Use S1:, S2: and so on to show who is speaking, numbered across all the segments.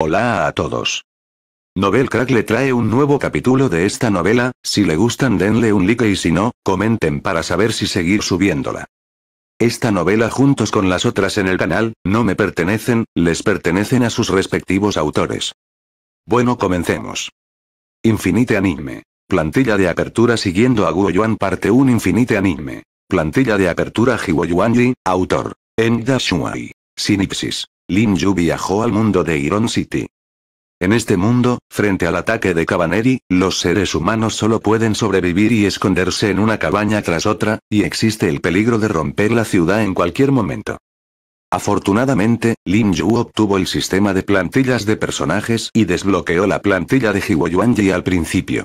S1: Hola a todos. Novel Crack le trae un nuevo capítulo de esta novela, si le gustan denle un like y si no, comenten para saber si seguir subiéndola. Esta novela juntos con las otras en el canal, no me pertenecen, les pertenecen a sus respectivos autores. Bueno comencemos. Infinite Anime. Plantilla de apertura siguiendo a Guoyuan parte 1 Infinite Anime. Plantilla de apertura Hiwo autor. En Dashuai. Sinipsis. Lin Yu viajó al mundo de Iron City. En este mundo, frente al ataque de Cabaneri, los seres humanos solo pueden sobrevivir y esconderse en una cabaña tras otra, y existe el peligro de romper la ciudad en cualquier momento. Afortunadamente, Lin Yu obtuvo el sistema de plantillas de personajes y desbloqueó la plantilla de Hiwoyuanji al principio.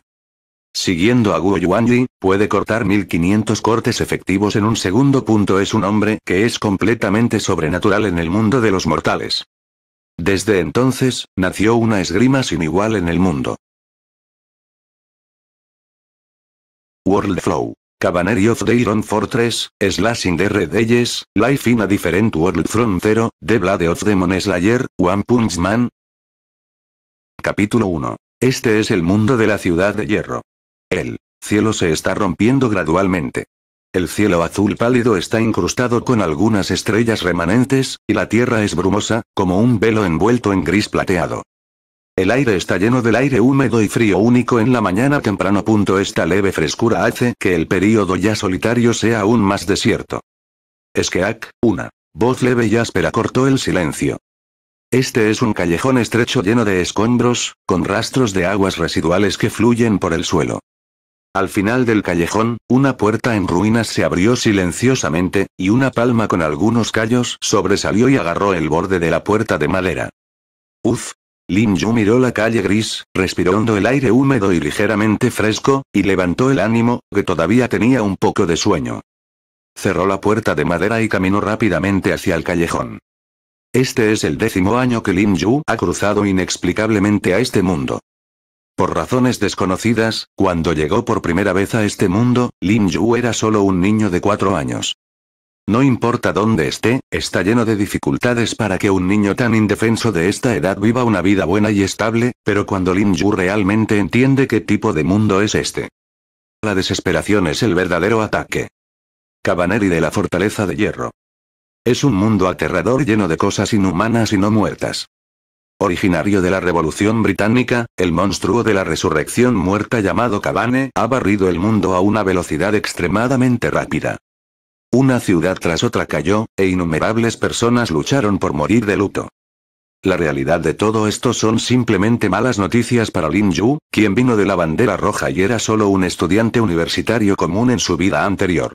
S1: Siguiendo a Guo Yuanyi, puede cortar 1500 cortes efectivos en un segundo. Punto es un hombre que es completamente sobrenatural en el mundo de los mortales. Desde entonces, nació una esgrima sin igual en el mundo. World Flow. Cabanerio of the Iron Fortress, Slashing the Red Eyes, Life in a Different World From The Blade of Demon Slayer, One Punch Man. Capítulo 1. Este es el mundo de la ciudad de hierro. El cielo se está rompiendo gradualmente. El cielo azul pálido está incrustado con algunas estrellas remanentes, y la tierra es brumosa, como un velo envuelto en gris plateado. El aire está lleno del aire húmedo y frío único en la mañana temprano. Esta leve frescura hace que el período ya solitario sea aún más desierto. Es que una voz leve y áspera cortó el silencio. Este es un callejón estrecho lleno de escombros, con rastros de aguas residuales que fluyen por el suelo. Al final del callejón, una puerta en ruinas se abrió silenciosamente, y una palma con algunos callos sobresalió y agarró el borde de la puerta de madera. Uf. Lin Yu miró la calle gris, respirando el aire húmedo y ligeramente fresco, y levantó el ánimo, que todavía tenía un poco de sueño. Cerró la puerta de madera y caminó rápidamente hacia el callejón. Este es el décimo año que Lin Yu ha cruzado inexplicablemente a este mundo. Por razones desconocidas, cuando llegó por primera vez a este mundo, Lin Yu era solo un niño de cuatro años. No importa dónde esté, está lleno de dificultades para que un niño tan indefenso de esta edad viva una vida buena y estable, pero cuando Lin Yu realmente entiende qué tipo de mundo es este. La desesperación es el verdadero ataque. Cabaneri de la Fortaleza de Hierro. Es un mundo aterrador lleno de cosas inhumanas y no muertas. Originario de la Revolución Británica, el monstruo de la resurrección muerta llamado Cabane ha barrido el mundo a una velocidad extremadamente rápida. Una ciudad tras otra cayó, e innumerables personas lucharon por morir de luto. La realidad de todo esto son simplemente malas noticias para Lin Yu, quien vino de la bandera roja y era solo un estudiante universitario común en su vida anterior.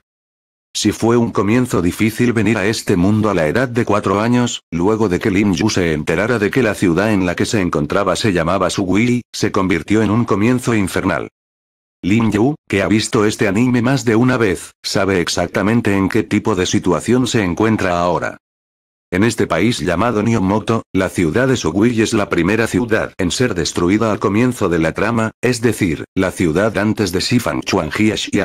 S1: Si fue un comienzo difícil venir a este mundo a la edad de cuatro años, luego de que Lin Yu se enterara de que la ciudad en la que se encontraba se llamaba Sugui, se convirtió en un comienzo infernal. Lin Yu, que ha visto este anime más de una vez, sabe exactamente en qué tipo de situación se encuentra ahora. En este país llamado Niomoto, la ciudad de Sugui es la primera ciudad en ser destruida al comienzo de la trama, es decir, la ciudad antes de sifang Chuanji y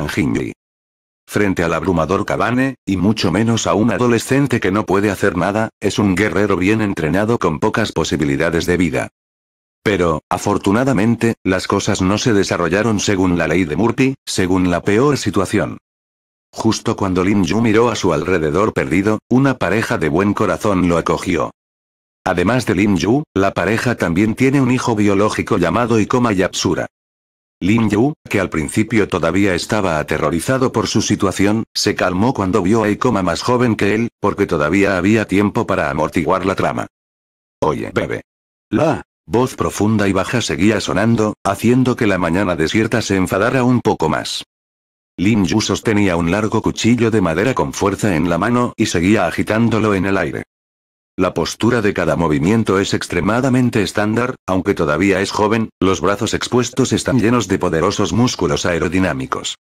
S1: Frente al abrumador Cabane, y mucho menos a un adolescente que no puede hacer nada, es un guerrero bien entrenado con pocas posibilidades de vida. Pero, afortunadamente, las cosas no se desarrollaron según la ley de Murti, según la peor situación. Justo cuando Lin Yu miró a su alrededor perdido, una pareja de buen corazón lo acogió. Además de Lin Yu, la pareja también tiene un hijo biológico llamado Ikoma Yapsura. Lin Yu, que al principio todavía estaba aterrorizado por su situación, se calmó cuando vio a Ikoma más joven que él, porque todavía había tiempo para amortiguar la trama. Oye, bebé. La voz profunda y baja seguía sonando, haciendo que la mañana desierta se enfadara un poco más. Lin Yu sostenía un largo cuchillo de madera con fuerza en la mano y seguía agitándolo en el aire. La postura de cada movimiento es extremadamente estándar, aunque todavía es joven, los brazos expuestos están llenos de poderosos músculos aerodinámicos.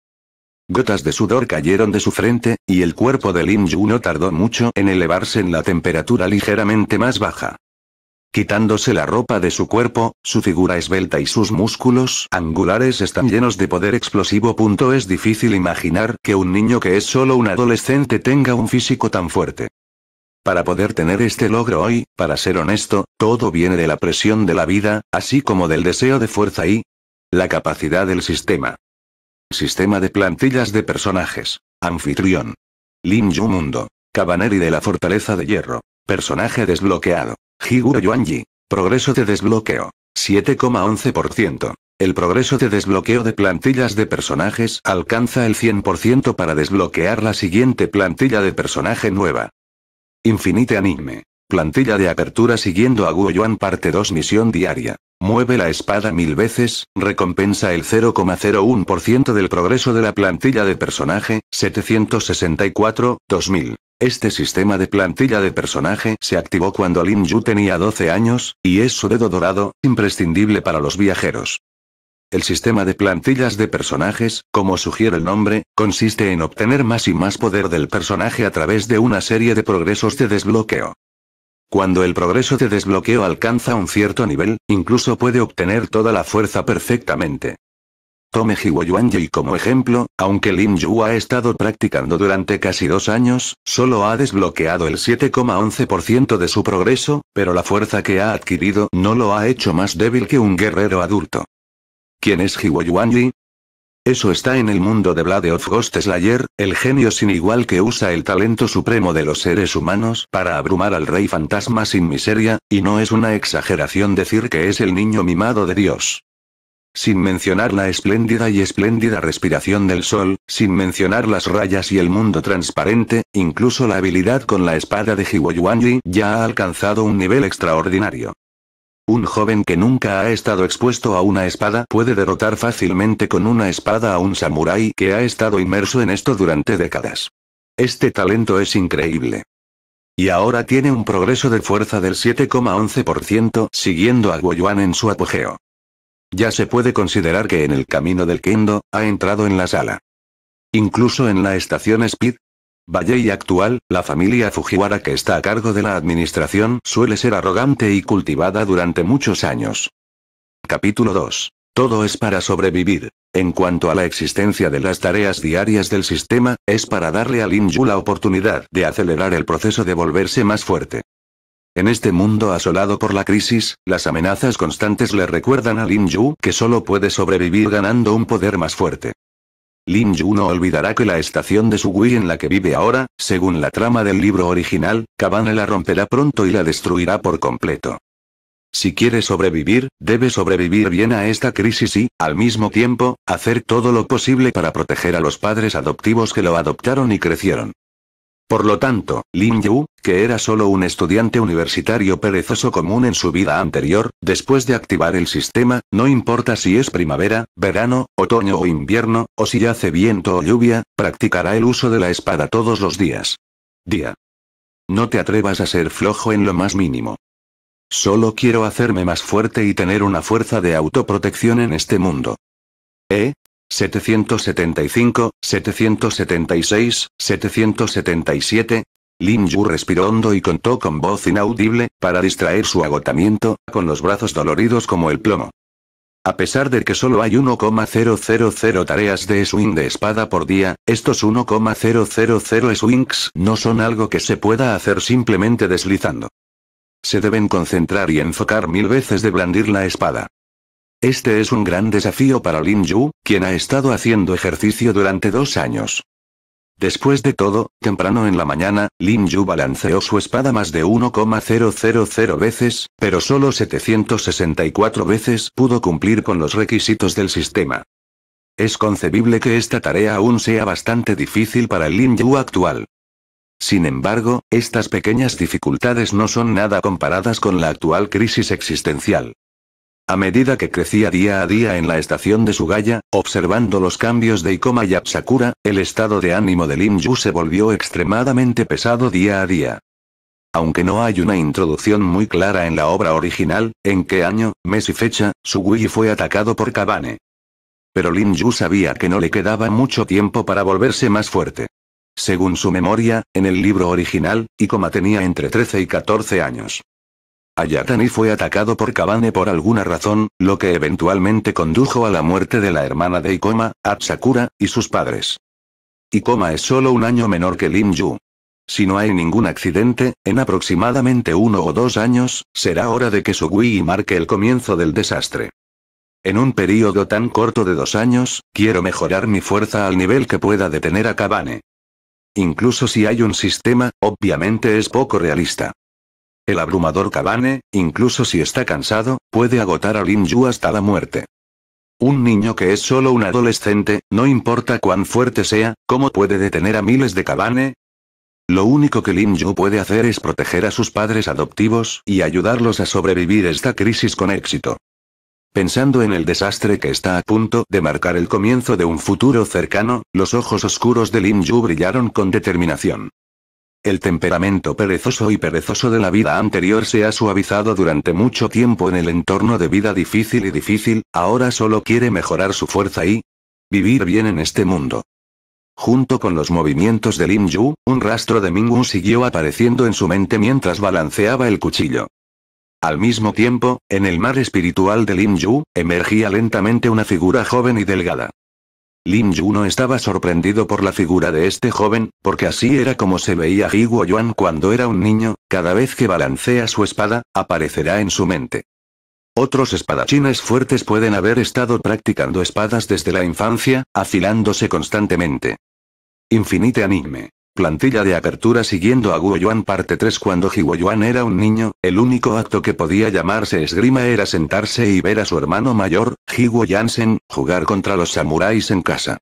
S1: Gotas de sudor cayeron de su frente, y el cuerpo de Lim Yu no tardó mucho en elevarse en la temperatura ligeramente más baja. Quitándose la ropa de su cuerpo, su figura esbelta y sus músculos angulares están llenos de poder explosivo. Es difícil imaginar que un niño que es solo un adolescente tenga un físico tan fuerte. Para poder tener este logro hoy, para ser honesto, todo viene de la presión de la vida, así como del deseo de fuerza y la capacidad del sistema. Sistema de plantillas de personajes. Anfitrión. Lin Yu Mundo. Cabaneri de la Fortaleza de Hierro. Personaje desbloqueado. Higuro Yuanji. Progreso de desbloqueo. 7,11%. El progreso de desbloqueo de plantillas de personajes alcanza el 100% para desbloquear la siguiente plantilla de personaje nueva. Infinite Anime. Plantilla de apertura siguiendo a Guoyuan parte 2 misión diaria. Mueve la espada mil veces, recompensa el 0,01% del progreso de la plantilla de personaje, 764, 2000. Este sistema de plantilla de personaje se activó cuando Lin Yu tenía 12 años, y es su dedo dorado, imprescindible para los viajeros. El sistema de plantillas de personajes, como sugiere el nombre, consiste en obtener más y más poder del personaje a través de una serie de progresos de desbloqueo. Cuando el progreso de desbloqueo alcanza un cierto nivel, incluso puede obtener toda la fuerza perfectamente. Tome Hiwoyuanji como ejemplo, aunque Lin Yu ha estado practicando durante casi dos años, solo ha desbloqueado el 7,11% de su progreso, pero la fuerza que ha adquirido no lo ha hecho más débil que un guerrero adulto. ¿Quién es Hiwoyuanji? Eso está en el mundo de Blade of Ghost Slayer, el genio sin igual que usa el talento supremo de los seres humanos para abrumar al rey fantasma sin miseria, y no es una exageración decir que es el niño mimado de Dios. Sin mencionar la espléndida y espléndida respiración del sol, sin mencionar las rayas y el mundo transparente, incluso la habilidad con la espada de Hiwoyuanji ya ha alcanzado un nivel extraordinario. Un joven que nunca ha estado expuesto a una espada puede derrotar fácilmente con una espada a un samurái que ha estado inmerso en esto durante décadas. Este talento es increíble. Y ahora tiene un progreso de fuerza del 7,11% siguiendo a Guoyuan en su apogeo. Ya se puede considerar que en el camino del Kendo, ha entrado en la sala. Incluso en la estación Speed, y actual, la familia Fujiwara que está a cargo de la administración suele ser arrogante y cultivada durante muchos años. Capítulo 2. Todo es para sobrevivir. En cuanto a la existencia de las tareas diarias del sistema, es para darle a Lin Yu la oportunidad de acelerar el proceso de volverse más fuerte. En este mundo asolado por la crisis, las amenazas constantes le recuerdan a Lin Yu que solo puede sobrevivir ganando un poder más fuerte. Lim Yu no olvidará que la estación de Sugui en la que vive ahora, según la trama del libro original, cabana la romperá pronto y la destruirá por completo. Si quiere sobrevivir, debe sobrevivir bien a esta crisis y, al mismo tiempo, hacer todo lo posible para proteger a los padres adoptivos que lo adoptaron y crecieron. Por lo tanto, Lin Yu, que era solo un estudiante universitario perezoso común en su vida anterior, después de activar el sistema, no importa si es primavera, verano, otoño o invierno, o si hace viento o lluvia, practicará el uso de la espada todos los días. Día. No te atrevas a ser flojo en lo más mínimo. Solo quiero hacerme más fuerte y tener una fuerza de autoprotección en este mundo. ¿Eh? 775, 776, 777. Lin Yu respiró hondo y contó con voz inaudible, para distraer su agotamiento, con los brazos doloridos como el plomo. A pesar de que solo hay 1,000 tareas de swing de espada por día, estos 1,000 swings no son algo que se pueda hacer simplemente deslizando. Se deben concentrar y enfocar mil veces de blandir la espada. Este es un gran desafío para Lin Yu, quien ha estado haciendo ejercicio durante dos años. Después de todo, temprano en la mañana, Lin Yu balanceó su espada más de 1,000 veces, pero solo 764 veces pudo cumplir con los requisitos del sistema. Es concebible que esta tarea aún sea bastante difícil para el Lin Yu actual. Sin embargo, estas pequeñas dificultades no son nada comparadas con la actual crisis existencial. A medida que crecía día a día en la estación de Sugaya, observando los cambios de Ikoma y Apsakura, el estado de ánimo de Lin Yu se volvió extremadamente pesado día a día. Aunque no hay una introducción muy clara en la obra original, en qué año, mes y fecha, Sugui fue atacado por Kabane. Pero Lin Yu sabía que no le quedaba mucho tiempo para volverse más fuerte. Según su memoria, en el libro original, Ikoma tenía entre 13 y 14 años. Ayatani fue atacado por Kabane por alguna razón, lo que eventualmente condujo a la muerte de la hermana de Ikoma, Atsakura, y sus padres. Ikoma es solo un año menor que Lim Yu. Si no hay ningún accidente, en aproximadamente uno o dos años, será hora de que Sugui marque el comienzo del desastre. En un periodo tan corto de dos años, quiero mejorar mi fuerza al nivel que pueda detener a Kabane. Incluso si hay un sistema, obviamente es poco realista. El abrumador cabane, incluso si está cansado, puede agotar a Lin Yu hasta la muerte. Un niño que es solo un adolescente, no importa cuán fuerte sea, ¿cómo puede detener a miles de cabane? Lo único que Lin Yu puede hacer es proteger a sus padres adoptivos y ayudarlos a sobrevivir esta crisis con éxito. Pensando en el desastre que está a punto de marcar el comienzo de un futuro cercano, los ojos oscuros de Lin Yu brillaron con determinación. El temperamento perezoso y perezoso de la vida anterior se ha suavizado durante mucho tiempo en el entorno de vida difícil y difícil, ahora solo quiere mejorar su fuerza y vivir bien en este mundo. Junto con los movimientos de Lim Yu, un rastro de Mingwu siguió apareciendo en su mente mientras balanceaba el cuchillo. Al mismo tiempo, en el mar espiritual de Lim Yu, emergía lentamente una figura joven y delgada. Lim Juno estaba sorprendido por la figura de este joven, porque así era como se veía Guo Yuan cuando era un niño, cada vez que balancea su espada, aparecerá en su mente. Otros espadachines fuertes pueden haber estado practicando espadas desde la infancia, afilándose constantemente. Infinite anime. Plantilla de apertura siguiendo a Guo parte 3 Cuando Jiwo era un niño, el único acto que podía llamarse esgrima era sentarse y ver a su hermano mayor, Jiwo Yansen, jugar contra los samuráis en casa.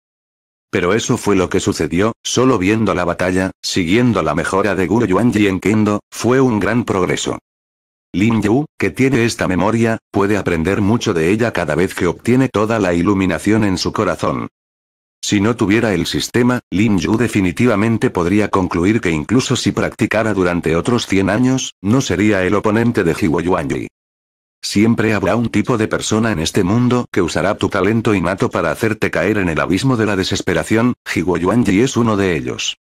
S1: Pero eso fue lo que sucedió, solo viendo la batalla, siguiendo la mejora de Guo y en Kendo, fue un gran progreso. Lin Yu, que tiene esta memoria, puede aprender mucho de ella cada vez que obtiene toda la iluminación en su corazón. Si no tuviera el sistema, Lin Yu definitivamente podría concluir que incluso si practicara durante otros 100 años, no sería el oponente de Jiwo Siempre habrá un tipo de persona en este mundo que usará tu talento innato para hacerte caer en el abismo de la desesperación, Jiwo Yuanji es uno de ellos.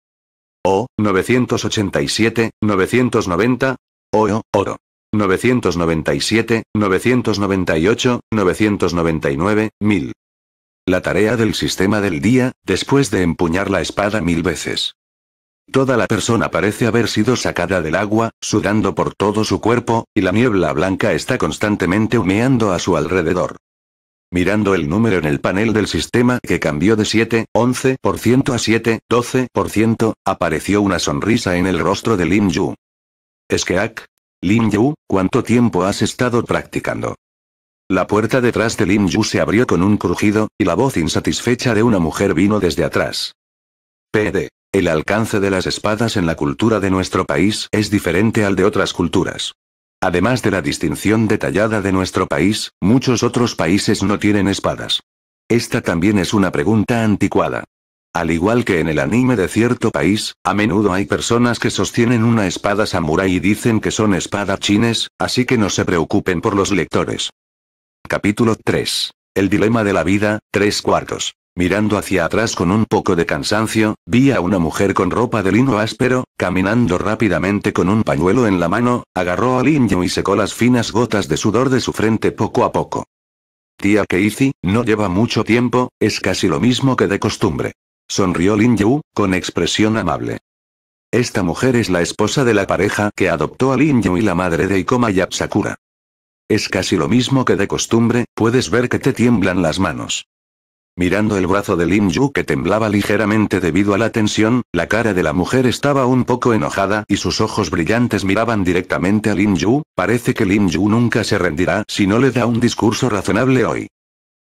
S1: O, 987, 990, o Oro. 997, 998, 999, 1000. La tarea del sistema del día, después de empuñar la espada mil veces. Toda la persona parece haber sido sacada del agua, sudando por todo su cuerpo, y la niebla blanca está constantemente humeando a su alrededor. Mirando el número en el panel del sistema que cambió de 7, 11% a 7, 12%, apareció una sonrisa en el rostro de Lin Yu. Es Ak, Lim Yu, ¿cuánto tiempo has estado practicando? La puerta detrás de Lin Yu se abrió con un crujido, y la voz insatisfecha de una mujer vino desde atrás. PD. El alcance de las espadas en la cultura de nuestro país es diferente al de otras culturas. Además de la distinción detallada de nuestro país, muchos otros países no tienen espadas. Esta también es una pregunta anticuada. Al igual que en el anime de cierto país, a menudo hay personas que sostienen una espada samurai y dicen que son espadas chines, así que no se preocupen por los lectores. Capítulo 3. El dilema de la vida, tres cuartos. Mirando hacia atrás con un poco de cansancio, vi a una mujer con ropa de lino áspero, caminando rápidamente con un pañuelo en la mano, agarró al Yu y secó las finas gotas de sudor de su frente poco a poco. Tía Keizi, no lleva mucho tiempo, es casi lo mismo que de costumbre. Sonrió Lin Yu, con expresión amable. Esta mujer es la esposa de la pareja que adoptó a Lin Yu y la madre de Ikoma Yapsakura. Es casi lo mismo que de costumbre, puedes ver que te tiemblan las manos. Mirando el brazo de Lin Yu que temblaba ligeramente debido a la tensión, la cara de la mujer estaba un poco enojada y sus ojos brillantes miraban directamente a Lin Yu, parece que Lin Yu nunca se rendirá si no le da un discurso razonable hoy.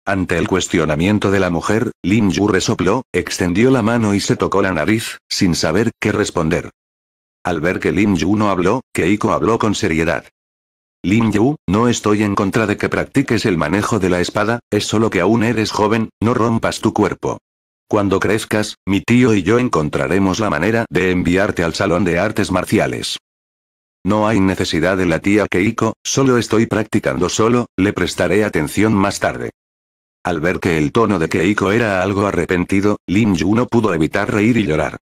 S1: Ante el cuestionamiento de la mujer, Lin Yu resopló, extendió la mano y se tocó la nariz, sin saber qué responder. Al ver que Lin Yu no habló, Keiko habló con seriedad. Lin Yu, no estoy en contra de que practiques el manejo de la espada, es solo que aún eres joven, no rompas tu cuerpo. Cuando crezcas, mi tío y yo encontraremos la manera de enviarte al Salón de Artes Marciales. No hay necesidad de la tía Keiko, solo estoy practicando solo, le prestaré atención más tarde. Al ver que el tono de Keiko era algo arrepentido, Lin Yu no pudo evitar reír y llorar.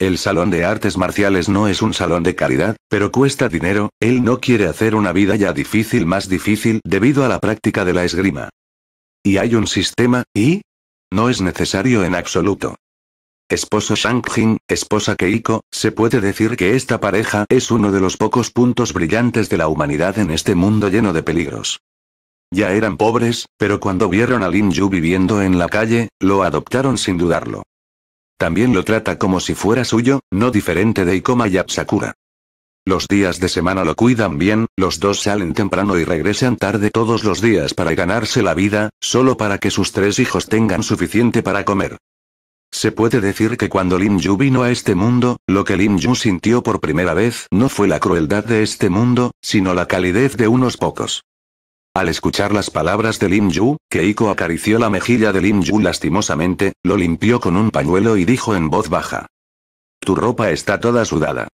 S1: El salón de artes marciales no es un salón de calidad, pero cuesta dinero, él no quiere hacer una vida ya difícil más difícil debido a la práctica de la esgrima. Y hay un sistema, y... No es necesario en absoluto. Esposo Shang Jin, esposa Keiko, se puede decir que esta pareja es uno de los pocos puntos brillantes de la humanidad en este mundo lleno de peligros. Ya eran pobres, pero cuando vieron a Lin Yu viviendo en la calle, lo adoptaron sin dudarlo. También lo trata como si fuera suyo, no diferente de Ikoma y Los días de semana lo cuidan bien, los dos salen temprano y regresan tarde todos los días para ganarse la vida, solo para que sus tres hijos tengan suficiente para comer. Se puede decir que cuando Lin Yu vino a este mundo, lo que Lin Yu sintió por primera vez no fue la crueldad de este mundo, sino la calidez de unos pocos. Al escuchar las palabras de Lim Yu, Keiko acarició la mejilla de Lim Yu lastimosamente, lo limpió con un pañuelo y dijo en voz baja. Tu ropa está toda sudada.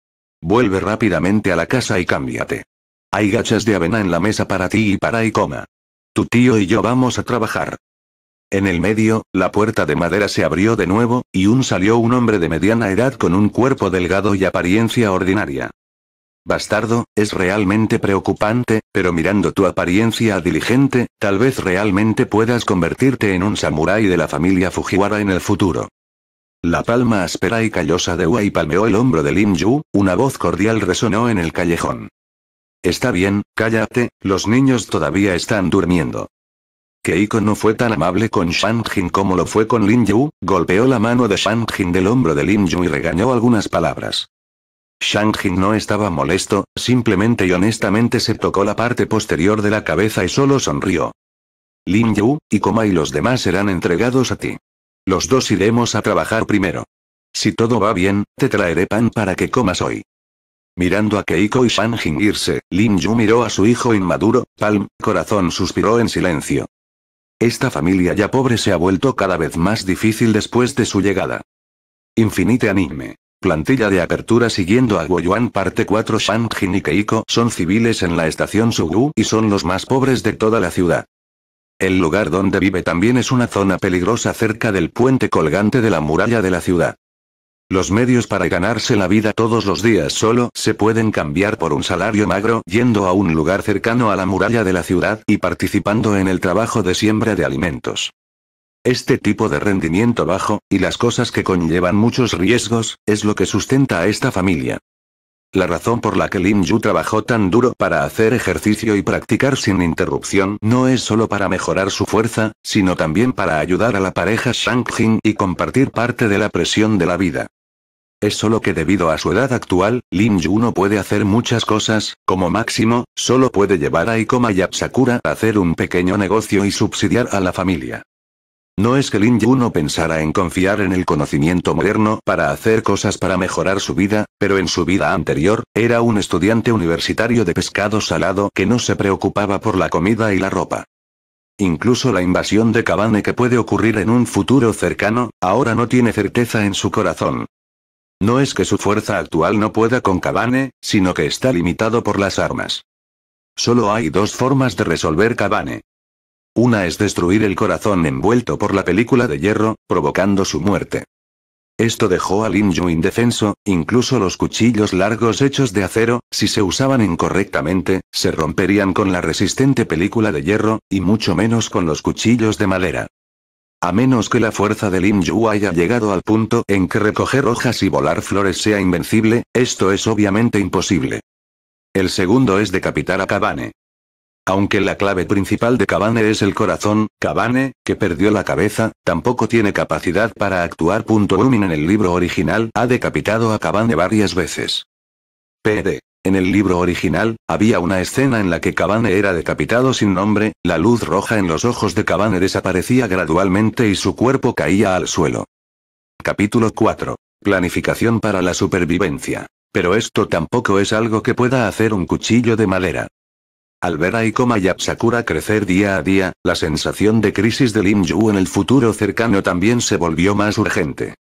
S1: Vuelve rápidamente a la casa y cámbiate. Hay gachas de avena en la mesa para ti y para Ikoma. Tu tío y yo vamos a trabajar. En el medio, la puerta de madera se abrió de nuevo, y un salió un hombre de mediana edad con un cuerpo delgado y apariencia ordinaria. Bastardo, es realmente preocupante, pero mirando tu apariencia diligente, tal vez realmente puedas convertirte en un samurái de la familia Fujiwara en el futuro. La palma áspera y callosa de Wei palmeó el hombro de Lin Yu, una voz cordial resonó en el callejón. Está bien, cállate, los niños todavía están durmiendo. Keiko no fue tan amable con Shang como lo fue con Lin Yu, golpeó la mano de Shang Jin del hombro de Lin Yu y regañó algunas palabras shang no estaba molesto, simplemente y honestamente se tocó la parte posterior de la cabeza y solo sonrió. Lin Yu, Ikoma y los demás serán entregados a ti. Los dos iremos a trabajar primero. Si todo va bien, te traeré pan para que comas hoy. Mirando a Keiko y shang irse, Lin Yu miró a su hijo inmaduro, Palm, corazón suspiró en silencio. Esta familia ya pobre se ha vuelto cada vez más difícil después de su llegada. Infinite anime. Plantilla de apertura siguiendo a Goyuan parte 4 Shang y son civiles en la estación Sugu y son los más pobres de toda la ciudad. El lugar donde vive también es una zona peligrosa cerca del puente colgante de la muralla de la ciudad. Los medios para ganarse la vida todos los días solo se pueden cambiar por un salario magro yendo a un lugar cercano a la muralla de la ciudad y participando en el trabajo de siembra de alimentos. Este tipo de rendimiento bajo, y las cosas que conllevan muchos riesgos, es lo que sustenta a esta familia. La razón por la que Lin Yu trabajó tan duro para hacer ejercicio y practicar sin interrupción no es solo para mejorar su fuerza, sino también para ayudar a la pareja Shang Jin y compartir parte de la presión de la vida. Es solo que debido a su edad actual, Lin Yu no puede hacer muchas cosas, como máximo, solo puede llevar a Ikoma y Sakura a hacer un pequeño negocio y subsidiar a la familia. No es que Lin no pensara en confiar en el conocimiento moderno para hacer cosas para mejorar su vida, pero en su vida anterior, era un estudiante universitario de pescado salado que no se preocupaba por la comida y la ropa. Incluso la invasión de Cabane que puede ocurrir en un futuro cercano, ahora no tiene certeza en su corazón. No es que su fuerza actual no pueda con Cabane, sino que está limitado por las armas. Solo hay dos formas de resolver Cabane, una es destruir el corazón envuelto por la película de hierro, provocando su muerte. Esto dejó a Lin Yu indefenso, incluso los cuchillos largos hechos de acero, si se usaban incorrectamente, se romperían con la resistente película de hierro, y mucho menos con los cuchillos de madera. A menos que la fuerza de Lin Yu haya llegado al punto en que recoger hojas y volar flores sea invencible, esto es obviamente imposible. El segundo es decapitar a Kabane. Aunque la clave principal de Cabane es el corazón, Cabane, que perdió la cabeza, tampoco tiene capacidad para actuar. Umin en el libro original ha decapitado a Cabane varias veces. PD. En el libro original, había una escena en la que Cabane era decapitado sin nombre, la luz roja en los ojos de Cabane desaparecía gradualmente y su cuerpo caía al suelo. Capítulo 4. Planificación para la supervivencia. Pero esto tampoco es algo que pueda hacer un cuchillo de madera. Al ver a Ikoma y crecer día a día, la sensación de crisis de Lim Yu en el futuro cercano también se volvió más urgente.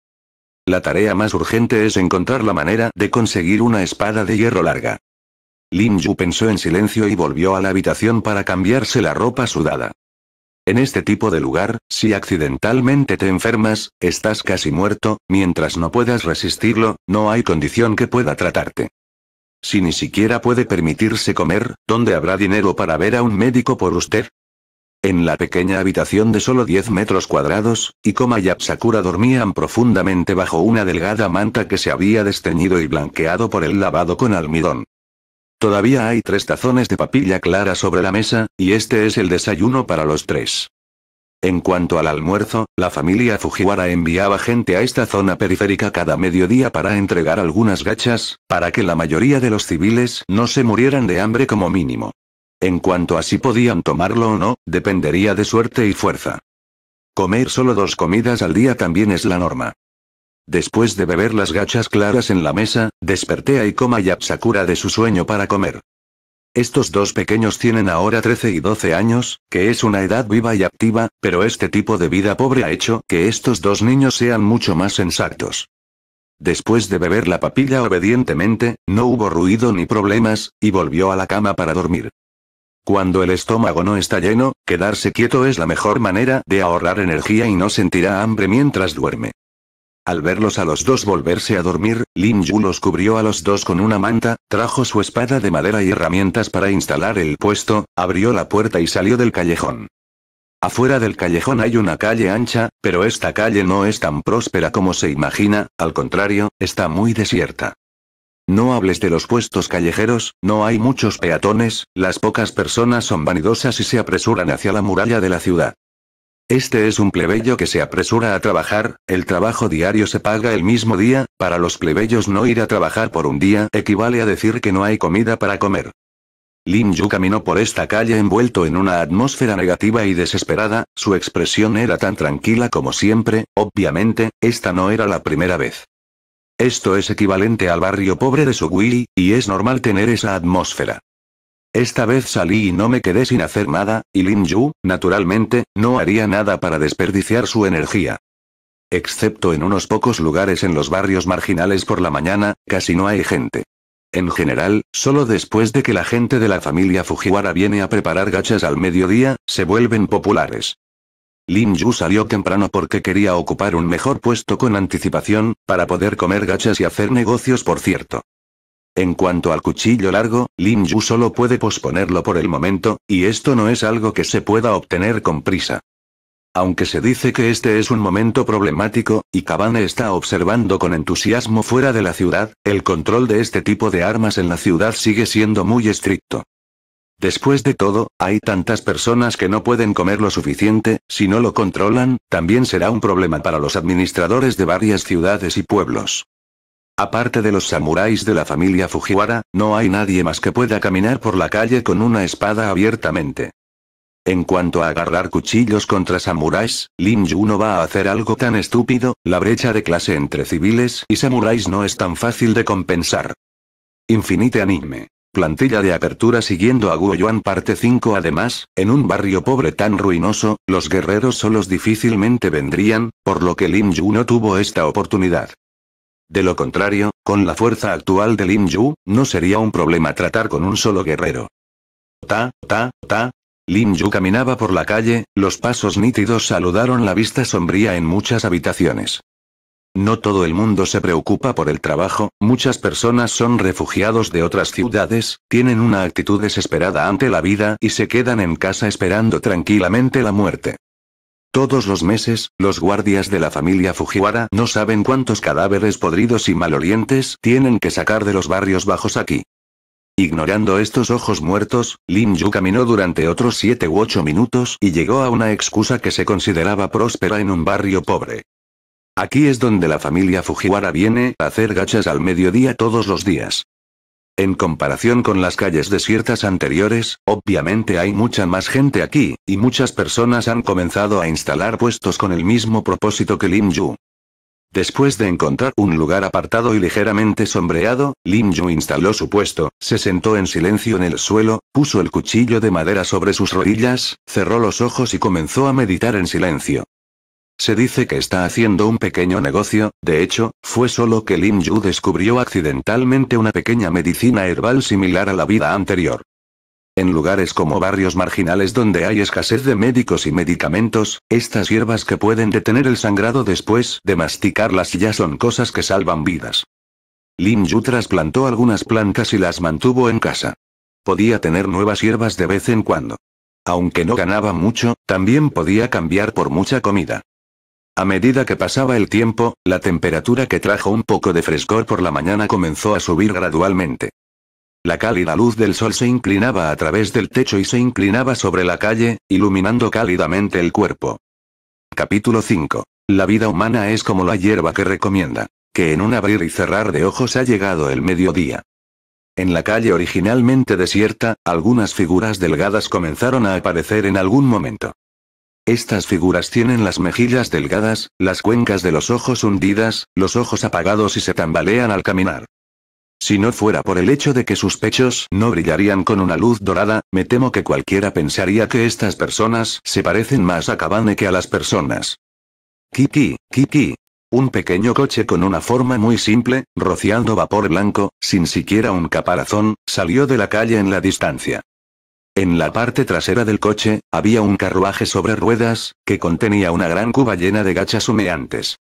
S1: La tarea más urgente es encontrar la manera de conseguir una espada de hierro larga. Lin Yu pensó en silencio y volvió a la habitación para cambiarse la ropa sudada. En este tipo de lugar, si accidentalmente te enfermas, estás casi muerto, mientras no puedas resistirlo, no hay condición que pueda tratarte. Si ni siquiera puede permitirse comer, ¿dónde habrá dinero para ver a un médico por usted? En la pequeña habitación de solo 10 metros cuadrados, Ikoma y Apsakura dormían profundamente bajo una delgada manta que se había desteñido y blanqueado por el lavado con almidón. Todavía hay tres tazones de papilla clara sobre la mesa, y este es el desayuno para los tres. En cuanto al almuerzo, la familia Fujiwara enviaba gente a esta zona periférica cada mediodía para entregar algunas gachas, para que la mayoría de los civiles no se murieran de hambre como mínimo. En cuanto a si podían tomarlo o no, dependería de suerte y fuerza. Comer solo dos comidas al día también es la norma. Después de beber las gachas claras en la mesa, desperté a Ikoma y de su sueño para comer. Estos dos pequeños tienen ahora 13 y 12 años, que es una edad viva y activa, pero este tipo de vida pobre ha hecho que estos dos niños sean mucho más sensatos. Después de beber la papilla obedientemente, no hubo ruido ni problemas, y volvió a la cama para dormir. Cuando el estómago no está lleno, quedarse quieto es la mejor manera de ahorrar energía y no sentirá hambre mientras duerme. Al verlos a los dos volverse a dormir, Lin Yu los cubrió a los dos con una manta, trajo su espada de madera y herramientas para instalar el puesto, abrió la puerta y salió del callejón. Afuera del callejón hay una calle ancha, pero esta calle no es tan próspera como se imagina, al contrario, está muy desierta. No hables de los puestos callejeros, no hay muchos peatones, las pocas personas son vanidosas y se apresuran hacia la muralla de la ciudad. Este es un plebeyo que se apresura a trabajar, el trabajo diario se paga el mismo día, para los plebeyos no ir a trabajar por un día equivale a decir que no hay comida para comer. Lin Yu caminó por esta calle envuelto en una atmósfera negativa y desesperada, su expresión era tan tranquila como siempre, obviamente, esta no era la primera vez. Esto es equivalente al barrio pobre de Sugui, y es normal tener esa atmósfera. Esta vez salí y no me quedé sin hacer nada, y Lin Yu, naturalmente, no haría nada para desperdiciar su energía. Excepto en unos pocos lugares en los barrios marginales por la mañana, casi no hay gente. En general, solo después de que la gente de la familia Fujiwara viene a preparar gachas al mediodía, se vuelven populares. Lin Yu salió temprano porque quería ocupar un mejor puesto con anticipación, para poder comer gachas y hacer negocios por cierto. En cuanto al cuchillo largo, Lin Yu solo puede posponerlo por el momento, y esto no es algo que se pueda obtener con prisa. Aunque se dice que este es un momento problemático, y Kabane está observando con entusiasmo fuera de la ciudad, el control de este tipo de armas en la ciudad sigue siendo muy estricto. Después de todo, hay tantas personas que no pueden comer lo suficiente, si no lo controlan, también será un problema para los administradores de varias ciudades y pueblos. Aparte de los samuráis de la familia Fujiwara, no hay nadie más que pueda caminar por la calle con una espada abiertamente. En cuanto a agarrar cuchillos contra samuráis, Lin Yu no va a hacer algo tan estúpido, la brecha de clase entre civiles y samuráis no es tan fácil de compensar. Infinite anime. Plantilla de apertura siguiendo a Guoyuan parte 5 Además, en un barrio pobre tan ruinoso, los guerreros solos difícilmente vendrían, por lo que Lin Yu no tuvo esta oportunidad. De lo contrario, con la fuerza actual de Lin Yu, no sería un problema tratar con un solo guerrero. Ta, ta, ta. Lin Yu caminaba por la calle, los pasos nítidos saludaron la vista sombría en muchas habitaciones. No todo el mundo se preocupa por el trabajo, muchas personas son refugiados de otras ciudades, tienen una actitud desesperada ante la vida y se quedan en casa esperando tranquilamente la muerte. Todos los meses, los guardias de la familia Fujiwara no saben cuántos cadáveres podridos y malolientes tienen que sacar de los barrios bajos aquí. Ignorando estos ojos muertos, Lin Yu caminó durante otros siete u ocho minutos y llegó a una excusa que se consideraba próspera en un barrio pobre. Aquí es donde la familia Fujiwara viene a hacer gachas al mediodía todos los días. En comparación con las calles desiertas anteriores, obviamente hay mucha más gente aquí, y muchas personas han comenzado a instalar puestos con el mismo propósito que Lim Yu. Después de encontrar un lugar apartado y ligeramente sombreado, Lim Yu instaló su puesto, se sentó en silencio en el suelo, puso el cuchillo de madera sobre sus rodillas, cerró los ojos y comenzó a meditar en silencio. Se dice que está haciendo un pequeño negocio, de hecho, fue solo que Lin Yu descubrió accidentalmente una pequeña medicina herbal similar a la vida anterior. En lugares como barrios marginales donde hay escasez de médicos y medicamentos, estas hierbas que pueden detener el sangrado después de masticarlas ya son cosas que salvan vidas. Lin Yu trasplantó algunas plantas y las mantuvo en casa. Podía tener nuevas hierbas de vez en cuando. Aunque no ganaba mucho, también podía cambiar por mucha comida. A medida que pasaba el tiempo, la temperatura que trajo un poco de frescor por la mañana comenzó a subir gradualmente. La cálida luz del sol se inclinaba a través del techo y se inclinaba sobre la calle, iluminando cálidamente el cuerpo. Capítulo 5. La vida humana es como la hierba que recomienda, que en un abrir y cerrar de ojos ha llegado el mediodía. En la calle originalmente desierta, algunas figuras delgadas comenzaron a aparecer en algún momento. Estas figuras tienen las mejillas delgadas, las cuencas de los ojos hundidas, los ojos apagados y se tambalean al caminar. Si no fuera por el hecho de que sus pechos no brillarían con una luz dorada, me temo que cualquiera pensaría que estas personas se parecen más a Cabane que a las personas. Kiki, Kiki. Un pequeño coche con una forma muy simple, rociando vapor blanco, sin siquiera un caparazón, salió de la calle en la distancia. En la parte trasera del coche, había un carruaje sobre ruedas, que contenía una gran cuba llena de gachas humeantes.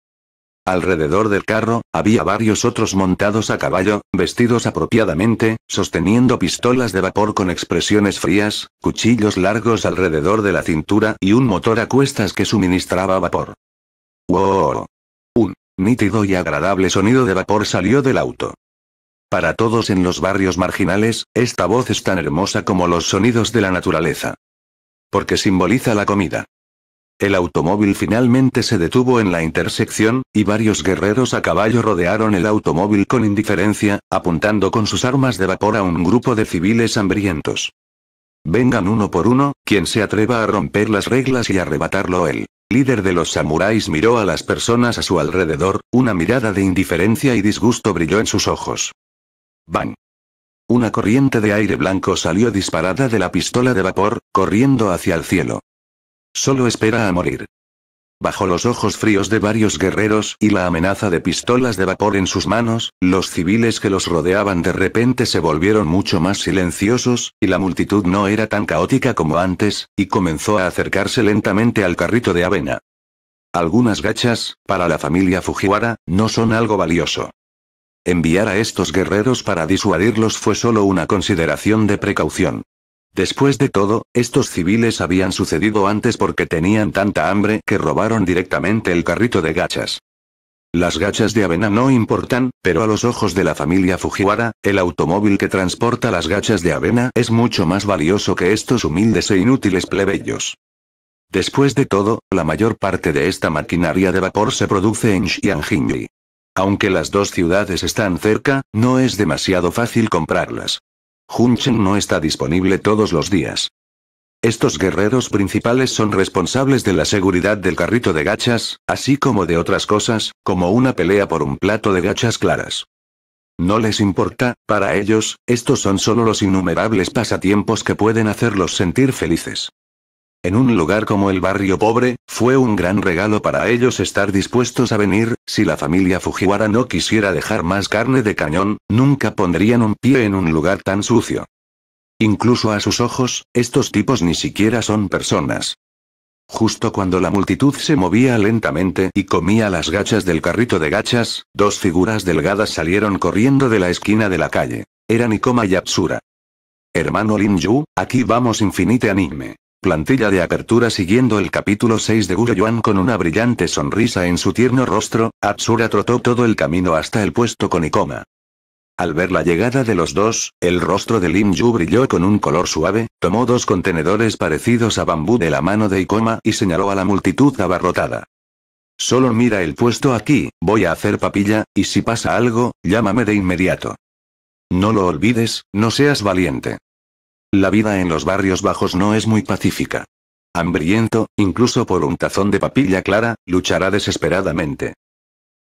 S1: Alrededor del carro, había varios otros montados a caballo, vestidos apropiadamente, sosteniendo pistolas de vapor con expresiones frías, cuchillos largos alrededor de la cintura y un motor a cuestas que suministraba vapor. ¡Wow! Un nítido y agradable sonido de vapor salió del auto. Para todos en los barrios marginales, esta voz es tan hermosa como los sonidos de la naturaleza. Porque simboliza la comida. El automóvil finalmente se detuvo en la intersección, y varios guerreros a caballo rodearon el automóvil con indiferencia, apuntando con sus armas de vapor a un grupo de civiles hambrientos. Vengan uno por uno, quien se atreva a romper las reglas y arrebatarlo él. Líder de los samuráis miró a las personas a su alrededor, una mirada de indiferencia y disgusto brilló en sus ojos. Bang. Una corriente de aire blanco salió disparada de la pistola de vapor, corriendo hacia el cielo. Solo espera a morir. Bajo los ojos fríos de varios guerreros y la amenaza de pistolas de vapor en sus manos, los civiles que los rodeaban de repente se volvieron mucho más silenciosos, y la multitud no era tan caótica como antes, y comenzó a acercarse lentamente al carrito de avena. Algunas gachas, para la familia Fujiwara, no son algo valioso. Enviar a estos guerreros para disuadirlos fue solo una consideración de precaución. Después de todo, estos civiles habían sucedido antes porque tenían tanta hambre que robaron directamente el carrito de gachas. Las gachas de avena no importan, pero a los ojos de la familia Fujiwara, el automóvil que transporta las gachas de avena es mucho más valioso que estos humildes e inútiles plebeyos. Después de todo, la mayor parte de esta maquinaria de vapor se produce en Xiangjingli. Aunque las dos ciudades están cerca, no es demasiado fácil comprarlas. Hunchen no está disponible todos los días. Estos guerreros principales son responsables de la seguridad del carrito de gachas, así como de otras cosas, como una pelea por un plato de gachas claras. No les importa, para ellos, estos son solo los innumerables pasatiempos que pueden hacerlos sentir felices. En un lugar como el barrio pobre, fue un gran regalo para ellos estar dispuestos a venir, si la familia Fujiwara no quisiera dejar más carne de cañón, nunca pondrían un pie en un lugar tan sucio. Incluso a sus ojos, estos tipos ni siquiera son personas. Justo cuando la multitud se movía lentamente y comía las gachas del carrito de gachas, dos figuras delgadas salieron corriendo de la esquina de la calle. Eran Ikoma y Absura. Hermano Lin Yu, aquí vamos Infinite Anime. Plantilla de apertura siguiendo el capítulo 6 de Guru Yuan con una brillante sonrisa en su tierno rostro, Atsura trotó todo el camino hasta el puesto con Ikoma. Al ver la llegada de los dos, el rostro de Lin Yu brilló con un color suave, tomó dos contenedores parecidos a bambú de la mano de Ikoma y señaló a la multitud abarrotada. Solo mira el puesto aquí, voy a hacer papilla, y si pasa algo, llámame de inmediato. No lo olvides, no seas valiente. La vida en los barrios bajos no es muy pacífica. Hambriento, incluso por un tazón de papilla clara, luchará desesperadamente.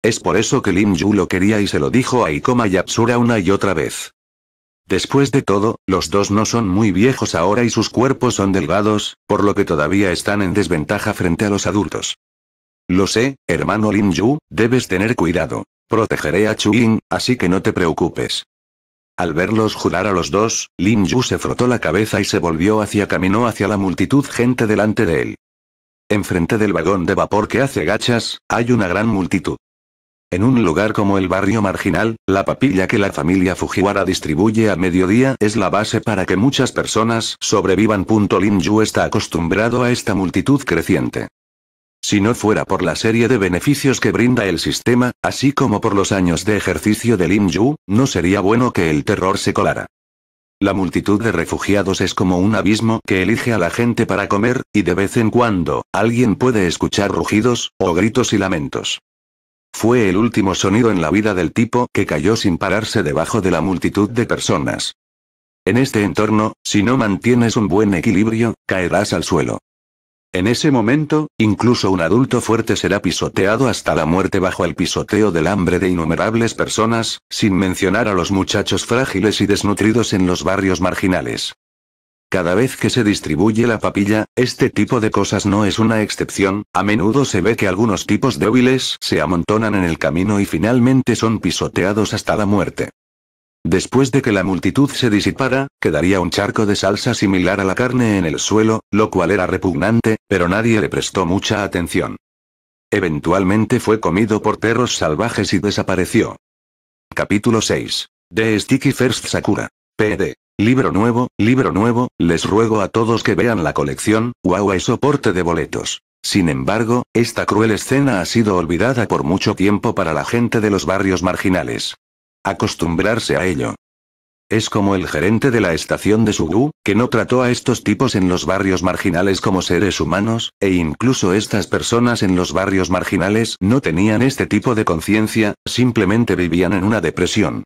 S1: Es por eso que Lim Yu lo quería y se lo dijo a Ikoma yapsura una y otra vez. Después de todo, los dos no son muy viejos ahora y sus cuerpos son delgados, por lo que todavía están en desventaja frente a los adultos. Lo sé, hermano Lin Yu, debes tener cuidado. Protegeré a Chu Ying, así que no te preocupes. Al verlos jurar a los dos, Lin Yu se frotó la cabeza y se volvió hacia camino hacia la multitud gente delante de él. Enfrente del vagón de vapor que hace gachas, hay una gran multitud. En un lugar como el barrio marginal, la papilla que la familia Fujiwara distribuye a mediodía es la base para que muchas personas sobrevivan. Lin Yu está acostumbrado a esta multitud creciente. Si no fuera por la serie de beneficios que brinda el sistema, así como por los años de ejercicio de Lin Yu, no sería bueno que el terror se colara. La multitud de refugiados es como un abismo que elige a la gente para comer, y de vez en cuando, alguien puede escuchar rugidos, o gritos y lamentos. Fue el último sonido en la vida del tipo que cayó sin pararse debajo de la multitud de personas. En este entorno, si no mantienes un buen equilibrio, caerás al suelo. En ese momento, incluso un adulto fuerte será pisoteado hasta la muerte bajo el pisoteo del hambre de innumerables personas, sin mencionar a los muchachos frágiles y desnutridos en los barrios marginales. Cada vez que se distribuye la papilla, este tipo de cosas no es una excepción, a menudo se ve que algunos tipos débiles se amontonan en el camino y finalmente son pisoteados hasta la muerte. Después de que la multitud se disipara, quedaría un charco de salsa similar a la carne en el suelo, lo cual era repugnante, pero nadie le prestó mucha atención. Eventualmente fue comido por perros salvajes y desapareció. Capítulo 6. The Sticky First Sakura. PD. Libro nuevo, libro nuevo, les ruego a todos que vean la colección, guau y soporte de boletos. Sin embargo, esta cruel escena ha sido olvidada por mucho tiempo para la gente de los barrios marginales acostumbrarse a ello. Es como el gerente de la estación de Sugu, que no trató a estos tipos en los barrios marginales como seres humanos, e incluso estas personas en los barrios marginales no tenían este tipo de conciencia, simplemente vivían en una depresión.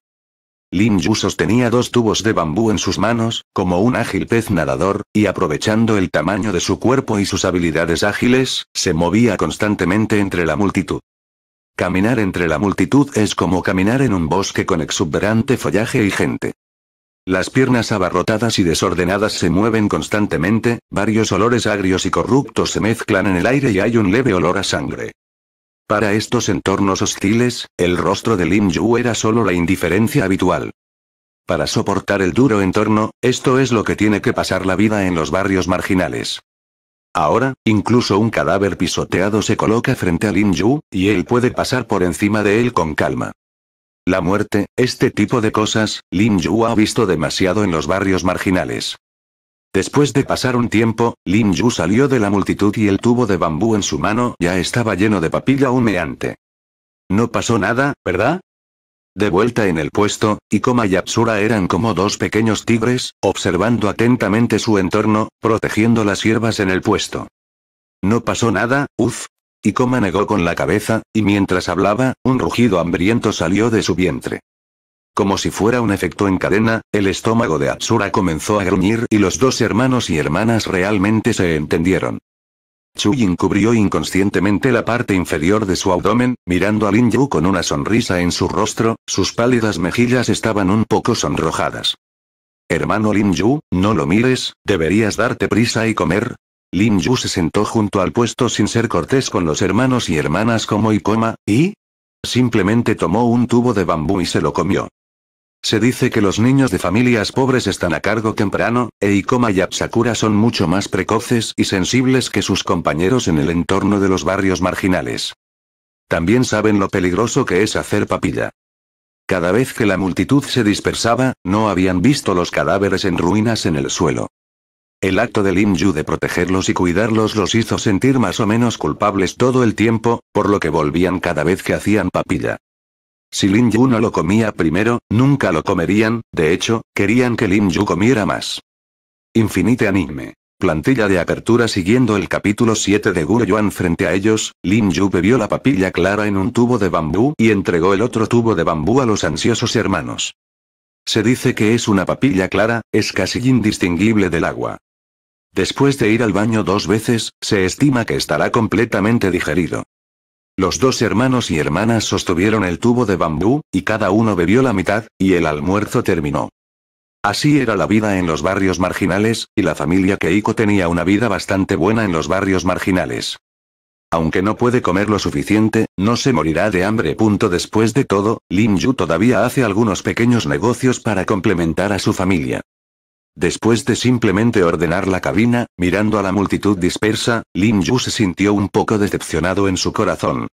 S1: Lin Yu sostenía dos tubos de bambú en sus manos, como un ágil pez nadador, y aprovechando el tamaño de su cuerpo y sus habilidades ágiles, se movía constantemente entre la multitud. Caminar entre la multitud es como caminar en un bosque con exuberante follaje y gente. Las piernas abarrotadas y desordenadas se mueven constantemente, varios olores agrios y corruptos se mezclan en el aire y hay un leve olor a sangre. Para estos entornos hostiles, el rostro de Lim Yu era solo la indiferencia habitual. Para soportar el duro entorno, esto es lo que tiene que pasar la vida en los barrios marginales. Ahora, incluso un cadáver pisoteado se coloca frente a Lin Yu, y él puede pasar por encima de él con calma. La muerte, este tipo de cosas, Lin Yu ha visto demasiado en los barrios marginales. Después de pasar un tiempo, Lin Yu salió de la multitud y el tubo de bambú en su mano ya estaba lleno de papilla humeante. No pasó nada, ¿verdad? De vuelta en el puesto, Ikoma y Atsura eran como dos pequeños tigres, observando atentamente su entorno, protegiendo las hierbas en el puesto. No pasó nada, uff. Ikoma negó con la cabeza, y mientras hablaba, un rugido hambriento salió de su vientre. Como si fuera un efecto en cadena, el estómago de Atsura comenzó a gruñir y los dos hermanos y hermanas realmente se entendieron. Chuyin cubrió inconscientemente la parte inferior de su abdomen, mirando a Lin Yu con una sonrisa en su rostro, sus pálidas mejillas estaban un poco sonrojadas. Hermano Lin Yu, no lo mires, deberías darte prisa y comer, Lin Yu se sentó junto al puesto sin ser cortés con los hermanos y hermanas como y coma, y... Simplemente tomó un tubo de bambú y se lo comió. Se dice que los niños de familias pobres están a cargo temprano, Eikoma y Apsakura son mucho más precoces y sensibles que sus compañeros en el entorno de los barrios marginales. También saben lo peligroso que es hacer papilla. Cada vez que la multitud se dispersaba, no habían visto los cadáveres en ruinas en el suelo. El acto de Lim Yu de protegerlos y cuidarlos los hizo sentir más o menos culpables todo el tiempo, por lo que volvían cada vez que hacían papilla. Si Lin Yu no lo comía primero, nunca lo comerían, de hecho, querían que Lin Yu comiera más. Infinite anime. Plantilla de apertura siguiendo el capítulo 7 de Guru Yuan frente a ellos, Lin Yu bebió la papilla clara en un tubo de bambú y entregó el otro tubo de bambú a los ansiosos hermanos. Se dice que es una papilla clara, es casi indistinguible del agua. Después de ir al baño dos veces, se estima que estará completamente digerido. Los dos hermanos y hermanas sostuvieron el tubo de bambú, y cada uno bebió la mitad, y el almuerzo terminó. Así era la vida en los barrios marginales, y la familia Keiko tenía una vida bastante buena en los barrios marginales. Aunque no puede comer lo suficiente, no se morirá de hambre. Punto después de todo, Lin Yu todavía hace algunos pequeños negocios para complementar a su familia. Después de simplemente ordenar la cabina, mirando a la multitud dispersa, Lin Yu se sintió un poco decepcionado en su corazón.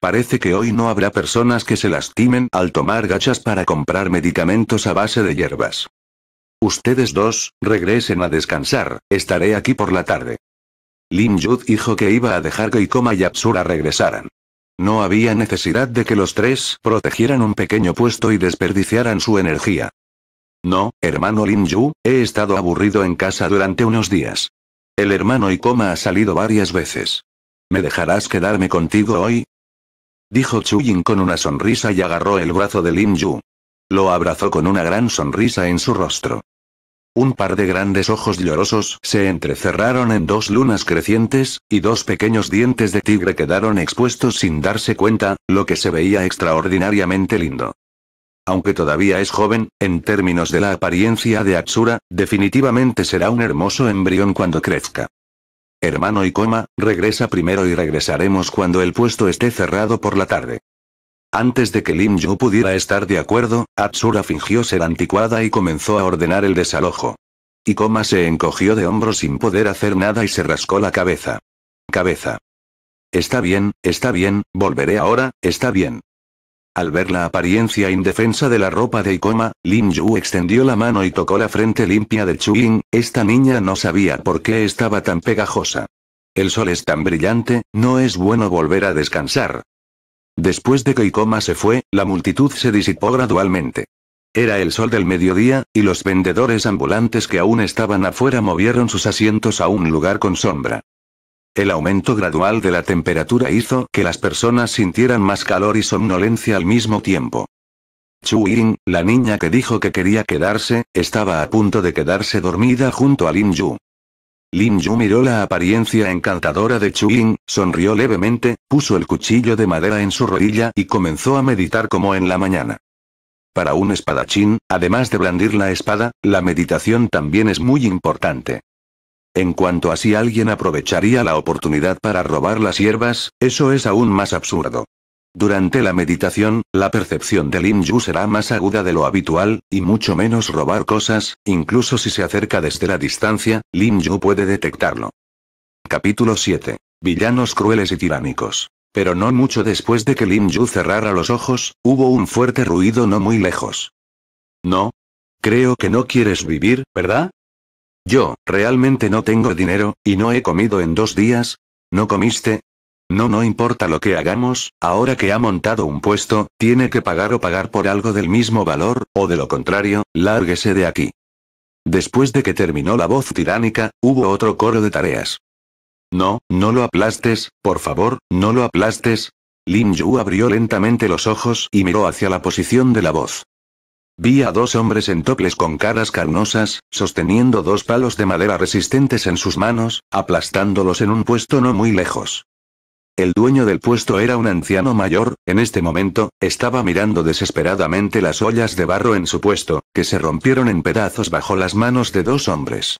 S1: Parece que hoy no habrá personas que se lastimen al tomar gachas para comprar medicamentos a base de hierbas. Ustedes dos, regresen a descansar, estaré aquí por la tarde. Lin Yu dijo que iba a dejar que Ikoma y Apsura regresaran. No había necesidad de que los tres protegieran un pequeño puesto y desperdiciaran su energía. No, hermano Lin Yu, he estado aburrido en casa durante unos días. El hermano Ikoma ha salido varias veces. ¿Me dejarás quedarme contigo hoy? Dijo Yin con una sonrisa y agarró el brazo de Lin Yu. Lo abrazó con una gran sonrisa en su rostro. Un par de grandes ojos llorosos se entrecerraron en dos lunas crecientes, y dos pequeños dientes de tigre quedaron expuestos sin darse cuenta, lo que se veía extraordinariamente lindo aunque todavía es joven, en términos de la apariencia de Atsura, definitivamente será un hermoso embrión cuando crezca. Hermano y regresa primero y regresaremos cuando el puesto esté cerrado por la tarde. Antes de que Lim Yu pudiera estar de acuerdo, Atsura fingió ser anticuada y comenzó a ordenar el desalojo. Ikoma se encogió de hombros sin poder hacer nada y se rascó la cabeza. Cabeza. Está bien, está bien, volveré ahora, está bien. Al ver la apariencia indefensa de la ropa de Ikoma, Lin Yu extendió la mano y tocó la frente limpia de Ying, esta niña no sabía por qué estaba tan pegajosa. El sol es tan brillante, no es bueno volver a descansar. Después de que Ikoma se fue, la multitud se disipó gradualmente. Era el sol del mediodía, y los vendedores ambulantes que aún estaban afuera movieron sus asientos a un lugar con sombra. El aumento gradual de la temperatura hizo que las personas sintieran más calor y somnolencia al mismo tiempo. Chu Ying, la niña que dijo que quería quedarse, estaba a punto de quedarse dormida junto a Lin Yu. Lin Yu miró la apariencia encantadora de Chu Ying, sonrió levemente, puso el cuchillo de madera en su rodilla y comenzó a meditar como en la mañana. Para un espadachín, además de blandir la espada, la meditación también es muy importante. En cuanto a si alguien aprovecharía la oportunidad para robar las hierbas, eso es aún más absurdo. Durante la meditación, la percepción de Lin Yu será más aguda de lo habitual, y mucho menos robar cosas, incluso si se acerca desde la distancia, Yu puede detectarlo. Capítulo 7. Villanos crueles y tiránicos. Pero no mucho después de que Yu cerrara los ojos, hubo un fuerte ruido no muy lejos. No. Creo que no quieres vivir, ¿verdad? Yo, realmente no tengo dinero, y no he comido en dos días. ¿No comiste? No, no importa lo que hagamos, ahora que ha montado un puesto, tiene que pagar o pagar por algo del mismo valor, o de lo contrario, lárguese de aquí. Después de que terminó la voz tiránica, hubo otro coro de tareas. No, no lo aplastes, por favor, no lo aplastes. Lin Yu abrió lentamente los ojos y miró hacia la posición de la voz. Vi a dos hombres en toples con caras carnosas, sosteniendo dos palos de madera resistentes en sus manos, aplastándolos en un puesto no muy lejos. El dueño del puesto era un anciano mayor, en este momento, estaba mirando desesperadamente las ollas de barro en su puesto, que se rompieron en pedazos bajo las manos de dos hombres.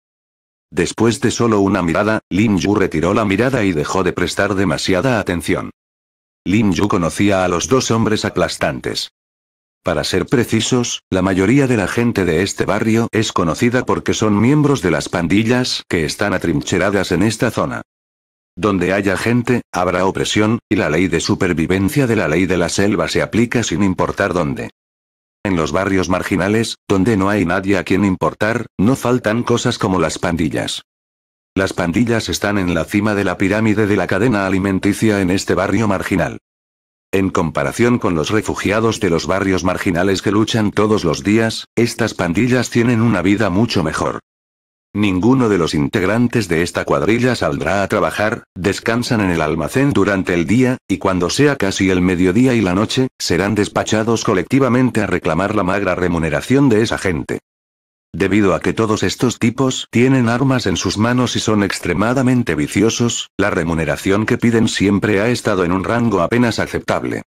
S1: Después de solo una mirada, Lin Yu retiró la mirada y dejó de prestar demasiada atención. Lin Yu conocía a los dos hombres aplastantes. Para ser precisos, la mayoría de la gente de este barrio es conocida porque son miembros de las pandillas que están atrincheradas en esta zona. Donde haya gente, habrá opresión, y la ley de supervivencia de la ley de la selva se aplica sin importar dónde. En los barrios marginales, donde no hay nadie a quien importar, no faltan cosas como las pandillas. Las pandillas están en la cima de la pirámide de la cadena alimenticia en este barrio marginal. En comparación con los refugiados de los barrios marginales que luchan todos los días, estas pandillas tienen una vida mucho mejor. Ninguno de los integrantes de esta cuadrilla saldrá a trabajar, descansan en el almacén durante el día, y cuando sea casi el mediodía y la noche, serán despachados colectivamente a reclamar la magra remuneración de esa gente. Debido a que todos estos tipos tienen armas en sus manos y son extremadamente viciosos, la remuneración que piden siempre ha estado en un rango apenas aceptable.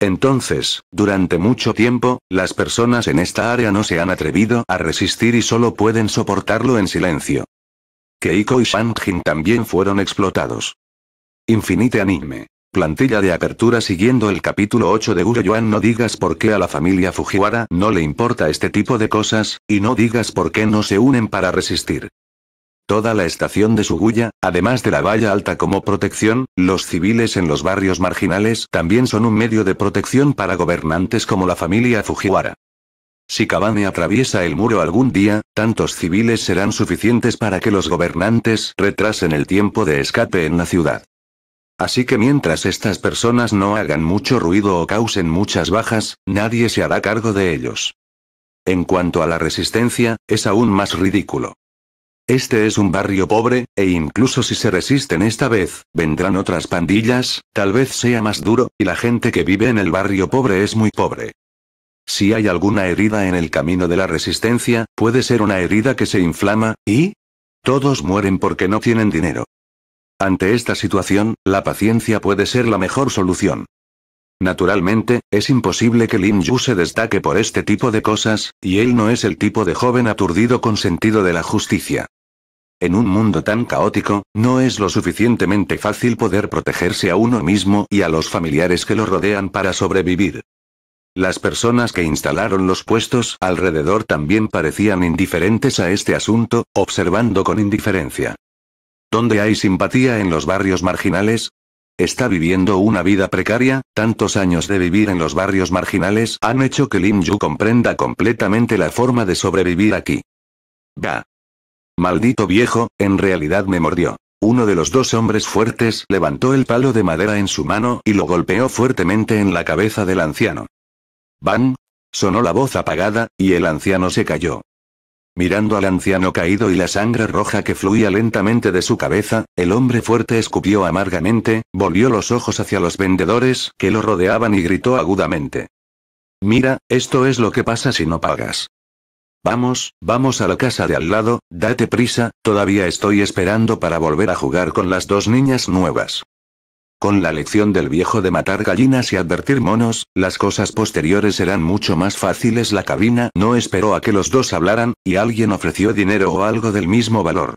S1: Entonces, durante mucho tiempo, las personas en esta área no se han atrevido a resistir y solo pueden soportarlo en silencio. Keiko y Jin también fueron explotados. Infinite Anime. Plantilla de apertura siguiendo el capítulo 8 de Ure No digas por qué a la familia Fujiwara no le importa este tipo de cosas, y no digas por qué no se unen para resistir. Toda la estación de Suguya, además de la valla alta como protección, los civiles en los barrios marginales también son un medio de protección para gobernantes como la familia Fujiwara. Si Kabane atraviesa el muro algún día, tantos civiles serán suficientes para que los gobernantes retrasen el tiempo de escape en la ciudad. Así que mientras estas personas no hagan mucho ruido o causen muchas bajas, nadie se hará cargo de ellos. En cuanto a la resistencia, es aún más ridículo. Este es un barrio pobre, e incluso si se resisten esta vez, vendrán otras pandillas, tal vez sea más duro, y la gente que vive en el barrio pobre es muy pobre. Si hay alguna herida en el camino de la resistencia, puede ser una herida que se inflama, y... Todos mueren porque no tienen dinero. Ante esta situación, la paciencia puede ser la mejor solución. Naturalmente, es imposible que Lin Yu se destaque por este tipo de cosas, y él no es el tipo de joven aturdido con sentido de la justicia. En un mundo tan caótico, no es lo suficientemente fácil poder protegerse a uno mismo y a los familiares que lo rodean para sobrevivir. Las personas que instalaron los puestos alrededor también parecían indiferentes a este asunto, observando con indiferencia. ¿Dónde hay simpatía en los barrios marginales? Está viviendo una vida precaria, tantos años de vivir en los barrios marginales han hecho que Lim Yu comprenda completamente la forma de sobrevivir aquí. Ga. Maldito viejo, en realidad me mordió. Uno de los dos hombres fuertes levantó el palo de madera en su mano y lo golpeó fuertemente en la cabeza del anciano. ¡Bang! Sonó la voz apagada, y el anciano se cayó. Mirando al anciano caído y la sangre roja que fluía lentamente de su cabeza, el hombre fuerte escupió amargamente, volvió los ojos hacia los vendedores que lo rodeaban y gritó agudamente. Mira, esto es lo que pasa si no pagas. Vamos, vamos a la casa de al lado, date prisa, todavía estoy esperando para volver a jugar con las dos niñas nuevas. Con la lección del viejo de matar gallinas y advertir monos, las cosas posteriores serán mucho más fáciles. La cabina no esperó a que los dos hablaran, y alguien ofreció dinero o algo del mismo valor.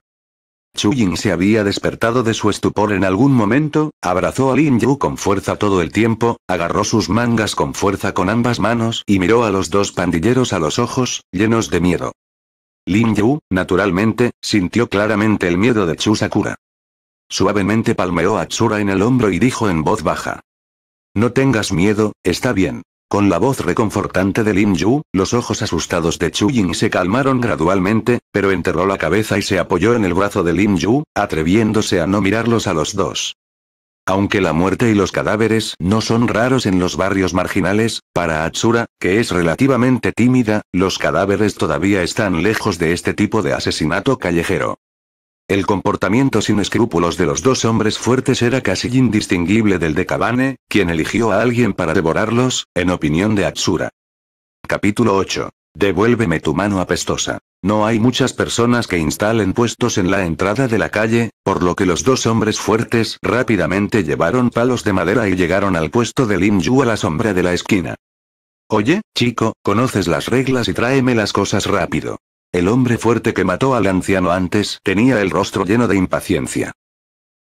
S1: Chuyin se había despertado de su estupor en algún momento, abrazó a Lin Yu con fuerza todo el tiempo, agarró sus mangas con fuerza con ambas manos y miró a los dos pandilleros a los ojos, llenos de miedo. Lin Yu, naturalmente, sintió claramente el miedo de Chusakura. Suavemente palmeó a Tsura en el hombro y dijo en voz baja. No tengas miedo, está bien. Con la voz reconfortante de Lin Yu, los ojos asustados de Chu Ying se calmaron gradualmente, pero enterró la cabeza y se apoyó en el brazo de Lin Yu, atreviéndose a no mirarlos a los dos. Aunque la muerte y los cadáveres no son raros en los barrios marginales, para Atsura, que es relativamente tímida, los cadáveres todavía están lejos de este tipo de asesinato callejero. El comportamiento sin escrúpulos de los dos hombres fuertes era casi indistinguible del de Cabane, quien eligió a alguien para devorarlos, en opinión de Atsura. Capítulo 8. Devuélveme tu mano apestosa. No hay muchas personas que instalen puestos en la entrada de la calle, por lo que los dos hombres fuertes rápidamente llevaron palos de madera y llegaron al puesto de Lin Yu a la sombra de la esquina. Oye, chico, conoces las reglas y tráeme las cosas rápido. El hombre fuerte que mató al anciano antes tenía el rostro lleno de impaciencia.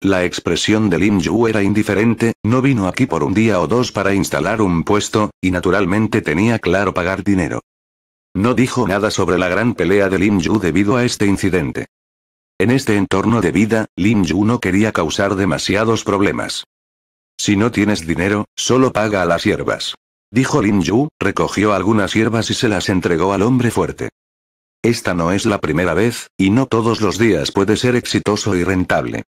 S1: La expresión de Lin Yu era indiferente, no vino aquí por un día o dos para instalar un puesto, y naturalmente tenía claro pagar dinero. No dijo nada sobre la gran pelea de Lin Yu debido a este incidente. En este entorno de vida, Lin Yu no quería causar demasiados problemas. Si no tienes dinero, solo paga a las hierbas. Dijo Lin Yu, recogió algunas hierbas y se las entregó al hombre fuerte. Esta no es la primera vez, y no todos los días puede ser exitoso y rentable.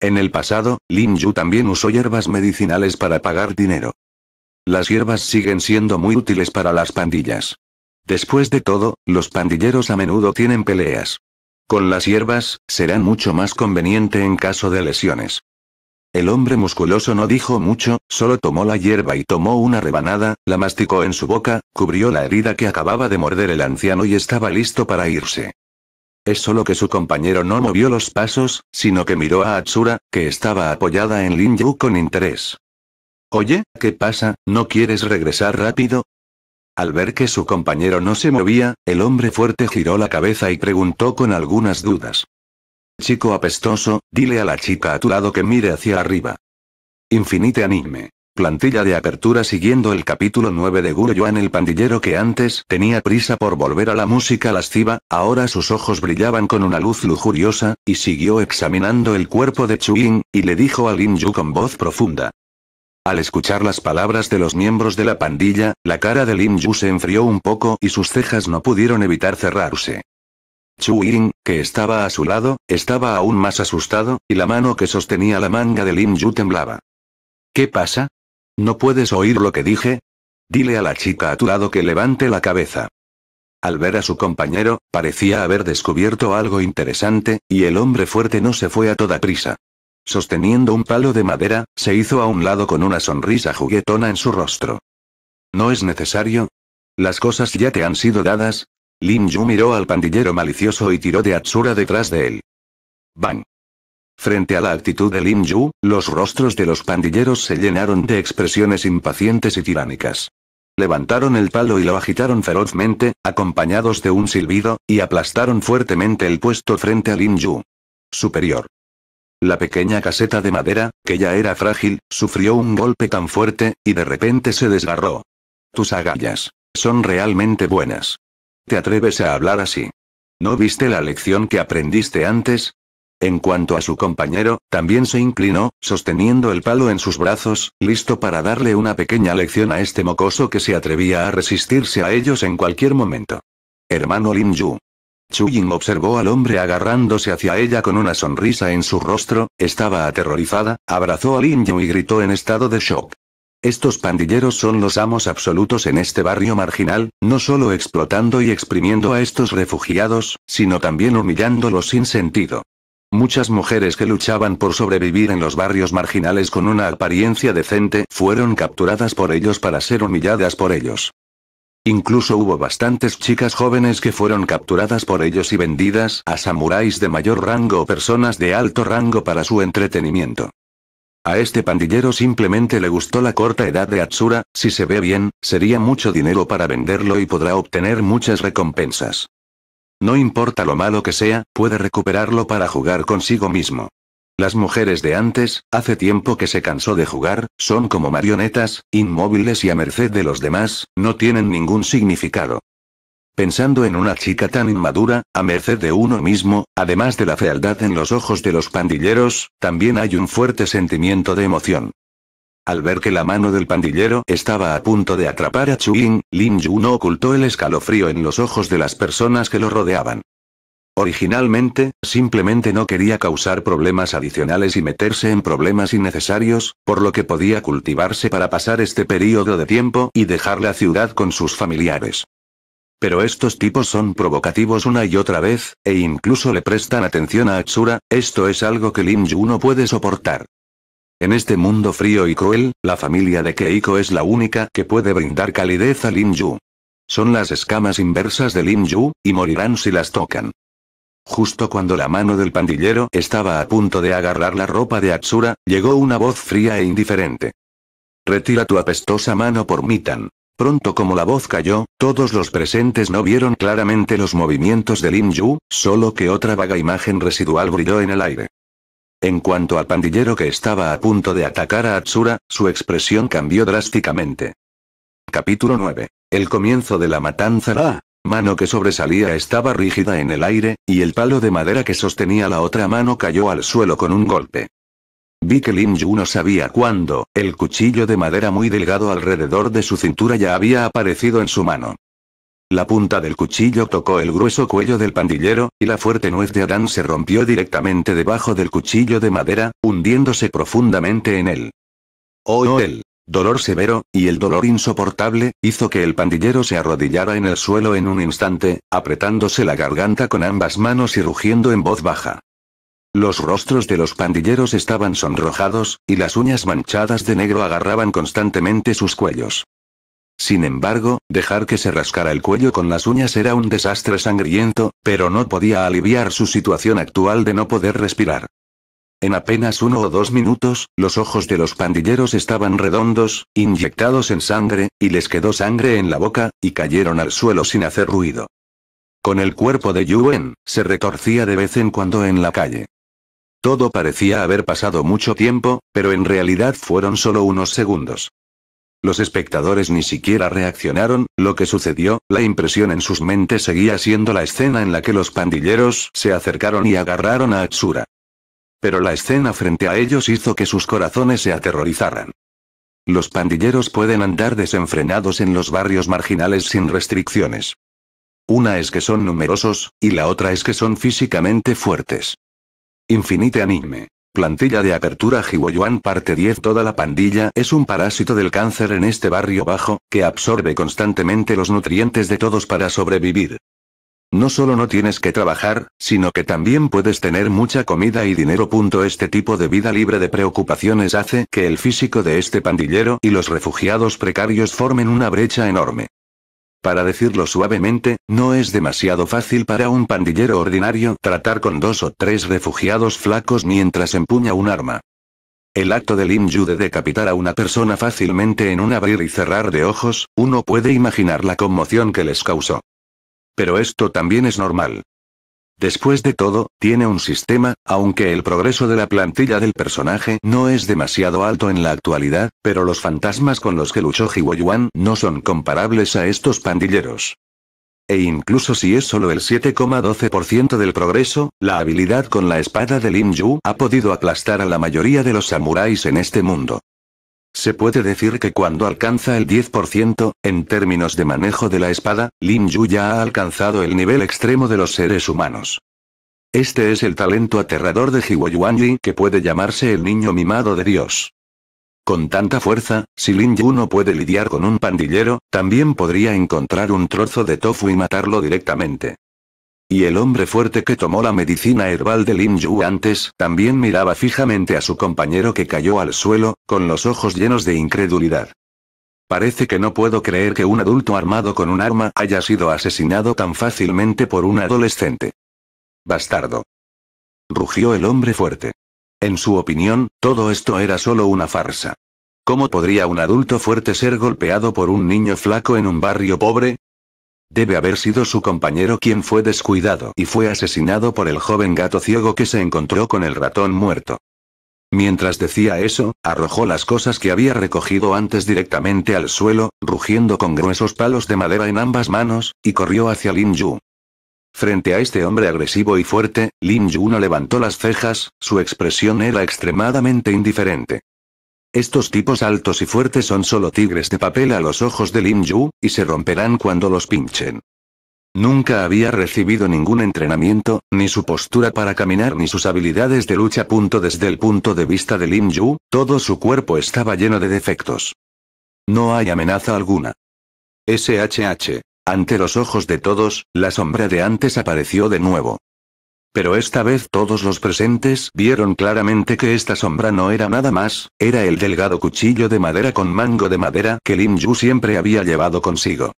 S1: En el pasado, Lin Yu también usó hierbas medicinales para pagar dinero. Las hierbas siguen siendo muy útiles para las pandillas. Después de todo, los pandilleros a menudo tienen peleas. Con las hierbas, será mucho más conveniente en caso de lesiones. El hombre musculoso no dijo mucho, solo tomó la hierba y tomó una rebanada, la masticó en su boca, cubrió la herida que acababa de morder el anciano y estaba listo para irse. Es solo que su compañero no movió los pasos, sino que miró a Atsura, que estaba apoyada en Lin Yu con interés. Oye, ¿qué pasa? ¿No quieres regresar rápido? Al ver que su compañero no se movía, el hombre fuerte giró la cabeza y preguntó con algunas dudas. Chico apestoso, dile a la chica a tu lado que mire hacia arriba. Infinite anime. Plantilla de apertura siguiendo el capítulo 9 de Guru Yuan el pandillero que antes tenía prisa por volver a la música lasciva, ahora sus ojos brillaban con una luz lujuriosa, y siguió examinando el cuerpo de Yin, y le dijo a Lin Yu con voz profunda. Al escuchar las palabras de los miembros de la pandilla, la cara de Lin Yu se enfrió un poco y sus cejas no pudieron evitar cerrarse. Chu Iring, que estaba a su lado, estaba aún más asustado, y la mano que sostenía la manga de Lin Yu temblaba. ¿Qué pasa? ¿No puedes oír lo que dije? Dile a la chica a tu lado que levante la cabeza. Al ver a su compañero, parecía haber descubierto algo interesante, y el hombre fuerte no se fue a toda prisa. Sosteniendo un palo de madera, se hizo a un lado con una sonrisa juguetona en su rostro. No es necesario. Las cosas ya te han sido dadas, Lin Yu miró al pandillero malicioso y tiró de Atsura detrás de él. ¡Bang! Frente a la actitud de Lin Yu, los rostros de los pandilleros se llenaron de expresiones impacientes y tiránicas. Levantaron el palo y lo agitaron ferozmente, acompañados de un silbido, y aplastaron fuertemente el puesto frente a Lin Yu. Superior. La pequeña caseta de madera, que ya era frágil, sufrió un golpe tan fuerte, y de repente se desgarró. Tus agallas. Son realmente buenas. ¿Te atreves a hablar así? ¿No viste la lección que aprendiste antes? En cuanto a su compañero, también se inclinó, sosteniendo el palo en sus brazos, listo para darle una pequeña lección a este mocoso que se atrevía a resistirse a ellos en cualquier momento. Hermano Lin Yu. Ying observó al hombre agarrándose hacia ella con una sonrisa en su rostro, estaba aterrorizada, abrazó a Lin Yu y gritó en estado de shock. Estos pandilleros son los amos absolutos en este barrio marginal, no solo explotando y exprimiendo a estos refugiados, sino también humillándolos sin sentido. Muchas mujeres que luchaban por sobrevivir en los barrios marginales con una apariencia decente fueron capturadas por ellos para ser humilladas por ellos. Incluso hubo bastantes chicas jóvenes que fueron capturadas por ellos y vendidas a samuráis de mayor rango o personas de alto rango para su entretenimiento. A este pandillero simplemente le gustó la corta edad de Atsura, si se ve bien, sería mucho dinero para venderlo y podrá obtener muchas recompensas. No importa lo malo que sea, puede recuperarlo para jugar consigo mismo. Las mujeres de antes, hace tiempo que se cansó de jugar, son como marionetas, inmóviles y a merced de los demás, no tienen ningún significado pensando en una chica tan inmadura, a merced de uno mismo, además de la fealdad en los ojos de los pandilleros, también hay un fuerte sentimiento de emoción. Al ver que la mano del pandillero estaba a punto de atrapar a Chuin, Lin Yu no ocultó el escalofrío en los ojos de las personas que lo rodeaban. Originalmente, simplemente no quería causar problemas adicionales y meterse en problemas innecesarios, por lo que podía cultivarse para pasar este periodo de tiempo y dejar la ciudad con sus familiares. Pero estos tipos son provocativos una y otra vez, e incluso le prestan atención a Atsura, esto es algo que Lin Yu no puede soportar. En este mundo frío y cruel, la familia de Keiko es la única que puede brindar calidez a Lin Yu. Son las escamas inversas de Lin Yu, y morirán si las tocan. Justo cuando la mano del pandillero estaba a punto de agarrar la ropa de Atsura, llegó una voz fría e indiferente. Retira tu apestosa mano por Mitan. Pronto como la voz cayó, todos los presentes no vieron claramente los movimientos de Lin Yu, solo que otra vaga imagen residual brilló en el aire. En cuanto al pandillero que estaba a punto de atacar a Atsura, su expresión cambió drásticamente. Capítulo 9. El comienzo de la matanza. La ah, mano que sobresalía estaba rígida en el aire, y el palo de madera que sostenía la otra mano cayó al suelo con un golpe. Vi que Yu no sabía cuándo, el cuchillo de madera muy delgado alrededor de su cintura ya había aparecido en su mano. La punta del cuchillo tocó el grueso cuello del pandillero, y la fuerte nuez de Adán se rompió directamente debajo del cuchillo de madera, hundiéndose profundamente en él. oh, el dolor severo, y el dolor insoportable, hizo que el pandillero se arrodillara en el suelo en un instante, apretándose la garganta con ambas manos y rugiendo en voz baja. Los rostros de los pandilleros estaban sonrojados, y las uñas manchadas de negro agarraban constantemente sus cuellos. Sin embargo, dejar que se rascara el cuello con las uñas era un desastre sangriento, pero no podía aliviar su situación actual de no poder respirar. En apenas uno o dos minutos, los ojos de los pandilleros estaban redondos, inyectados en sangre, y les quedó sangre en la boca, y cayeron al suelo sin hacer ruido. Con el cuerpo de Yuen, se retorcía de vez en cuando en la calle. Todo parecía haber pasado mucho tiempo, pero en realidad fueron solo unos segundos. Los espectadores ni siquiera reaccionaron, lo que sucedió, la impresión en sus mentes seguía siendo la escena en la que los pandilleros se acercaron y agarraron a Atsura. Pero la escena frente a ellos hizo que sus corazones se aterrorizaran. Los pandilleros pueden andar desenfrenados en los barrios marginales sin restricciones. Una es que son numerosos, y la otra es que son físicamente fuertes. Infinite Anime. Plantilla de apertura Jiwoyuan parte 10 Toda la pandilla es un parásito del cáncer en este barrio bajo, que absorbe constantemente los nutrientes de todos para sobrevivir. No solo no tienes que trabajar, sino que también puedes tener mucha comida y dinero. Este tipo de vida libre de preocupaciones hace que el físico de este pandillero y los refugiados precarios formen una brecha enorme. Para decirlo suavemente, no es demasiado fácil para un pandillero ordinario tratar con dos o tres refugiados flacos mientras empuña un arma. El acto del Lin de decapitar a una persona fácilmente en un abrir y cerrar de ojos, uno puede imaginar la conmoción que les causó. Pero esto también es normal. Después de todo, tiene un sistema, aunque el progreso de la plantilla del personaje no es demasiado alto en la actualidad, pero los fantasmas con los que luchó Hiwoyuan no son comparables a estos pandilleros. E incluso si es solo el 7,12% del progreso, la habilidad con la espada de Lin Yu ha podido aplastar a la mayoría de los samuráis en este mundo. Se puede decir que cuando alcanza el 10%, en términos de manejo de la espada, Lin Yu ya ha alcanzado el nivel extremo de los seres humanos. Este es el talento aterrador de Yuan que puede llamarse el niño mimado de Dios. Con tanta fuerza, si Lin Yu no puede lidiar con un pandillero, también podría encontrar un trozo de tofu y matarlo directamente. Y el hombre fuerte que tomó la medicina herbal de Lin Yu antes también miraba fijamente a su compañero que cayó al suelo, con los ojos llenos de incredulidad. Parece que no puedo creer que un adulto armado con un arma haya sido asesinado tan fácilmente por un adolescente. Bastardo. Rugió el hombre fuerte. En su opinión, todo esto era solo una farsa. ¿Cómo podría un adulto fuerte ser golpeado por un niño flaco en un barrio pobre? Debe haber sido su compañero quien fue descuidado y fue asesinado por el joven gato ciego que se encontró con el ratón muerto. Mientras decía eso, arrojó las cosas que había recogido antes directamente al suelo, rugiendo con gruesos palos de madera en ambas manos, y corrió hacia Lin Yu. Frente a este hombre agresivo y fuerte, Lin Yu no levantó las cejas, su expresión era extremadamente indiferente. Estos tipos altos y fuertes son solo tigres de papel a los ojos de Lim Yu, y se romperán cuando los pinchen. Nunca había recibido ningún entrenamiento, ni su postura para caminar ni sus habilidades de lucha. Desde el punto de vista de Lim Yu, todo su cuerpo estaba lleno de defectos. No hay amenaza alguna. SHH. Ante los ojos de todos, la sombra de antes apareció de nuevo. Pero esta vez todos los presentes vieron claramente que esta sombra no era nada más, era el delgado cuchillo de madera con mango de madera que Lin Yu siempre había llevado consigo.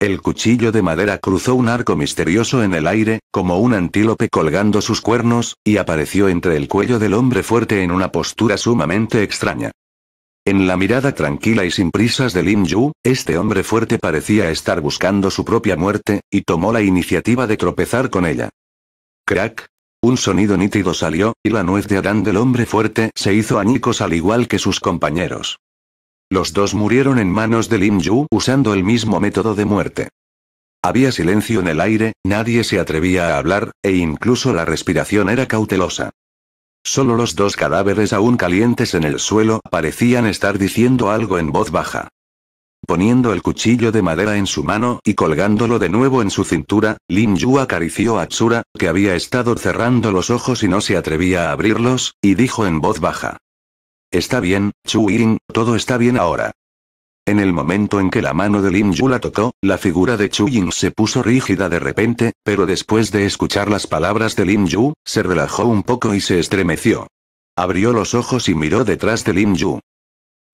S1: El cuchillo de madera cruzó un arco misterioso en el aire, como un antílope colgando sus cuernos, y apareció entre el cuello del hombre fuerte en una postura sumamente extraña. En la mirada tranquila y sin prisas de Lin Yu, este hombre fuerte parecía estar buscando su propia muerte, y tomó la iniciativa de tropezar con ella. Crack. Un sonido nítido salió, y la nuez de Adán del hombre fuerte se hizo añicos al igual que sus compañeros. Los dos murieron en manos de Lim Yu usando el mismo método de muerte. Había silencio en el aire, nadie se atrevía a hablar, e incluso la respiración era cautelosa. Solo los dos cadáveres aún calientes en el suelo parecían estar diciendo algo en voz baja. Poniendo el cuchillo de madera en su mano y colgándolo de nuevo en su cintura, Lin Yu acarició a Tsura, que había estado cerrando los ojos y no se atrevía a abrirlos, y dijo en voz baja. Está bien, Chu Yin, todo está bien ahora. En el momento en que la mano de Lin Yu la tocó, la figura de Chu Yin se puso rígida de repente, pero después de escuchar las palabras de Lin Yu, se relajó un poco y se estremeció. Abrió los ojos y miró detrás de Lin Yu.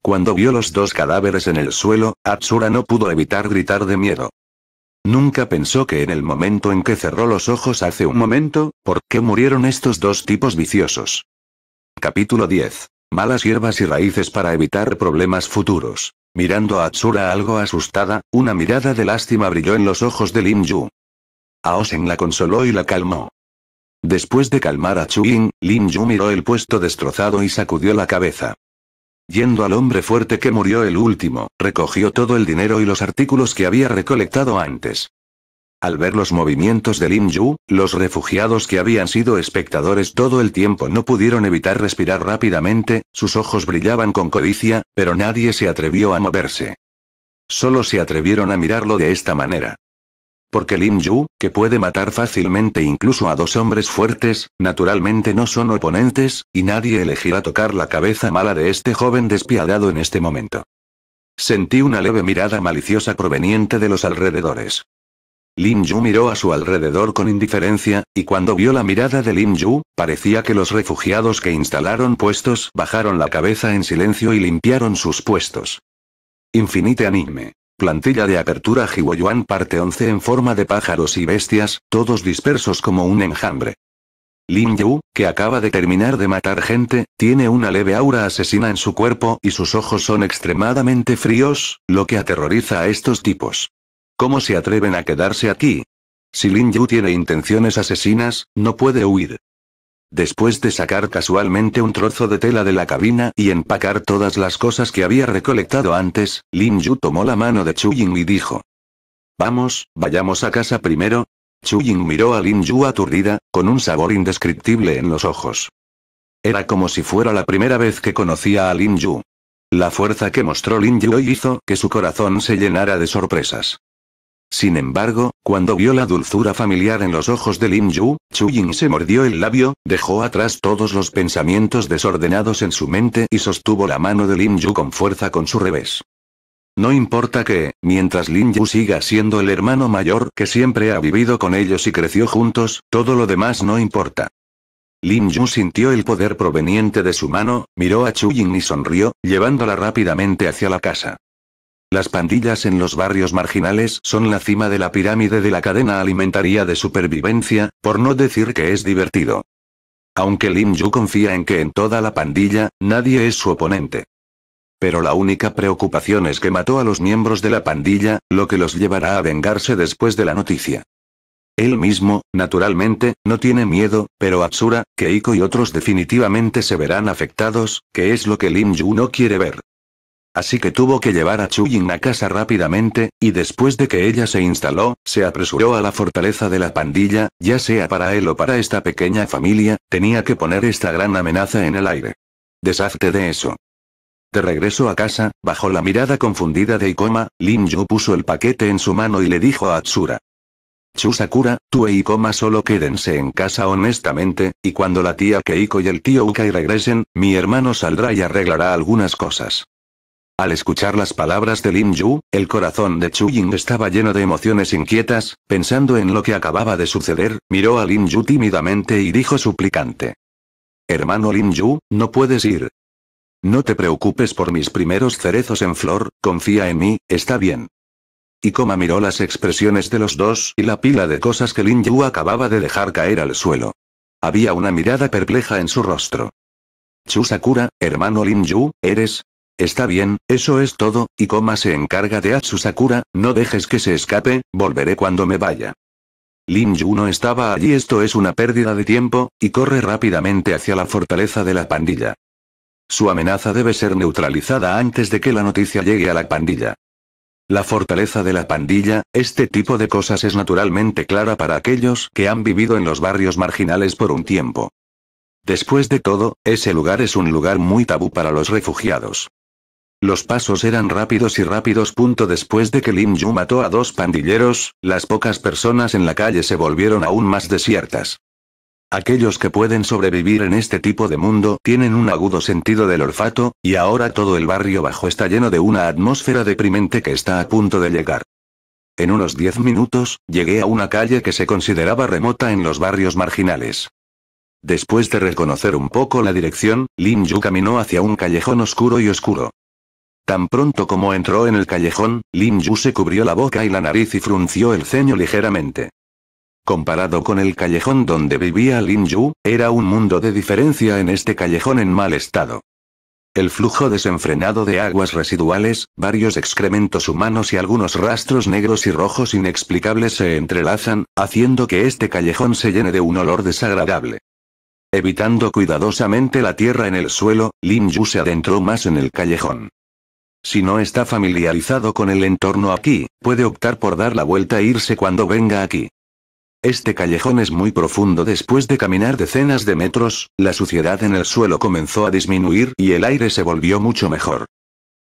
S1: Cuando vio los dos cadáveres en el suelo, Atsura no pudo evitar gritar de miedo. Nunca pensó que en el momento en que cerró los ojos hace un momento, ¿por qué murieron estos dos tipos viciosos? Capítulo 10. Malas hierbas y raíces para evitar problemas futuros. Mirando a Atsura algo asustada, una mirada de lástima brilló en los ojos de Lin Yu. Aosen la consoló y la calmó. Después de calmar a Yin, Lin Yu miró el puesto destrozado y sacudió la cabeza. Yendo al hombre fuerte que murió el último, recogió todo el dinero y los artículos que había recolectado antes. Al ver los movimientos de Lim Yu, los refugiados que habían sido espectadores todo el tiempo no pudieron evitar respirar rápidamente, sus ojos brillaban con codicia, pero nadie se atrevió a moverse. Solo se atrevieron a mirarlo de esta manera. Porque Lim Yu, que puede matar fácilmente incluso a dos hombres fuertes, naturalmente no son oponentes, y nadie elegirá tocar la cabeza mala de este joven despiadado en este momento. Sentí una leve mirada maliciosa proveniente de los alrededores. Lin Yu miró a su alrededor con indiferencia, y cuando vio la mirada de Lin Yu, parecía que los refugiados que instalaron puestos bajaron la cabeza en silencio y limpiaron sus puestos. Infinite anime. Plantilla de apertura Jiwoyuan parte 11 en forma de pájaros y bestias, todos dispersos como un enjambre. Lin Yu, que acaba de terminar de matar gente, tiene una leve aura asesina en su cuerpo y sus ojos son extremadamente fríos, lo que aterroriza a estos tipos. ¿Cómo se atreven a quedarse aquí? Si Lin Yu tiene intenciones asesinas, no puede huir. Después de sacar casualmente un trozo de tela de la cabina y empacar todas las cosas que había recolectado antes, Lin Yu tomó la mano de Chu Ying y dijo. Vamos, vayamos a casa primero. Chu Ying miró a Lin Yu aturdida, con un sabor indescriptible en los ojos. Era como si fuera la primera vez que conocía a Lin Yu. La fuerza que mostró Lin Yu hizo que su corazón se llenara de sorpresas. Sin embargo, cuando vio la dulzura familiar en los ojos de Lin Yu, Ying se mordió el labio, dejó atrás todos los pensamientos desordenados en su mente y sostuvo la mano de Lin Yu con fuerza con su revés. No importa que, mientras Lin Yu siga siendo el hermano mayor que siempre ha vivido con ellos y creció juntos, todo lo demás no importa. Lin Yu sintió el poder proveniente de su mano, miró a Chu Ying y sonrió, llevándola rápidamente hacia la casa. Las pandillas en los barrios marginales son la cima de la pirámide de la cadena alimentaria de supervivencia, por no decir que es divertido. Aunque Lim Yu confía en que en toda la pandilla, nadie es su oponente. Pero la única preocupación es que mató a los miembros de la pandilla, lo que los llevará a vengarse después de la noticia. Él mismo, naturalmente, no tiene miedo, pero que Keiko y otros definitivamente se verán afectados, que es lo que Lim Yu no quiere ver así que tuvo que llevar a Chuyin a casa rápidamente, y después de que ella se instaló, se apresuró a la fortaleza de la pandilla, ya sea para él o para esta pequeña familia, tenía que poner esta gran amenaza en el aire. Deshazte de eso. Te regreso a casa, bajo la mirada confundida de Ikoma, Lin puso el paquete en su mano y le dijo a Atsura. Chusakura, tú e Ikoma solo quédense en casa honestamente, y cuando la tía Keiko y el tío Ukai regresen, mi hermano saldrá y arreglará algunas cosas. Al escuchar las palabras de Lin Yu, el corazón de Chu Ying estaba lleno de emociones inquietas, pensando en lo que acababa de suceder, miró a Lin Yu tímidamente y dijo suplicante. Hermano Lin Yu, no puedes ir. No te preocupes por mis primeros cerezos en flor, confía en mí, está bien. Y Koma miró las expresiones de los dos y la pila de cosas que Lin Yu acababa de dejar caer al suelo. Había una mirada perpleja en su rostro. Chu Sakura, hermano Lin Yu, eres, Está bien, eso es todo, y Koma se encarga de Atsu Sakura, no dejes que se escape, volveré cuando me vaya. Lin Yu no estaba allí, esto es una pérdida de tiempo, y corre rápidamente hacia la fortaleza de la pandilla. Su amenaza debe ser neutralizada antes de que la noticia llegue a la pandilla. La fortaleza de la pandilla, este tipo de cosas es naturalmente clara para aquellos que han vivido en los barrios marginales por un tiempo. Después de todo, ese lugar es un lugar muy tabú para los refugiados. Los pasos eran rápidos y rápidos. punto Después de que Lim Yu mató a dos pandilleros, las pocas personas en la calle se volvieron aún más desiertas. Aquellos que pueden sobrevivir en este tipo de mundo tienen un agudo sentido del olfato, y ahora todo el barrio bajo está lleno de una atmósfera deprimente que está a punto de llegar. En unos 10 minutos, llegué a una calle que se consideraba remota en los barrios marginales. Después de reconocer un poco la dirección, Lin Yu caminó hacia un callejón oscuro y oscuro. Tan pronto como entró en el callejón, Lin Yu se cubrió la boca y la nariz y frunció el ceño ligeramente. Comparado con el callejón donde vivía Lin Yu, era un mundo de diferencia en este callejón en mal estado. El flujo desenfrenado de aguas residuales, varios excrementos humanos y algunos rastros negros y rojos inexplicables se entrelazan, haciendo que este callejón se llene de un olor desagradable. Evitando cuidadosamente la tierra en el suelo, Lin Yu se adentró más en el callejón. Si no está familiarizado con el entorno aquí, puede optar por dar la vuelta e irse cuando venga aquí. Este callejón es muy profundo después de caminar decenas de metros, la suciedad en el suelo comenzó a disminuir y el aire se volvió mucho mejor.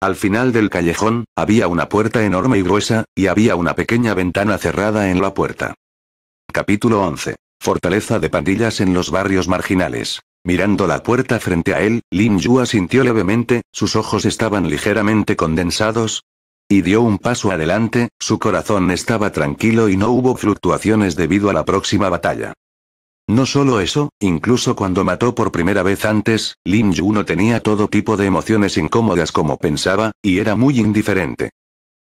S1: Al final del callejón, había una puerta enorme y gruesa, y había una pequeña ventana cerrada en la puerta. Capítulo 11. Fortaleza de pandillas en los barrios marginales. Mirando la puerta frente a él, Lin Yu asintió levemente, sus ojos estaban ligeramente condensados, y dio un paso adelante, su corazón estaba tranquilo y no hubo fluctuaciones debido a la próxima batalla. No solo eso, incluso cuando mató por primera vez antes, Lin Yu no tenía todo tipo de emociones incómodas como pensaba, y era muy indiferente.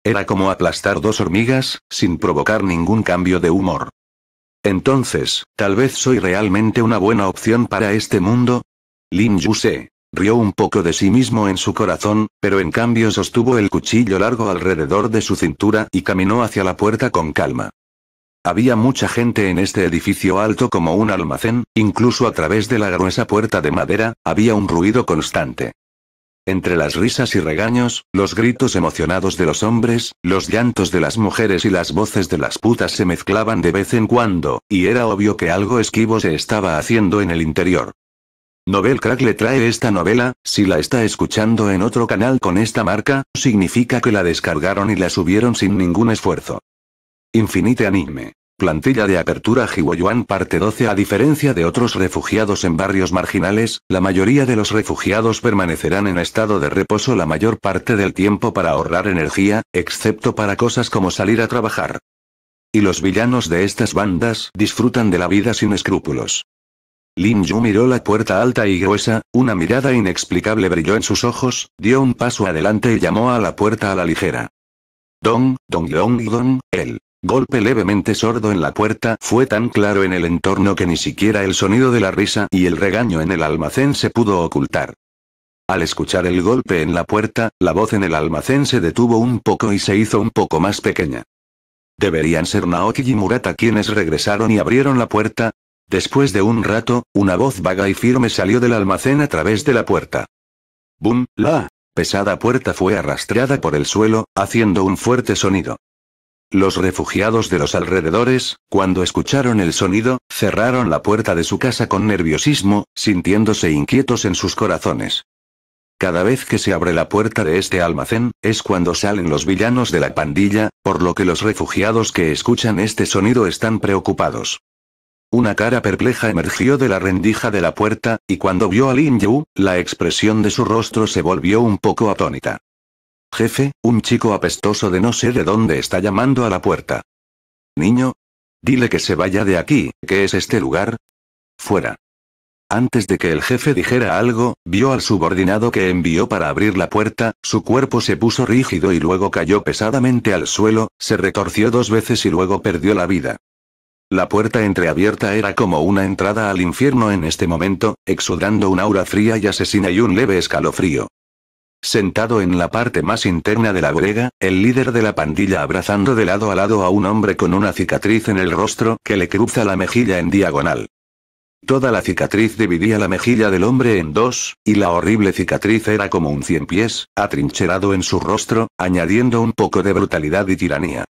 S1: Era como aplastar dos hormigas, sin provocar ningún cambio de humor. Entonces, tal vez soy realmente una buena opción para este mundo. Lin Yuse rió un poco de sí mismo en su corazón, pero en cambio sostuvo el cuchillo largo alrededor de su cintura y caminó hacia la puerta con calma. Había mucha gente en este edificio alto como un almacén, incluso a través de la gruesa puerta de madera, había un ruido constante. Entre las risas y regaños, los gritos emocionados de los hombres, los llantos de las mujeres y las voces de las putas se mezclaban de vez en cuando, y era obvio que algo esquivo se estaba haciendo en el interior. Novel Crack le trae esta novela, si la está escuchando en otro canal con esta marca, significa que la descargaron y la subieron sin ningún esfuerzo. Infinite Anime. Plantilla de apertura Jiwoyuan parte 12 A diferencia de otros refugiados en barrios marginales, la mayoría de los refugiados permanecerán en estado de reposo la mayor parte del tiempo para ahorrar energía, excepto para cosas como salir a trabajar. Y los villanos de estas bandas disfrutan de la vida sin escrúpulos. Lin Yu miró la puerta alta y gruesa, una mirada inexplicable brilló en sus ojos, dio un paso adelante y llamó a la puerta a la ligera. Dong, Don Yong y él. Golpe levemente sordo en la puerta fue tan claro en el entorno que ni siquiera el sonido de la risa y el regaño en el almacén se pudo ocultar. Al escuchar el golpe en la puerta, la voz en el almacén se detuvo un poco y se hizo un poco más pequeña. Deberían ser Naoki y Murata quienes regresaron y abrieron la puerta. Después de un rato, una voz vaga y firme salió del almacén a través de la puerta. ¡Bum! La pesada puerta fue arrastrada por el suelo, haciendo un fuerte sonido. Los refugiados de los alrededores, cuando escucharon el sonido, cerraron la puerta de su casa con nerviosismo, sintiéndose inquietos en sus corazones. Cada vez que se abre la puerta de este almacén, es cuando salen los villanos de la pandilla, por lo que los refugiados que escuchan este sonido están preocupados. Una cara perpleja emergió de la rendija de la puerta, y cuando vio a Lin Yu, la expresión de su rostro se volvió un poco atónita. Jefe, un chico apestoso de no sé de dónde está llamando a la puerta. Niño. Dile que se vaya de aquí, ¿qué es este lugar? Fuera. Antes de que el jefe dijera algo, vio al subordinado que envió para abrir la puerta, su cuerpo se puso rígido y luego cayó pesadamente al suelo, se retorció dos veces y luego perdió la vida. La puerta entreabierta era como una entrada al infierno en este momento, exudando un aura fría y asesina y un leve escalofrío. Sentado en la parte más interna de la bodega, el líder de la pandilla abrazando de lado a lado a un hombre con una cicatriz en el rostro que le cruza la mejilla en diagonal. Toda la cicatriz dividía la mejilla del hombre en dos, y la horrible cicatriz era como un cien pies, atrincherado en su rostro, añadiendo un poco de brutalidad y tiranía.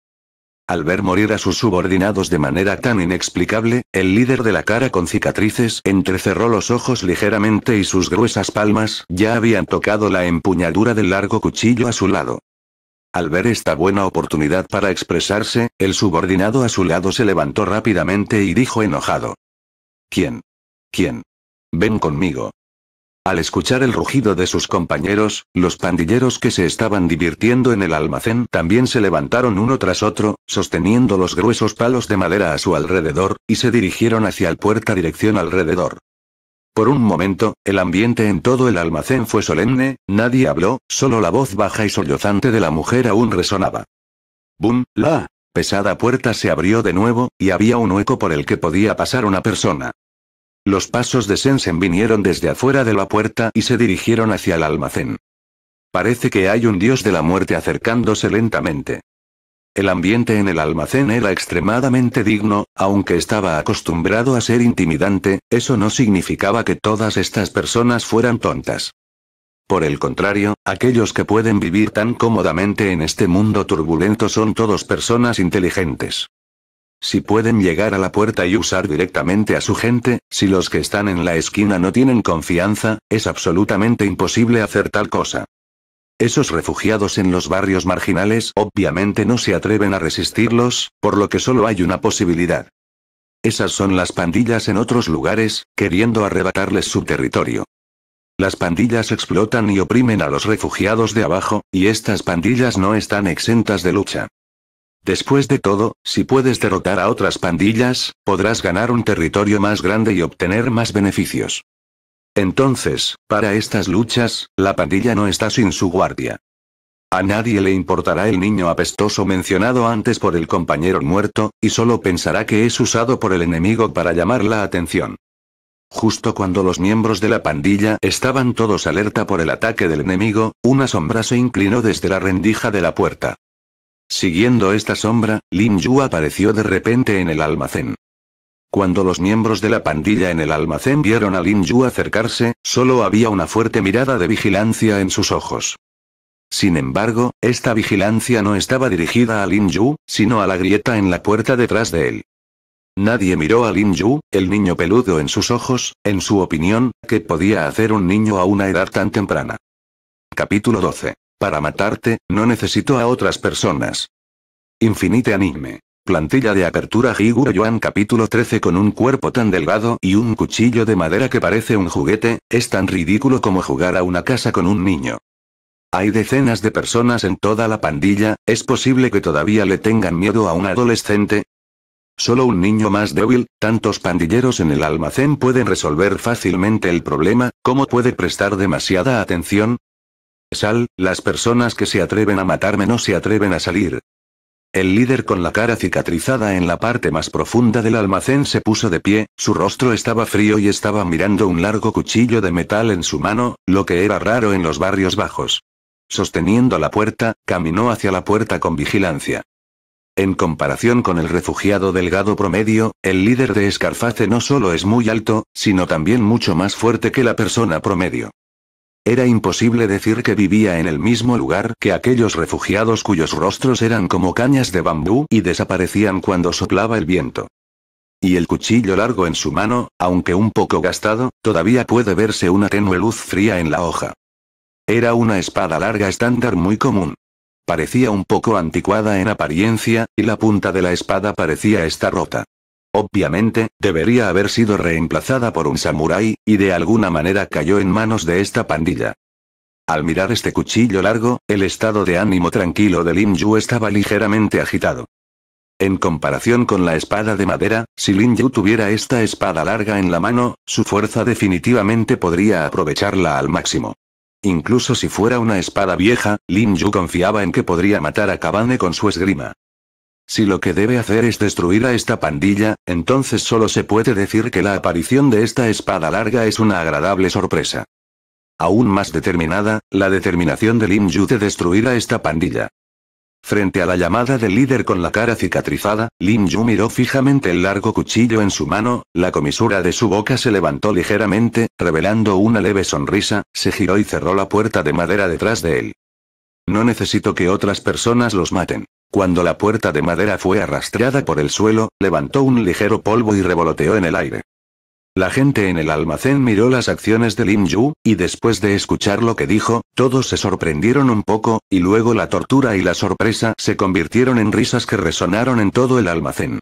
S1: Al ver morir a sus subordinados de manera tan inexplicable, el líder de la cara con cicatrices entrecerró los ojos ligeramente y sus gruesas palmas ya habían tocado la empuñadura del largo cuchillo a su lado. Al ver esta buena oportunidad para expresarse, el subordinado a su lado se levantó rápidamente y dijo enojado. ¿Quién? ¿Quién? Ven conmigo. Al escuchar el rugido de sus compañeros, los pandilleros que se estaban divirtiendo en el almacén también se levantaron uno tras otro, sosteniendo los gruesos palos de madera a su alrededor, y se dirigieron hacia el puerta dirección alrededor. Por un momento, el ambiente en todo el almacén fue solemne, nadie habló, solo la voz baja y sollozante de la mujer aún resonaba. ¡Bum! La pesada puerta se abrió de nuevo, y había un hueco por el que podía pasar una persona. Los pasos de Sensen vinieron desde afuera de la puerta y se dirigieron hacia el almacén. Parece que hay un dios de la muerte acercándose lentamente. El ambiente en el almacén era extremadamente digno, aunque estaba acostumbrado a ser intimidante, eso no significaba que todas estas personas fueran tontas. Por el contrario, aquellos que pueden vivir tan cómodamente en este mundo turbulento son todos personas inteligentes. Si pueden llegar a la puerta y usar directamente a su gente, si los que están en la esquina no tienen confianza, es absolutamente imposible hacer tal cosa. Esos refugiados en los barrios marginales obviamente no se atreven a resistirlos, por lo que solo hay una posibilidad. Esas son las pandillas en otros lugares, queriendo arrebatarles su territorio. Las pandillas explotan y oprimen a los refugiados de abajo, y estas pandillas no están exentas de lucha. Después de todo, si puedes derrotar a otras pandillas, podrás ganar un territorio más grande y obtener más beneficios. Entonces, para estas luchas, la pandilla no está sin su guardia. A nadie le importará el niño apestoso mencionado antes por el compañero muerto, y solo pensará que es usado por el enemigo para llamar la atención. Justo cuando los miembros de la pandilla estaban todos alerta por el ataque del enemigo, una sombra se inclinó desde la rendija de la puerta. Siguiendo esta sombra, Lin Yu apareció de repente en el almacén. Cuando los miembros de la pandilla en el almacén vieron a Lin Yu acercarse, solo había una fuerte mirada de vigilancia en sus ojos. Sin embargo, esta vigilancia no estaba dirigida a Lin Yu, sino a la grieta en la puerta detrás de él. Nadie miró a Lin Yu, el niño peludo en sus ojos, en su opinión, que podía hacer un niño a una edad tan temprana. Capítulo 12. Para matarte, no necesito a otras personas. Infinite anime. Plantilla de apertura Higuro Yuan capítulo 13 con un cuerpo tan delgado y un cuchillo de madera que parece un juguete, es tan ridículo como jugar a una casa con un niño. Hay decenas de personas en toda la pandilla, ¿es posible que todavía le tengan miedo a un adolescente? Solo un niño más débil, tantos pandilleros en el almacén pueden resolver fácilmente el problema, ¿cómo puede prestar demasiada atención? Sal, las personas que se atreven a matarme no se atreven a salir. El líder con la cara cicatrizada en la parte más profunda del almacén se puso de pie, su rostro estaba frío y estaba mirando un largo cuchillo de metal en su mano, lo que era raro en los barrios bajos. Sosteniendo la puerta, caminó hacia la puerta con vigilancia. En comparación con el refugiado delgado promedio, el líder de Escarface no solo es muy alto, sino también mucho más fuerte que la persona promedio. Era imposible decir que vivía en el mismo lugar que aquellos refugiados cuyos rostros eran como cañas de bambú y desaparecían cuando soplaba el viento. Y el cuchillo largo en su mano, aunque un poco gastado, todavía puede verse una tenue luz fría en la hoja. Era una espada larga estándar muy común. Parecía un poco anticuada en apariencia, y la punta de la espada parecía estar rota. Obviamente, debería haber sido reemplazada por un samurái, y de alguna manera cayó en manos de esta pandilla. Al mirar este cuchillo largo, el estado de ánimo tranquilo de Lin Yu estaba ligeramente agitado. En comparación con la espada de madera, si Lin Yu tuviera esta espada larga en la mano, su fuerza definitivamente podría aprovecharla al máximo. Incluso si fuera una espada vieja, Lin Yu confiaba en que podría matar a Kabane con su esgrima. Si lo que debe hacer es destruir a esta pandilla, entonces solo se puede decir que la aparición de esta espada larga es una agradable sorpresa. Aún más determinada, la determinación de Lin Yu de destruir a esta pandilla. Frente a la llamada del líder con la cara cicatrizada, Lin Yu miró fijamente el largo cuchillo en su mano, la comisura de su boca se levantó ligeramente, revelando una leve sonrisa, se giró y cerró la puerta de madera detrás de él. No necesito que otras personas los maten. Cuando la puerta de madera fue arrastrada por el suelo, levantó un ligero polvo y revoloteó en el aire. La gente en el almacén miró las acciones de Lim Yu, y después de escuchar lo que dijo, todos se sorprendieron un poco, y luego la tortura y la sorpresa se convirtieron en risas que resonaron en todo el almacén.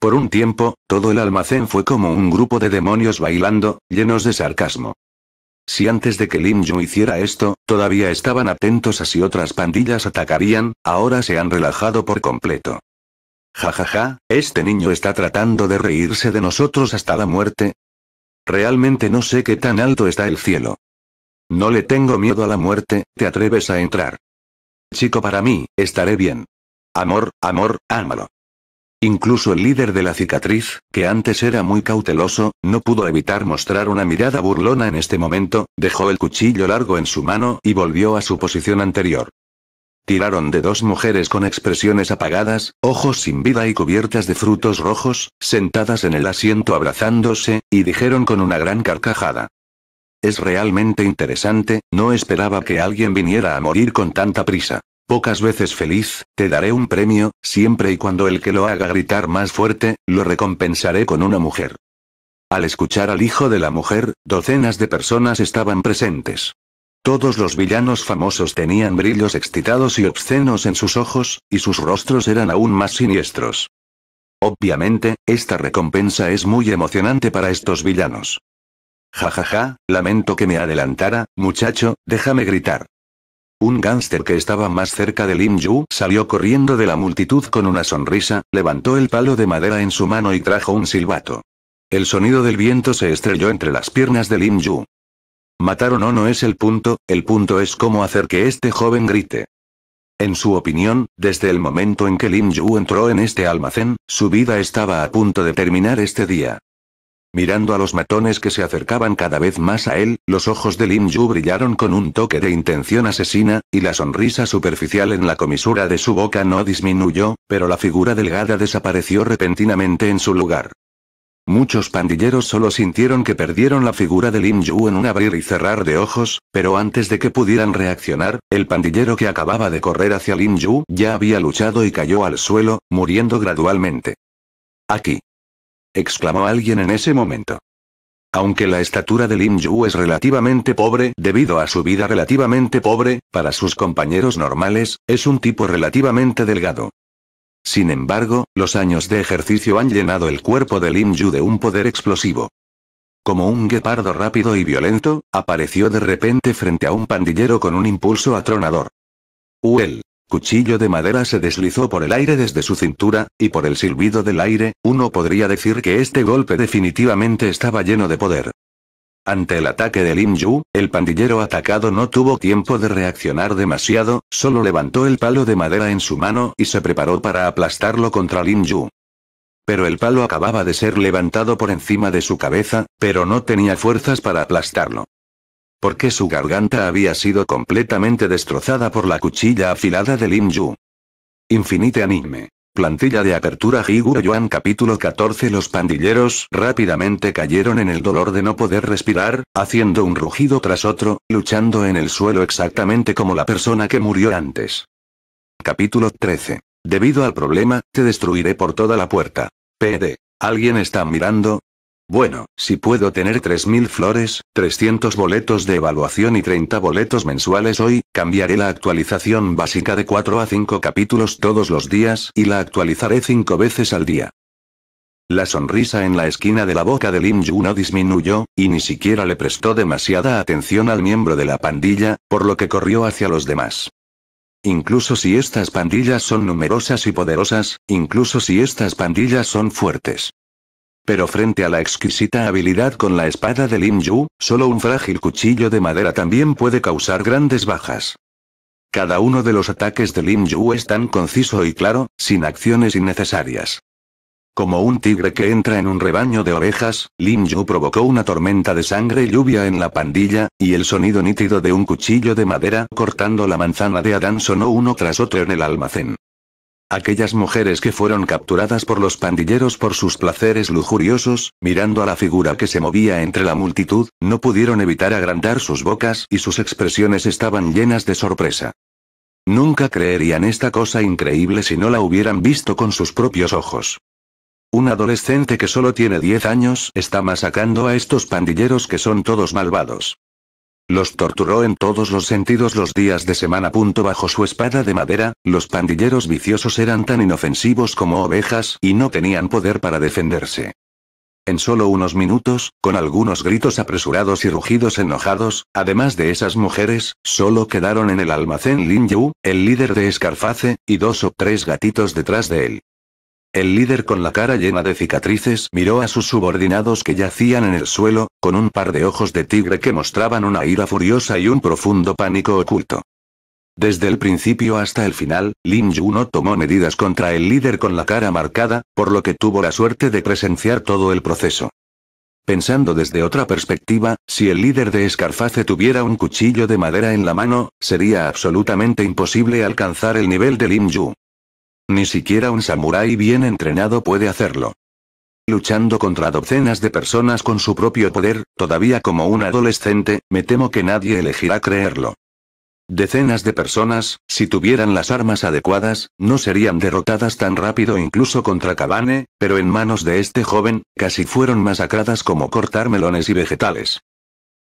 S1: Por un tiempo, todo el almacén fue como un grupo de demonios bailando, llenos de sarcasmo. Si antes de que Lim Yu hiciera esto, todavía estaban atentos a si otras pandillas atacarían, ahora se han relajado por completo. Jajaja, ja, ja, este niño está tratando de reírse de nosotros hasta la muerte. Realmente no sé qué tan alto está el cielo. No le tengo miedo a la muerte, te atreves a entrar. Chico para mí, estaré bien. Amor, amor, ámalo. Incluso el líder de la cicatriz, que antes era muy cauteloso, no pudo evitar mostrar una mirada burlona en este momento, dejó el cuchillo largo en su mano y volvió a su posición anterior. Tiraron de dos mujeres con expresiones apagadas, ojos sin vida y cubiertas de frutos rojos, sentadas en el asiento abrazándose, y dijeron con una gran carcajada. Es realmente interesante, no esperaba que alguien viniera a morir con tanta prisa pocas veces feliz, te daré un premio, siempre y cuando el que lo haga gritar más fuerte, lo recompensaré con una mujer. Al escuchar al hijo de la mujer, docenas de personas estaban presentes. Todos los villanos famosos tenían brillos excitados y obscenos en sus ojos, y sus rostros eran aún más siniestros. Obviamente, esta recompensa es muy emocionante para estos villanos. Ja ja ja, lamento que me adelantara, muchacho, déjame gritar. Un gángster que estaba más cerca de Lim Yu salió corriendo de la multitud con una sonrisa, levantó el palo de madera en su mano y trajo un silbato. El sonido del viento se estrelló entre las piernas de Lim Yu. Matar o no no es el punto, el punto es cómo hacer que este joven grite. En su opinión, desde el momento en que Lim Yu entró en este almacén, su vida estaba a punto de terminar este día. Mirando a los matones que se acercaban cada vez más a él, los ojos de Lin Yu brillaron con un toque de intención asesina, y la sonrisa superficial en la comisura de su boca no disminuyó, pero la figura delgada desapareció repentinamente en su lugar. Muchos pandilleros solo sintieron que perdieron la figura de Lin Yu en un abrir y cerrar de ojos, pero antes de que pudieran reaccionar, el pandillero que acababa de correr hacia Lin Yu ya había luchado y cayó al suelo, muriendo gradualmente. Aquí exclamó alguien en ese momento. Aunque la estatura de Lim Yu es relativamente pobre debido a su vida relativamente pobre, para sus compañeros normales, es un tipo relativamente delgado. Sin embargo, los años de ejercicio han llenado el cuerpo de Lim Yu de un poder explosivo. Como un guepardo rápido y violento, apareció de repente frente a un pandillero con un impulso atronador. Uel cuchillo de madera se deslizó por el aire desde su cintura, y por el silbido del aire, uno podría decir que este golpe definitivamente estaba lleno de poder. Ante el ataque de Lim Yu, el pandillero atacado no tuvo tiempo de reaccionar demasiado, solo levantó el palo de madera en su mano y se preparó para aplastarlo contra Lim Yu. Pero el palo acababa de ser levantado por encima de su cabeza, pero no tenía fuerzas para aplastarlo porque su garganta había sido completamente destrozada por la cuchilla afilada de Lin Yu. Infinite Anime. Plantilla de apertura Higuro capítulo 14 Los pandilleros rápidamente cayeron en el dolor de no poder respirar, haciendo un rugido tras otro, luchando en el suelo exactamente como la persona que murió antes. Capítulo 13. Debido al problema, te destruiré por toda la puerta. PD. Alguien está mirando, bueno, si puedo tener 3.000 flores, 300 boletos de evaluación y 30 boletos mensuales hoy, cambiaré la actualización básica de 4 a 5 capítulos todos los días y la actualizaré 5 veces al día. La sonrisa en la esquina de la boca de Lim Yu no disminuyó, y ni siquiera le prestó demasiada atención al miembro de la pandilla, por lo que corrió hacia los demás. Incluso si estas pandillas son numerosas y poderosas, incluso si estas pandillas son fuertes. Pero frente a la exquisita habilidad con la espada de Lim Yu, solo un frágil cuchillo de madera también puede causar grandes bajas. Cada uno de los ataques de Lim Yu es tan conciso y claro, sin acciones innecesarias. Como un tigre que entra en un rebaño de ovejas, Lim Yu provocó una tormenta de sangre y lluvia en la pandilla, y el sonido nítido de un cuchillo de madera cortando la manzana de Adán sonó uno tras otro en el almacén. Aquellas mujeres que fueron capturadas por los pandilleros por sus placeres lujuriosos, mirando a la figura que se movía entre la multitud, no pudieron evitar agrandar sus bocas y sus expresiones estaban llenas de sorpresa. Nunca creerían esta cosa increíble si no la hubieran visto con sus propios ojos. Un adolescente que solo tiene 10 años está masacrando a estos pandilleros que son todos malvados. Los torturó en todos los sentidos los días de semana. Punto bajo su espada de madera, los pandilleros viciosos eran tan inofensivos como ovejas y no tenían poder para defenderse. En solo unos minutos, con algunos gritos apresurados y rugidos enojados, además de esas mujeres, solo quedaron en el almacén Lin Yu, el líder de Escarface, y dos o tres gatitos detrás de él. El líder con la cara llena de cicatrices miró a sus subordinados que yacían en el suelo, con un par de ojos de tigre que mostraban una ira furiosa y un profundo pánico oculto. Desde el principio hasta el final, Lin Yu no tomó medidas contra el líder con la cara marcada, por lo que tuvo la suerte de presenciar todo el proceso. Pensando desde otra perspectiva, si el líder de Escarface tuviera un cuchillo de madera en la mano, sería absolutamente imposible alcanzar el nivel de Lin Yu. Ni siquiera un samurái bien entrenado puede hacerlo. Luchando contra docenas de personas con su propio poder, todavía como un adolescente, me temo que nadie elegirá creerlo. Decenas de personas, si tuvieran las armas adecuadas, no serían derrotadas tan rápido incluso contra Cabane, pero en manos de este joven, casi fueron masacradas como cortar melones y vegetales.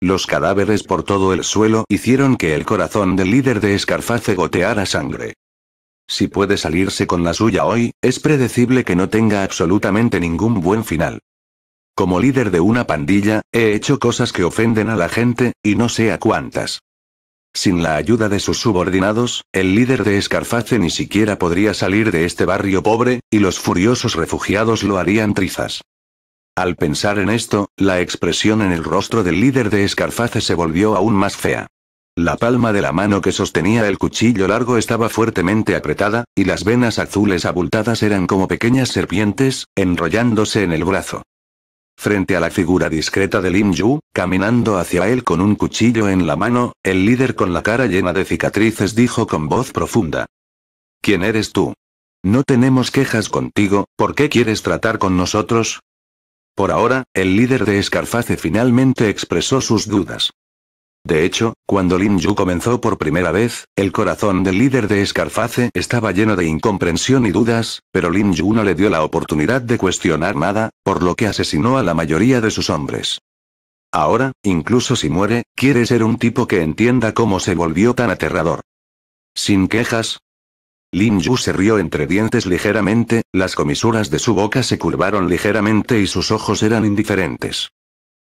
S1: Los cadáveres por todo el suelo hicieron que el corazón del líder de Escarface goteara sangre. Si puede salirse con la suya hoy, es predecible que no tenga absolutamente ningún buen final. Como líder de una pandilla, he hecho cosas que ofenden a la gente, y no sé a cuántas. Sin la ayuda de sus subordinados, el líder de Escarface ni siquiera podría salir de este barrio pobre, y los furiosos refugiados lo harían trizas. Al pensar en esto, la expresión en el rostro del líder de Escarface se volvió aún más fea. La palma de la mano que sostenía el cuchillo largo estaba fuertemente apretada, y las venas azules abultadas eran como pequeñas serpientes, enrollándose en el brazo. Frente a la figura discreta de Lim Yu, caminando hacia él con un cuchillo en la mano, el líder con la cara llena de cicatrices dijo con voz profunda. ¿Quién eres tú? No tenemos quejas contigo, ¿por qué quieres tratar con nosotros? Por ahora, el líder de Escarface finalmente expresó sus dudas. De hecho, cuando Lin Yu comenzó por primera vez, el corazón del líder de Scarface estaba lleno de incomprensión y dudas, pero Lin Yu no le dio la oportunidad de cuestionar nada, por lo que asesinó a la mayoría de sus hombres. Ahora, incluso si muere, quiere ser un tipo que entienda cómo se volvió tan aterrador. Sin quejas, Lin Yu se rió entre dientes ligeramente, las comisuras de su boca se curvaron ligeramente y sus ojos eran indiferentes.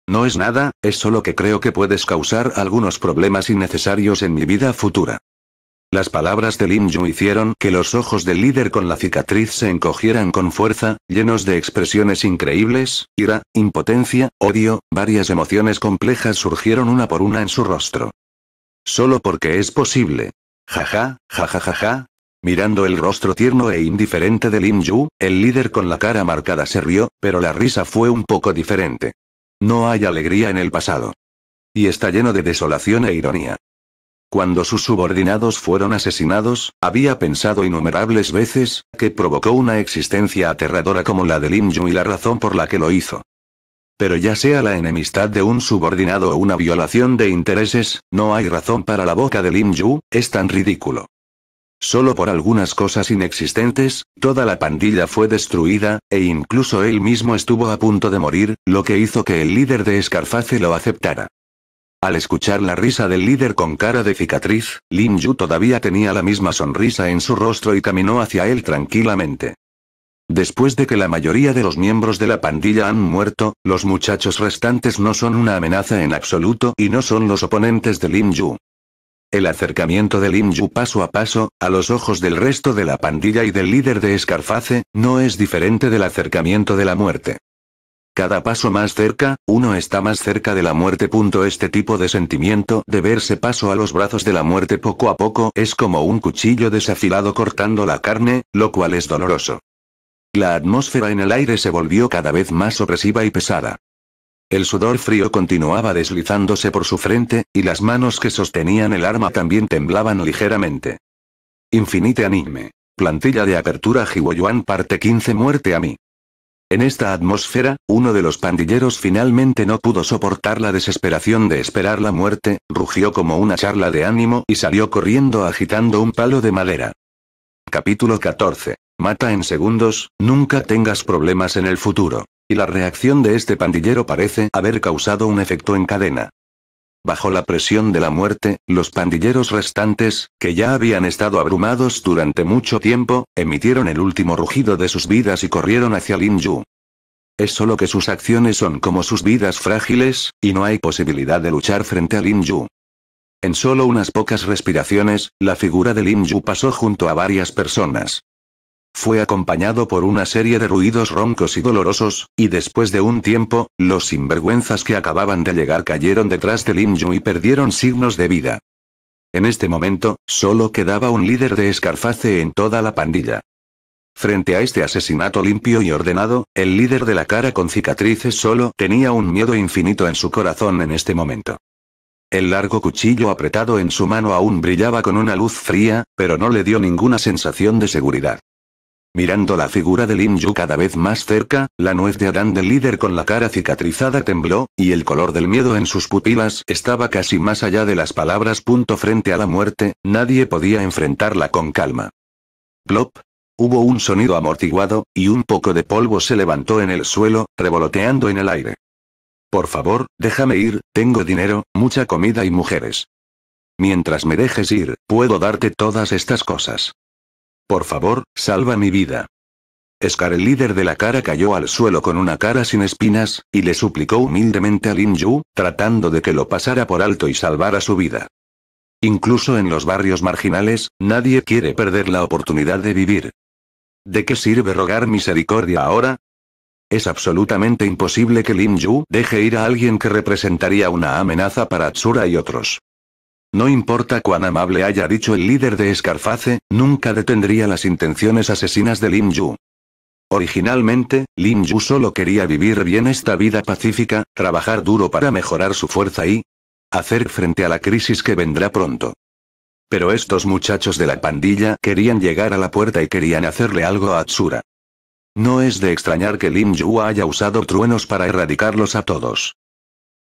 S1: No es nada, es solo que creo que puedes causar algunos problemas innecesarios en mi vida futura. Las palabras de Lin Yu hicieron que los ojos del líder con la cicatriz se encogieran con fuerza, llenos de expresiones increíbles, ira, impotencia, odio, varias emociones complejas surgieron una por una en su rostro. Solo porque es posible. Jaja, jajajaja. Ja, ja. Mirando el rostro tierno e indiferente de Lin Yu, el líder con la cara marcada se rió, pero la risa fue un poco diferente. No hay alegría en el pasado. Y está lleno de desolación e ironía. Cuando sus subordinados fueron asesinados, había pensado innumerables veces, que provocó una existencia aterradora como la de Lim Yu y la razón por la que lo hizo. Pero ya sea la enemistad de un subordinado o una violación de intereses, no hay razón para la boca de Lim Yu, es tan ridículo. Solo por algunas cosas inexistentes, toda la pandilla fue destruida, e incluso él mismo estuvo a punto de morir, lo que hizo que el líder de Scarface lo aceptara. Al escuchar la risa del líder con cara de cicatriz, Lin Yu todavía tenía la misma sonrisa en su rostro y caminó hacia él tranquilamente. Después de que la mayoría de los miembros de la pandilla han muerto, los muchachos restantes no son una amenaza en absoluto y no son los oponentes de Lin Yu. El acercamiento de Lin paso a paso, a los ojos del resto de la pandilla y del líder de Escarface, no es diferente del acercamiento de la muerte. Cada paso más cerca, uno está más cerca de la muerte. Este tipo de sentimiento de verse paso a los brazos de la muerte poco a poco es como un cuchillo desafilado cortando la carne, lo cual es doloroso. La atmósfera en el aire se volvió cada vez más opresiva y pesada. El sudor frío continuaba deslizándose por su frente, y las manos que sostenían el arma también temblaban ligeramente. Infinite anime. Plantilla de apertura Jiwoyuan parte 15 Muerte a mí. En esta atmósfera, uno de los pandilleros finalmente no pudo soportar la desesperación de esperar la muerte, rugió como una charla de ánimo y salió corriendo agitando un palo de madera. Capítulo 14. Mata en segundos, nunca tengas problemas en el futuro y la reacción de este pandillero parece haber causado un efecto en cadena. Bajo la presión de la muerte, los pandilleros restantes, que ya habían estado abrumados durante mucho tiempo, emitieron el último rugido de sus vidas y corrieron hacia Lin Yu. Es solo que sus acciones son como sus vidas frágiles, y no hay posibilidad de luchar frente a Lin Yu. En solo unas pocas respiraciones, la figura de Lin Yu pasó junto a varias personas. Fue acompañado por una serie de ruidos roncos y dolorosos, y después de un tiempo, los sinvergüenzas que acababan de llegar cayeron detrás de Lin Yu y perdieron signos de vida. En este momento, solo quedaba un líder de Escarface en toda la pandilla. Frente a este asesinato limpio y ordenado, el líder de la cara con cicatrices solo tenía un miedo infinito en su corazón en este momento. El largo cuchillo apretado en su mano aún brillaba con una luz fría, pero no le dio ninguna sensación de seguridad. Mirando la figura de Lin Yu cada vez más cerca, la nuez de Adán del líder con la cara cicatrizada tembló, y el color del miedo en sus pupilas estaba casi más allá de las palabras. Punto frente a la muerte, nadie podía enfrentarla con calma. Plop. Hubo un sonido amortiguado, y un poco de polvo se levantó en el suelo, revoloteando en el aire. Por favor, déjame ir, tengo dinero, mucha comida y mujeres. Mientras me dejes ir, puedo darte todas estas cosas. Por favor, salva mi vida. Scar el líder de la cara cayó al suelo con una cara sin espinas, y le suplicó humildemente a Lin Yu, tratando de que lo pasara por alto y salvara su vida. Incluso en los barrios marginales, nadie quiere perder la oportunidad de vivir. ¿De qué sirve rogar misericordia ahora? Es absolutamente imposible que Lin Yu deje ir a alguien que representaría una amenaza para Atsura y otros. No importa cuán amable haya dicho el líder de Scarface, nunca detendría las intenciones asesinas de Lim Yu. Originalmente, Lim Yu solo quería vivir bien esta vida pacífica, trabajar duro para mejorar su fuerza y hacer frente a la crisis que vendrá pronto. Pero estos muchachos de la pandilla querían llegar a la puerta y querían hacerle algo a Atsura. No es de extrañar que Lim Yu haya usado truenos para erradicarlos a todos.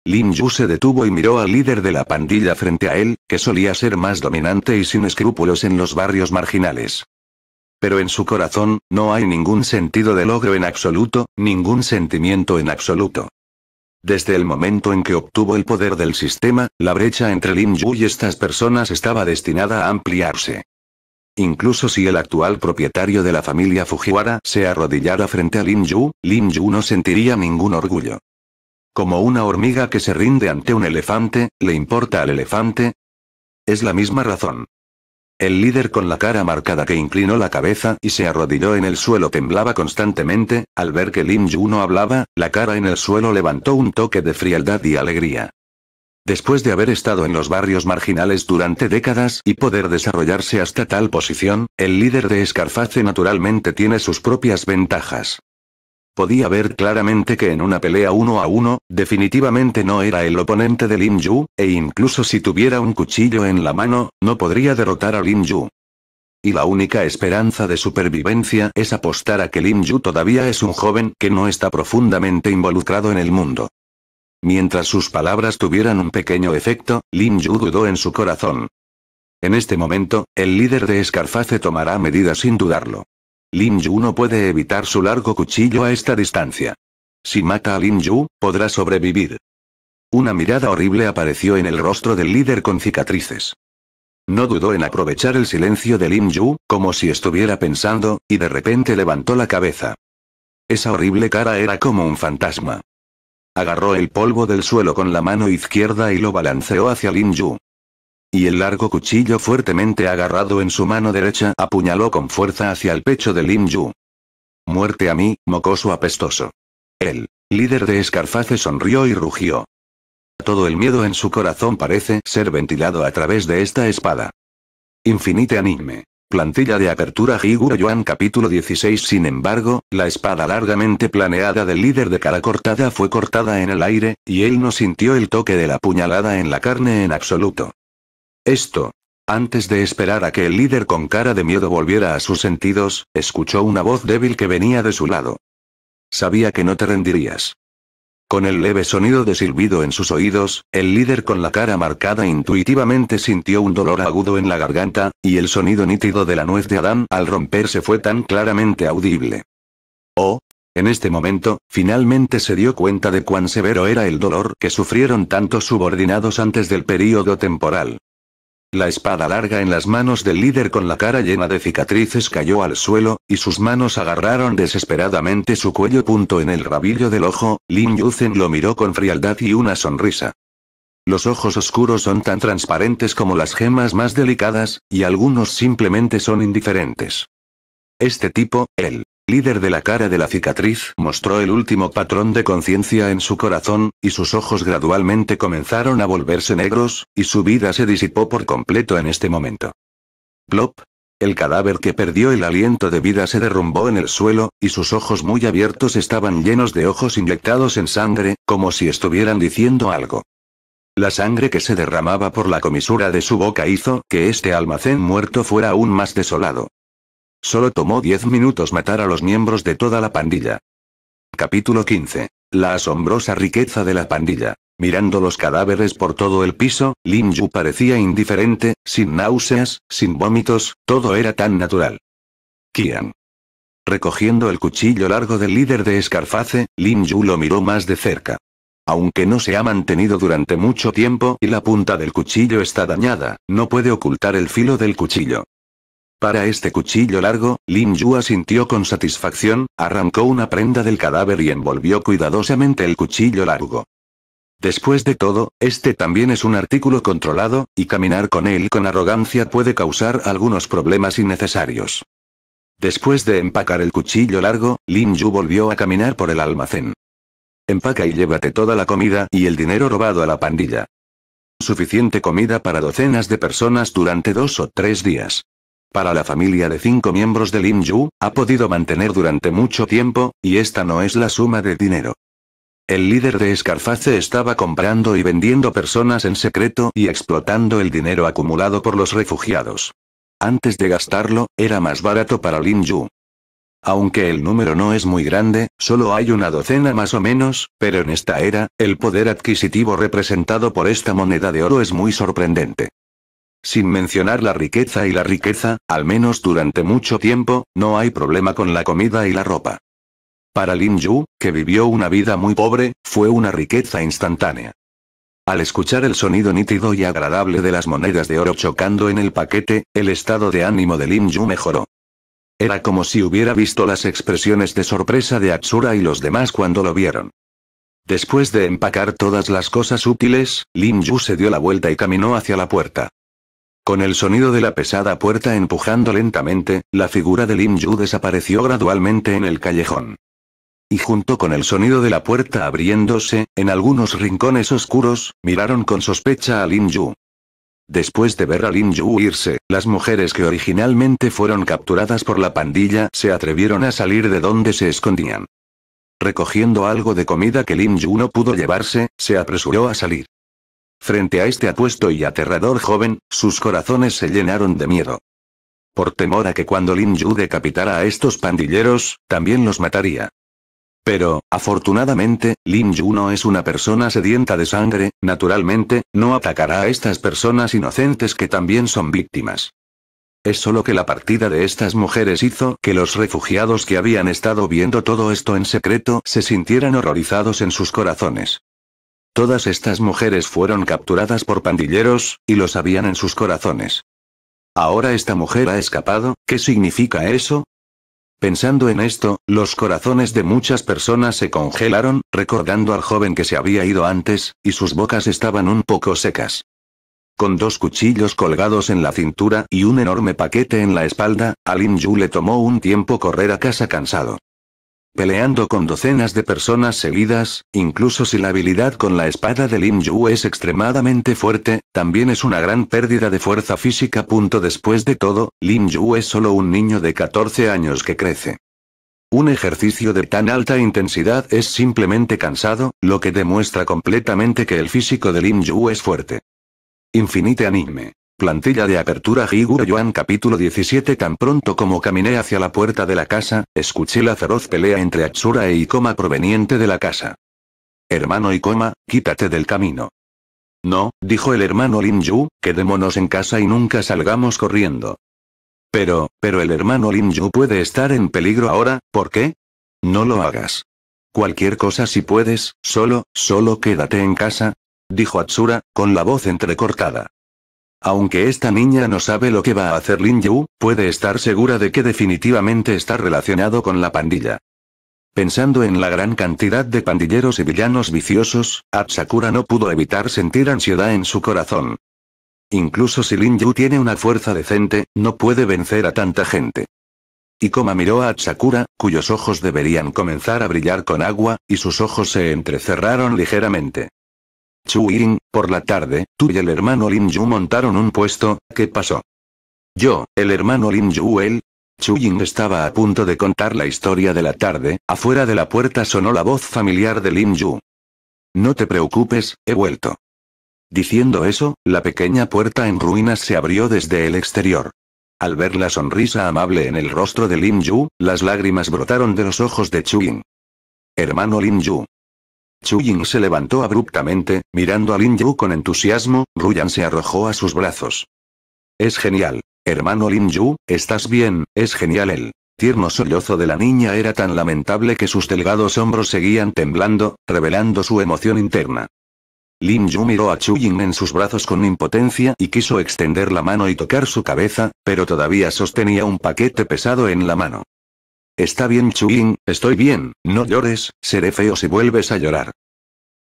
S1: Lin Yu se detuvo y miró al líder de la pandilla frente a él, que solía ser más dominante y sin escrúpulos en los barrios marginales. Pero en su corazón, no hay ningún sentido de logro en absoluto, ningún sentimiento en absoluto. Desde el momento en que obtuvo el poder del sistema, la brecha entre Lin Yu y estas personas estaba destinada a ampliarse. Incluso si el actual propietario de la familia Fujiwara se arrodillara frente a Lin Yu, Lin Yu no sentiría ningún orgullo. Como una hormiga que se rinde ante un elefante, ¿le importa al elefante? Es la misma razón. El líder con la cara marcada que inclinó la cabeza y se arrodilló en el suelo temblaba constantemente, al ver que Lin Yu no hablaba, la cara en el suelo levantó un toque de frialdad y alegría. Después de haber estado en los barrios marginales durante décadas y poder desarrollarse hasta tal posición, el líder de Escarface naturalmente tiene sus propias ventajas. Podía ver claramente que en una pelea uno a uno, definitivamente no era el oponente de Lin Yu, e incluso si tuviera un cuchillo en la mano, no podría derrotar a Lin Yu. Y la única esperanza de supervivencia es apostar a que Lin Yu todavía es un joven que no está profundamente involucrado en el mundo. Mientras sus palabras tuvieran un pequeño efecto, Lin Yu dudó en su corazón. En este momento, el líder de Scarface tomará medidas sin dudarlo. Lin Yu no puede evitar su largo cuchillo a esta distancia. Si mata a Lin Yu, podrá sobrevivir. Una mirada horrible apareció en el rostro del líder con cicatrices. No dudó en aprovechar el silencio de Lin Yu, como si estuviera pensando, y de repente levantó la cabeza. Esa horrible cara era como un fantasma. Agarró el polvo del suelo con la mano izquierda y lo balanceó hacia Lin Yu y el largo cuchillo fuertemente agarrado en su mano derecha apuñaló con fuerza hacia el pecho de Lim Yu. Muerte a mí, mocoso apestoso. El líder de Escarface sonrió y rugió. Todo el miedo en su corazón parece ser ventilado a través de esta espada. Infinite anime. Plantilla de apertura Higuro Yuan capítulo 16 Sin embargo, la espada largamente planeada del líder de cara cortada fue cortada en el aire, y él no sintió el toque de la puñalada en la carne en absoluto. Esto. Antes de esperar a que el líder con cara de miedo volviera a sus sentidos, escuchó una voz débil que venía de su lado. Sabía que no te rendirías. Con el leve sonido de silbido en sus oídos, el líder con la cara marcada intuitivamente sintió un dolor agudo en la garganta, y el sonido nítido de la nuez de Adán al romperse fue tan claramente audible. Oh. En este momento, finalmente se dio cuenta de cuán severo era el dolor que sufrieron tantos subordinados antes del período temporal. La espada larga en las manos del líder con la cara llena de cicatrices cayó al suelo, y sus manos agarraron desesperadamente su cuello. Punto en el rabillo del ojo, Lin Yuzen lo miró con frialdad y una sonrisa. Los ojos oscuros son tan transparentes como las gemas más delicadas, y algunos simplemente son indiferentes. Este tipo, él, líder de la cara de la cicatriz, mostró el último patrón de conciencia en su corazón, y sus ojos gradualmente comenzaron a volverse negros, y su vida se disipó por completo en este momento. Plop. El cadáver que perdió el aliento de vida se derrumbó en el suelo, y sus ojos muy abiertos estaban llenos de ojos inyectados en sangre, como si estuvieran diciendo algo. La sangre que se derramaba por la comisura de su boca hizo que este almacén muerto fuera aún más desolado. Solo tomó 10 minutos matar a los miembros de toda la pandilla. Capítulo 15. La asombrosa riqueza de la pandilla. Mirando los cadáveres por todo el piso, Lin Yu parecía indiferente, sin náuseas, sin vómitos, todo era tan natural. Qian. Recogiendo el cuchillo largo del líder de Escarface, Lin Yu lo miró más de cerca. Aunque no se ha mantenido durante mucho tiempo y la punta del cuchillo está dañada, no puede ocultar el filo del cuchillo. Para este cuchillo largo, Lin Yu asintió con satisfacción, arrancó una prenda del cadáver y envolvió cuidadosamente el cuchillo largo. Después de todo, este también es un artículo controlado, y caminar con él con arrogancia puede causar algunos problemas innecesarios. Después de empacar el cuchillo largo, Lin Yu volvió a caminar por el almacén. Empaca y llévate toda la comida y el dinero robado a la pandilla. Suficiente comida para docenas de personas durante dos o tres días. Para la familia de cinco miembros de Lim Yu, ha podido mantener durante mucho tiempo, y esta no es la suma de dinero. El líder de Escarface estaba comprando y vendiendo personas en secreto y explotando el dinero acumulado por los refugiados. Antes de gastarlo, era más barato para Lim Yu. Aunque el número no es muy grande, solo hay una docena más o menos, pero en esta era, el poder adquisitivo representado por esta moneda de oro es muy sorprendente. Sin mencionar la riqueza y la riqueza, al menos durante mucho tiempo, no hay problema con la comida y la ropa. Para Lin Yu, que vivió una vida muy pobre, fue una riqueza instantánea. Al escuchar el sonido nítido y agradable de las monedas de oro chocando en el paquete, el estado de ánimo de Lin Yu mejoró. Era como si hubiera visto las expresiones de sorpresa de Atsura y los demás cuando lo vieron. Después de empacar todas las cosas útiles, Lin Yu se dio la vuelta y caminó hacia la puerta. Con el sonido de la pesada puerta empujando lentamente, la figura de Lin Yu desapareció gradualmente en el callejón. Y junto con el sonido de la puerta abriéndose, en algunos rincones oscuros, miraron con sospecha a Lin Yu. Después de ver a Lin Yu irse, las mujeres que originalmente fueron capturadas por la pandilla se atrevieron a salir de donde se escondían. Recogiendo algo de comida que Lin Yu no pudo llevarse, se apresuró a salir. Frente a este apuesto y aterrador joven, sus corazones se llenaron de miedo. Por temor a que cuando Lin Yu decapitara a estos pandilleros, también los mataría. Pero, afortunadamente, Lin Yu no es una persona sedienta de sangre, naturalmente, no atacará a estas personas inocentes que también son víctimas. Es solo que la partida de estas mujeres hizo que los refugiados que habían estado viendo todo esto en secreto se sintieran horrorizados en sus corazones. Todas estas mujeres fueron capturadas por pandilleros, y los habían en sus corazones. Ahora esta mujer ha escapado, ¿qué significa eso? Pensando en esto, los corazones de muchas personas se congelaron, recordando al joven que se había ido antes, y sus bocas estaban un poco secas. Con dos cuchillos colgados en la cintura y un enorme paquete en la espalda, a Lin Yu le tomó un tiempo correr a casa cansado peleando con docenas de personas seguidas, incluso si la habilidad con la espada de Lim Yu es extremadamente fuerte, también es una gran pérdida de fuerza física. Después de todo, Lim Yu es solo un niño de 14 años que crece. Un ejercicio de tan alta intensidad es simplemente cansado, lo que demuestra completamente que el físico de Lim Yu es fuerte. Infinite Anime. Plantilla de apertura Higuro capítulo 17 Tan pronto como caminé hacia la puerta de la casa, escuché la feroz pelea entre Atsura e Ikoma proveniente de la casa. Hermano Ikoma, quítate del camino. No, dijo el hermano Linju, quedémonos en casa y nunca salgamos corriendo. Pero, pero el hermano Linju puede estar en peligro ahora, ¿por qué? No lo hagas. Cualquier cosa si puedes, solo, solo quédate en casa, dijo Atsura, con la voz entrecortada. Aunque esta niña no sabe lo que va a hacer Lin Yu, puede estar segura de que definitivamente está relacionado con la pandilla. Pensando en la gran cantidad de pandilleros y villanos viciosos, Atsakura no pudo evitar sentir ansiedad en su corazón. Incluso si Lin Yu tiene una fuerza decente, no puede vencer a tanta gente. Y Koma miró a Atsakura, cuyos ojos deberían comenzar a brillar con agua, y sus ojos se entrecerraron ligeramente. Chu por la tarde, tú y el hermano Lin Yu montaron un puesto, ¿qué pasó? Yo, el hermano Lin Yu, él. Chu estaba a punto de contar la historia de la tarde, afuera de la puerta sonó la voz familiar de Lin Yu. No te preocupes, he vuelto. Diciendo eso, la pequeña puerta en ruinas se abrió desde el exterior. Al ver la sonrisa amable en el rostro de Lin Yu, las lágrimas brotaron de los ojos de Chu Hermano Lin Yu, Chu Ying se levantó abruptamente, mirando a Lin Yu con entusiasmo, Ruyan se arrojó a sus brazos. Es genial. Hermano Lin Yu, estás bien, es genial el... Tierno sollozo de la niña era tan lamentable que sus delgados hombros seguían temblando, revelando su emoción interna. Lin Yu miró a Chu Ying en sus brazos con impotencia y quiso extender la mano y tocar su cabeza, pero todavía sostenía un paquete pesado en la mano. Está bien Chuyin, estoy bien, no llores, seré feo si vuelves a llorar.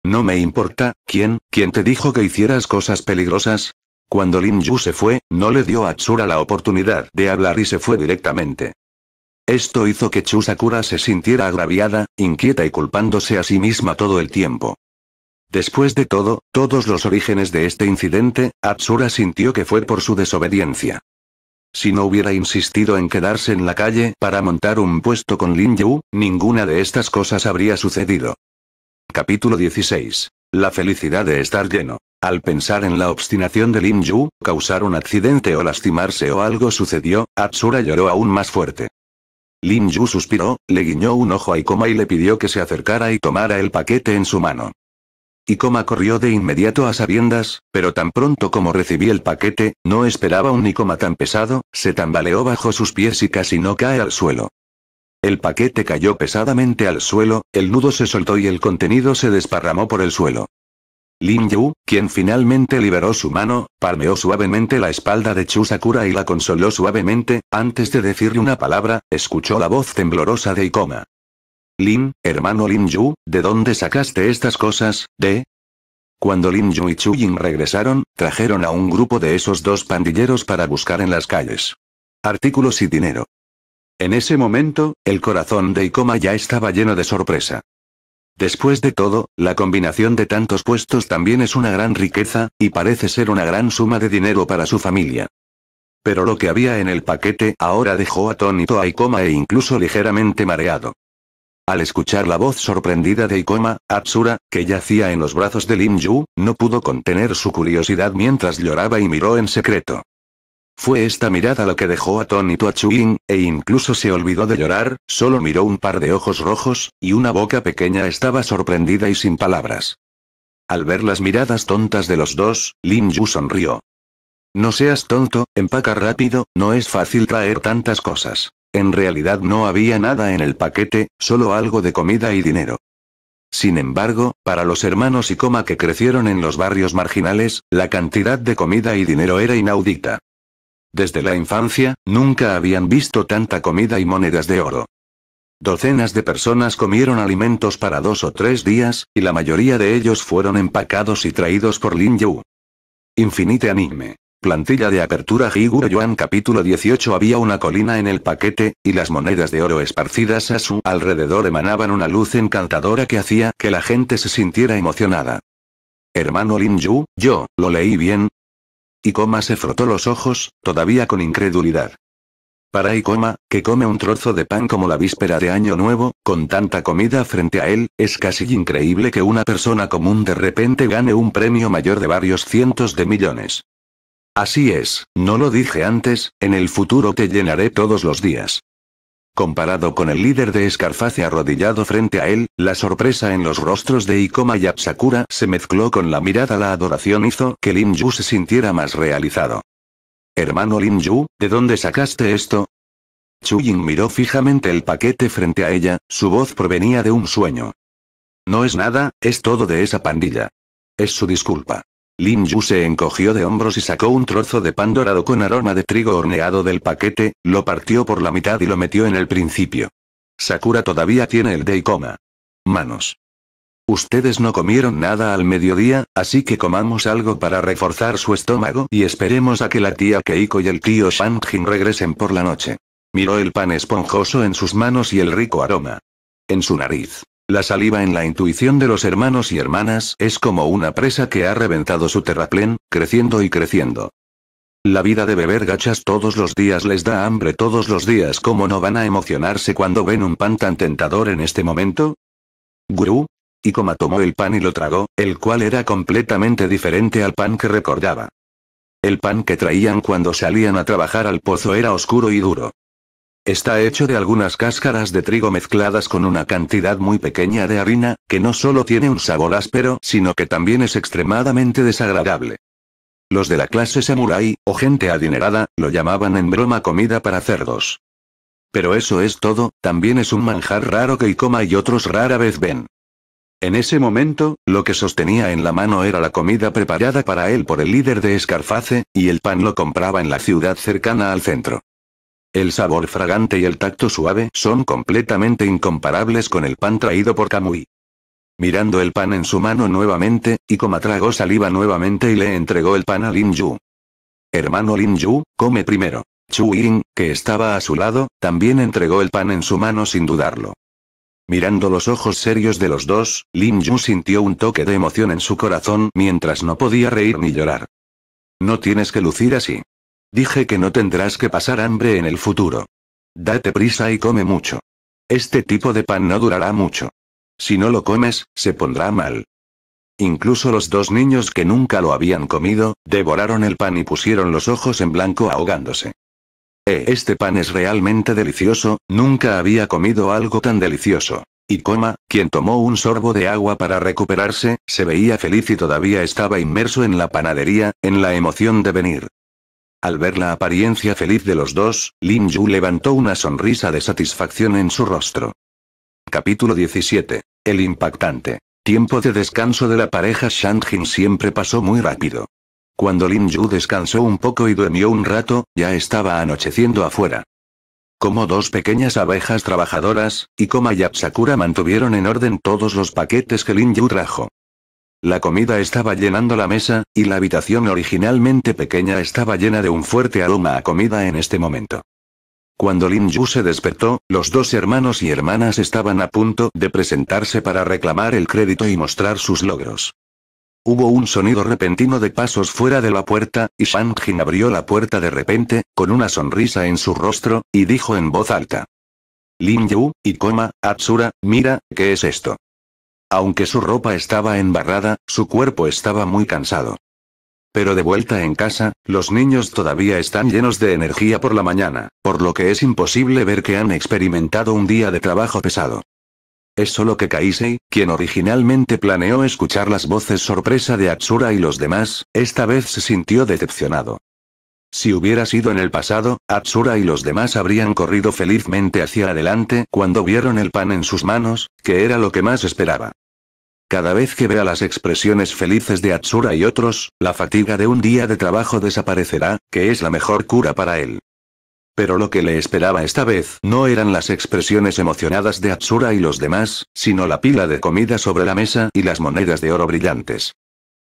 S1: No me importa, ¿quién, quién te dijo que hicieras cosas peligrosas? Cuando Lin Yu se fue, no le dio a Atsura la oportunidad de hablar y se fue directamente. Esto hizo que Chu Sakura se sintiera agraviada, inquieta y culpándose a sí misma todo el tiempo. Después de todo, todos los orígenes de este incidente, Atsura sintió que fue por su desobediencia. Si no hubiera insistido en quedarse en la calle para montar un puesto con Lin Yu, ninguna de estas cosas habría sucedido. Capítulo 16. La felicidad de estar lleno. Al pensar en la obstinación de Lin Yu, causar un accidente o lastimarse o algo sucedió, Atsura lloró aún más fuerte. Lin Yu suspiró, le guiñó un ojo a Ikoma y le pidió que se acercara y tomara el paquete en su mano. Y corrió de inmediato a sabiendas, pero tan pronto como recibí el paquete, no esperaba un Nicoma tan pesado, se tambaleó bajo sus pies y casi no cae al suelo. El paquete cayó pesadamente al suelo, el nudo se soltó y el contenido se desparramó por el suelo. Lin Yu, quien finalmente liberó su mano, palmeó suavemente la espalda de Chu y la consoló suavemente, antes de decirle una palabra, escuchó la voz temblorosa de Ikoma. Lin, hermano Lin Yu, ¿de dónde sacaste estas cosas? ¿De? Cuando Lin Yu y Chu regresaron, trajeron a un grupo de esos dos pandilleros para buscar en las calles. Artículos y dinero. En ese momento, el corazón de Ikoma ya estaba lleno de sorpresa. Después de todo, la combinación de tantos puestos también es una gran riqueza, y parece ser una gran suma de dinero para su familia. Pero lo que había en el paquete ahora dejó atónito a Ikoma e incluso ligeramente mareado. Al escuchar la voz sorprendida de Ikoma, Atsura, que yacía en los brazos de Lin Yu, no pudo contener su curiosidad mientras lloraba y miró en secreto. Fue esta mirada lo que dejó atónito a Chuin, e incluso se olvidó de llorar, solo miró un par de ojos rojos, y una boca pequeña estaba sorprendida y sin palabras. Al ver las miradas tontas de los dos, Lin Yu sonrió. No seas tonto, empaca rápido, no es fácil traer tantas cosas. En realidad no había nada en el paquete, solo algo de comida y dinero. Sin embargo, para los hermanos y coma que crecieron en los barrios marginales, la cantidad de comida y dinero era inaudita. Desde la infancia, nunca habían visto tanta comida y monedas de oro. Docenas de personas comieron alimentos para dos o tres días, y la mayoría de ellos fueron empacados y traídos por Lin Yu. Infinite anime. Plantilla de apertura Higuroyuan capítulo 18 Había una colina en el paquete, y las monedas de oro esparcidas a su alrededor emanaban una luz encantadora que hacía que la gente se sintiera emocionada. Hermano Lin Yu, yo, lo leí bien. Y se frotó los ojos, todavía con incredulidad. Para Ikoma, que come un trozo de pan como la víspera de Año Nuevo, con tanta comida frente a él, es casi increíble que una persona común de repente gane un premio mayor de varios cientos de millones. Así es, no lo dije antes, en el futuro te llenaré todos los días. Comparado con el líder de Scarface arrodillado frente a él, la sorpresa en los rostros de Ikoma y Apsakura se mezcló con la mirada. La adoración hizo que Lin Yu se sintiera más realizado. Hermano Lin Yu, ¿de dónde sacaste esto? Chuyin miró fijamente el paquete frente a ella, su voz provenía de un sueño. No es nada, es todo de esa pandilla. Es su disculpa. Lin Yu se encogió de hombros y sacó un trozo de pan dorado con aroma de trigo horneado del paquete, lo partió por la mitad y lo metió en el principio. Sakura todavía tiene el de coma. Manos. Ustedes no comieron nada al mediodía, así que comamos algo para reforzar su estómago y esperemos a que la tía Keiko y el tío Shangjin regresen por la noche. Miró el pan esponjoso en sus manos y el rico aroma. En su nariz. La saliva en la intuición de los hermanos y hermanas es como una presa que ha reventado su terraplén, creciendo y creciendo. La vida de beber gachas todos los días les da hambre todos los días. ¿Cómo no van a emocionarse cuando ven un pan tan tentador en este momento? Gurú. Y como tomó el pan y lo tragó, el cual era completamente diferente al pan que recordaba. El pan que traían cuando salían a trabajar al pozo era oscuro y duro. Está hecho de algunas cáscaras de trigo mezcladas con una cantidad muy pequeña de harina, que no solo tiene un sabor áspero, sino que también es extremadamente desagradable. Los de la clase samurai, o gente adinerada, lo llamaban en broma comida para cerdos. Pero eso es todo, también es un manjar raro que coma y otros rara vez ven. En ese momento, lo que sostenía en la mano era la comida preparada para él por el líder de Escarface, y el pan lo compraba en la ciudad cercana al centro. El sabor fragante y el tacto suave son completamente incomparables con el pan traído por Kamui. Mirando el pan en su mano nuevamente, Ikoma tragó saliva nuevamente y le entregó el pan a Lin Yu. Hermano Lin Yu, come primero. Chu Ying, que estaba a su lado, también entregó el pan en su mano sin dudarlo. Mirando los ojos serios de los dos, Lin Yu sintió un toque de emoción en su corazón mientras no podía reír ni llorar. No tienes que lucir así. Dije que no tendrás que pasar hambre en el futuro. Date prisa y come mucho. Este tipo de pan no durará mucho. Si no lo comes, se pondrá mal. Incluso los dos niños que nunca lo habían comido, devoraron el pan y pusieron los ojos en blanco ahogándose. Eh, este pan es realmente delicioso, nunca había comido algo tan delicioso. Y coma, quien tomó un sorbo de agua para recuperarse, se veía feliz y todavía estaba inmerso en la panadería, en la emoción de venir. Al ver la apariencia feliz de los dos, Lin Yu levantó una sonrisa de satisfacción en su rostro. Capítulo 17. El impactante. Tiempo de descanso de la pareja Shang Jin siempre pasó muy rápido. Cuando Lin Yu descansó un poco y durmió un rato, ya estaba anocheciendo afuera. Como dos pequeñas abejas trabajadoras, Ikoma y sakura mantuvieron en orden todos los paquetes que Lin Yu trajo. La comida estaba llenando la mesa, y la habitación originalmente pequeña estaba llena de un fuerte aroma a comida en este momento. Cuando Lin Yu se despertó, los dos hermanos y hermanas estaban a punto de presentarse para reclamar el crédito y mostrar sus logros. Hubo un sonido repentino de pasos fuera de la puerta, y Shang Jin abrió la puerta de repente, con una sonrisa en su rostro, y dijo en voz alta. Lin Yu, y coma, Atsura, mira, ¿qué es esto? Aunque su ropa estaba embarrada, su cuerpo estaba muy cansado. Pero de vuelta en casa, los niños todavía están llenos de energía por la mañana, por lo que es imposible ver que han experimentado un día de trabajo pesado. Es solo que Kaisei, quien originalmente planeó escuchar las voces sorpresa de Atsura y los demás, esta vez se sintió decepcionado. Si hubiera sido en el pasado, Atsura y los demás habrían corrido felizmente hacia adelante cuando vieron el pan en sus manos, que era lo que más esperaba. Cada vez que vea las expresiones felices de Atsura y otros, la fatiga de un día de trabajo desaparecerá, que es la mejor cura para él. Pero lo que le esperaba esta vez no eran las expresiones emocionadas de Atsura y los demás, sino la pila de comida sobre la mesa y las monedas de oro brillantes.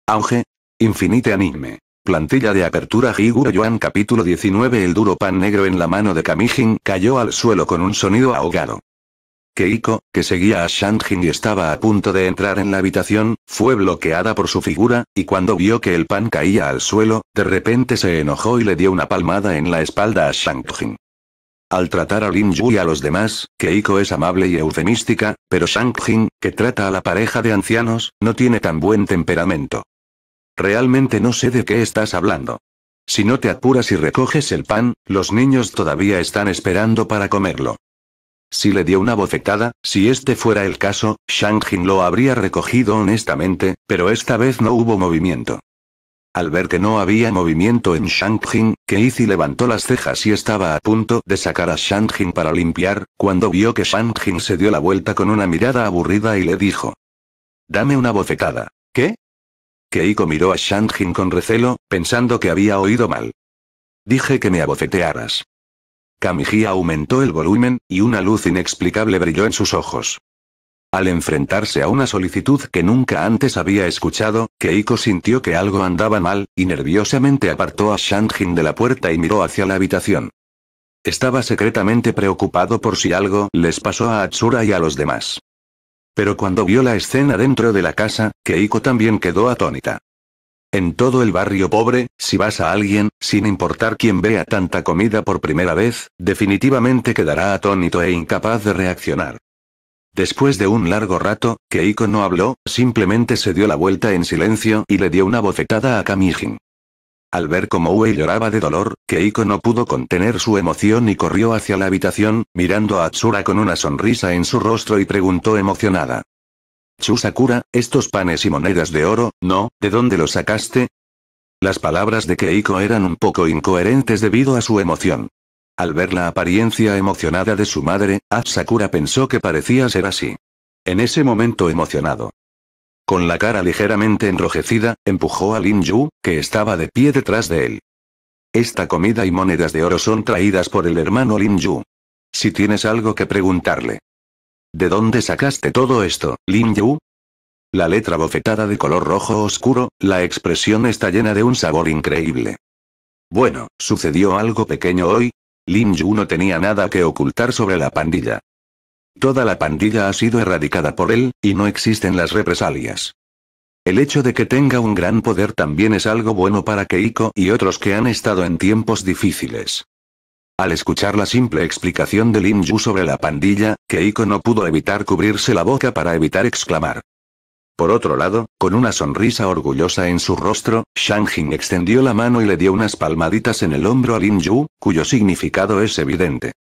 S1: Auge. Infinite anime. Plantilla de apertura Higuro capítulo 19 El duro pan negro en la mano de Kamijin cayó al suelo con un sonido ahogado. Keiko, que seguía a Shangjin y estaba a punto de entrar en la habitación, fue bloqueada por su figura, y cuando vio que el pan caía al suelo, de repente se enojó y le dio una palmada en la espalda a Shangjin. Al tratar a Lin Yu y a los demás, Keiko es amable y eufemística, pero Shang Jin, que trata a la pareja de ancianos, no tiene tan buen temperamento. Realmente no sé de qué estás hablando. Si no te apuras y recoges el pan, los niños todavía están esperando para comerlo. Si le dio una bofetada, si este fuera el caso, Shang Jin lo habría recogido honestamente, pero esta vez no hubo movimiento. Al ver que no había movimiento en Shang Jin, Keizi levantó las cejas y estaba a punto de sacar a Shang Jin para limpiar, cuando vio que Shang Jin se dio la vuelta con una mirada aburrida y le dijo. Dame una bofetada. ¿Qué? Keiko miró a Shang con recelo, pensando que había oído mal. Dije que me abofetearas. Kamijia aumentó el volumen, y una luz inexplicable brilló en sus ojos. Al enfrentarse a una solicitud que nunca antes había escuchado, Keiko sintió que algo andaba mal, y nerviosamente apartó a Jin de la puerta y miró hacia la habitación. Estaba secretamente preocupado por si algo les pasó a Atsura y a los demás. Pero cuando vio la escena dentro de la casa, Keiko también quedó atónita. En todo el barrio pobre, si vas a alguien, sin importar quién vea tanta comida por primera vez, definitivamente quedará atónito e incapaz de reaccionar. Después de un largo rato, Keiko no habló, simplemente se dio la vuelta en silencio y le dio una bofetada a Kamijin. Al ver cómo Ue lloraba de dolor, Keiko no pudo contener su emoción y corrió hacia la habitación, mirando a Atsura con una sonrisa en su rostro y preguntó emocionada. Chusakura, estos panes y monedas de oro, ¿no? ¿De dónde los sacaste? Las palabras de Keiko eran un poco incoherentes debido a su emoción. Al ver la apariencia emocionada de su madre, Atsakura pensó que parecía ser así. En ese momento emocionado, con la cara ligeramente enrojecida, empujó a Lin Yu, que estaba de pie detrás de él. Esta comida y monedas de oro son traídas por el hermano Lin Yu. Si tienes algo que preguntarle. ¿De dónde sacaste todo esto, Lin Yu? La letra bofetada de color rojo oscuro, la expresión está llena de un sabor increíble. Bueno, sucedió algo pequeño hoy. Lin Yu no tenía nada que ocultar sobre la pandilla. Toda la pandilla ha sido erradicada por él, y no existen las represalias. El hecho de que tenga un gran poder también es algo bueno para Keiko y otros que han estado en tiempos difíciles. Al escuchar la simple explicación de Lin Yu sobre la pandilla, Keiko no pudo evitar cubrirse la boca para evitar exclamar. Por otro lado, con una sonrisa orgullosa en su rostro, Shang Jin extendió la mano y le dio unas palmaditas en el hombro a Lin Yu, cuyo significado es evidente.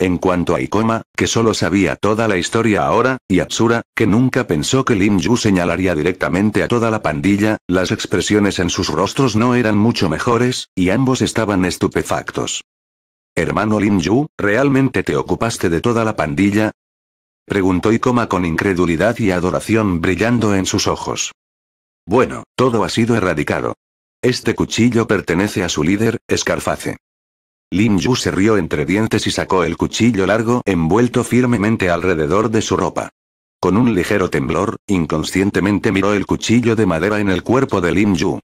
S1: En cuanto a Ikoma, que solo sabía toda la historia ahora, y Atsura, que nunca pensó que Lin Yu señalaría directamente a toda la pandilla, las expresiones en sus rostros no eran mucho mejores, y ambos estaban estupefactos. Hermano Lin Yu, ¿realmente te ocupaste de toda la pandilla? Preguntó Ikoma con incredulidad y adoración brillando en sus ojos. Bueno, todo ha sido erradicado. Este cuchillo pertenece a su líder, Escarface. Lim Yu se rió entre dientes y sacó el cuchillo largo envuelto firmemente alrededor de su ropa. Con un ligero temblor, inconscientemente miró el cuchillo de madera en el cuerpo de Lim Yu.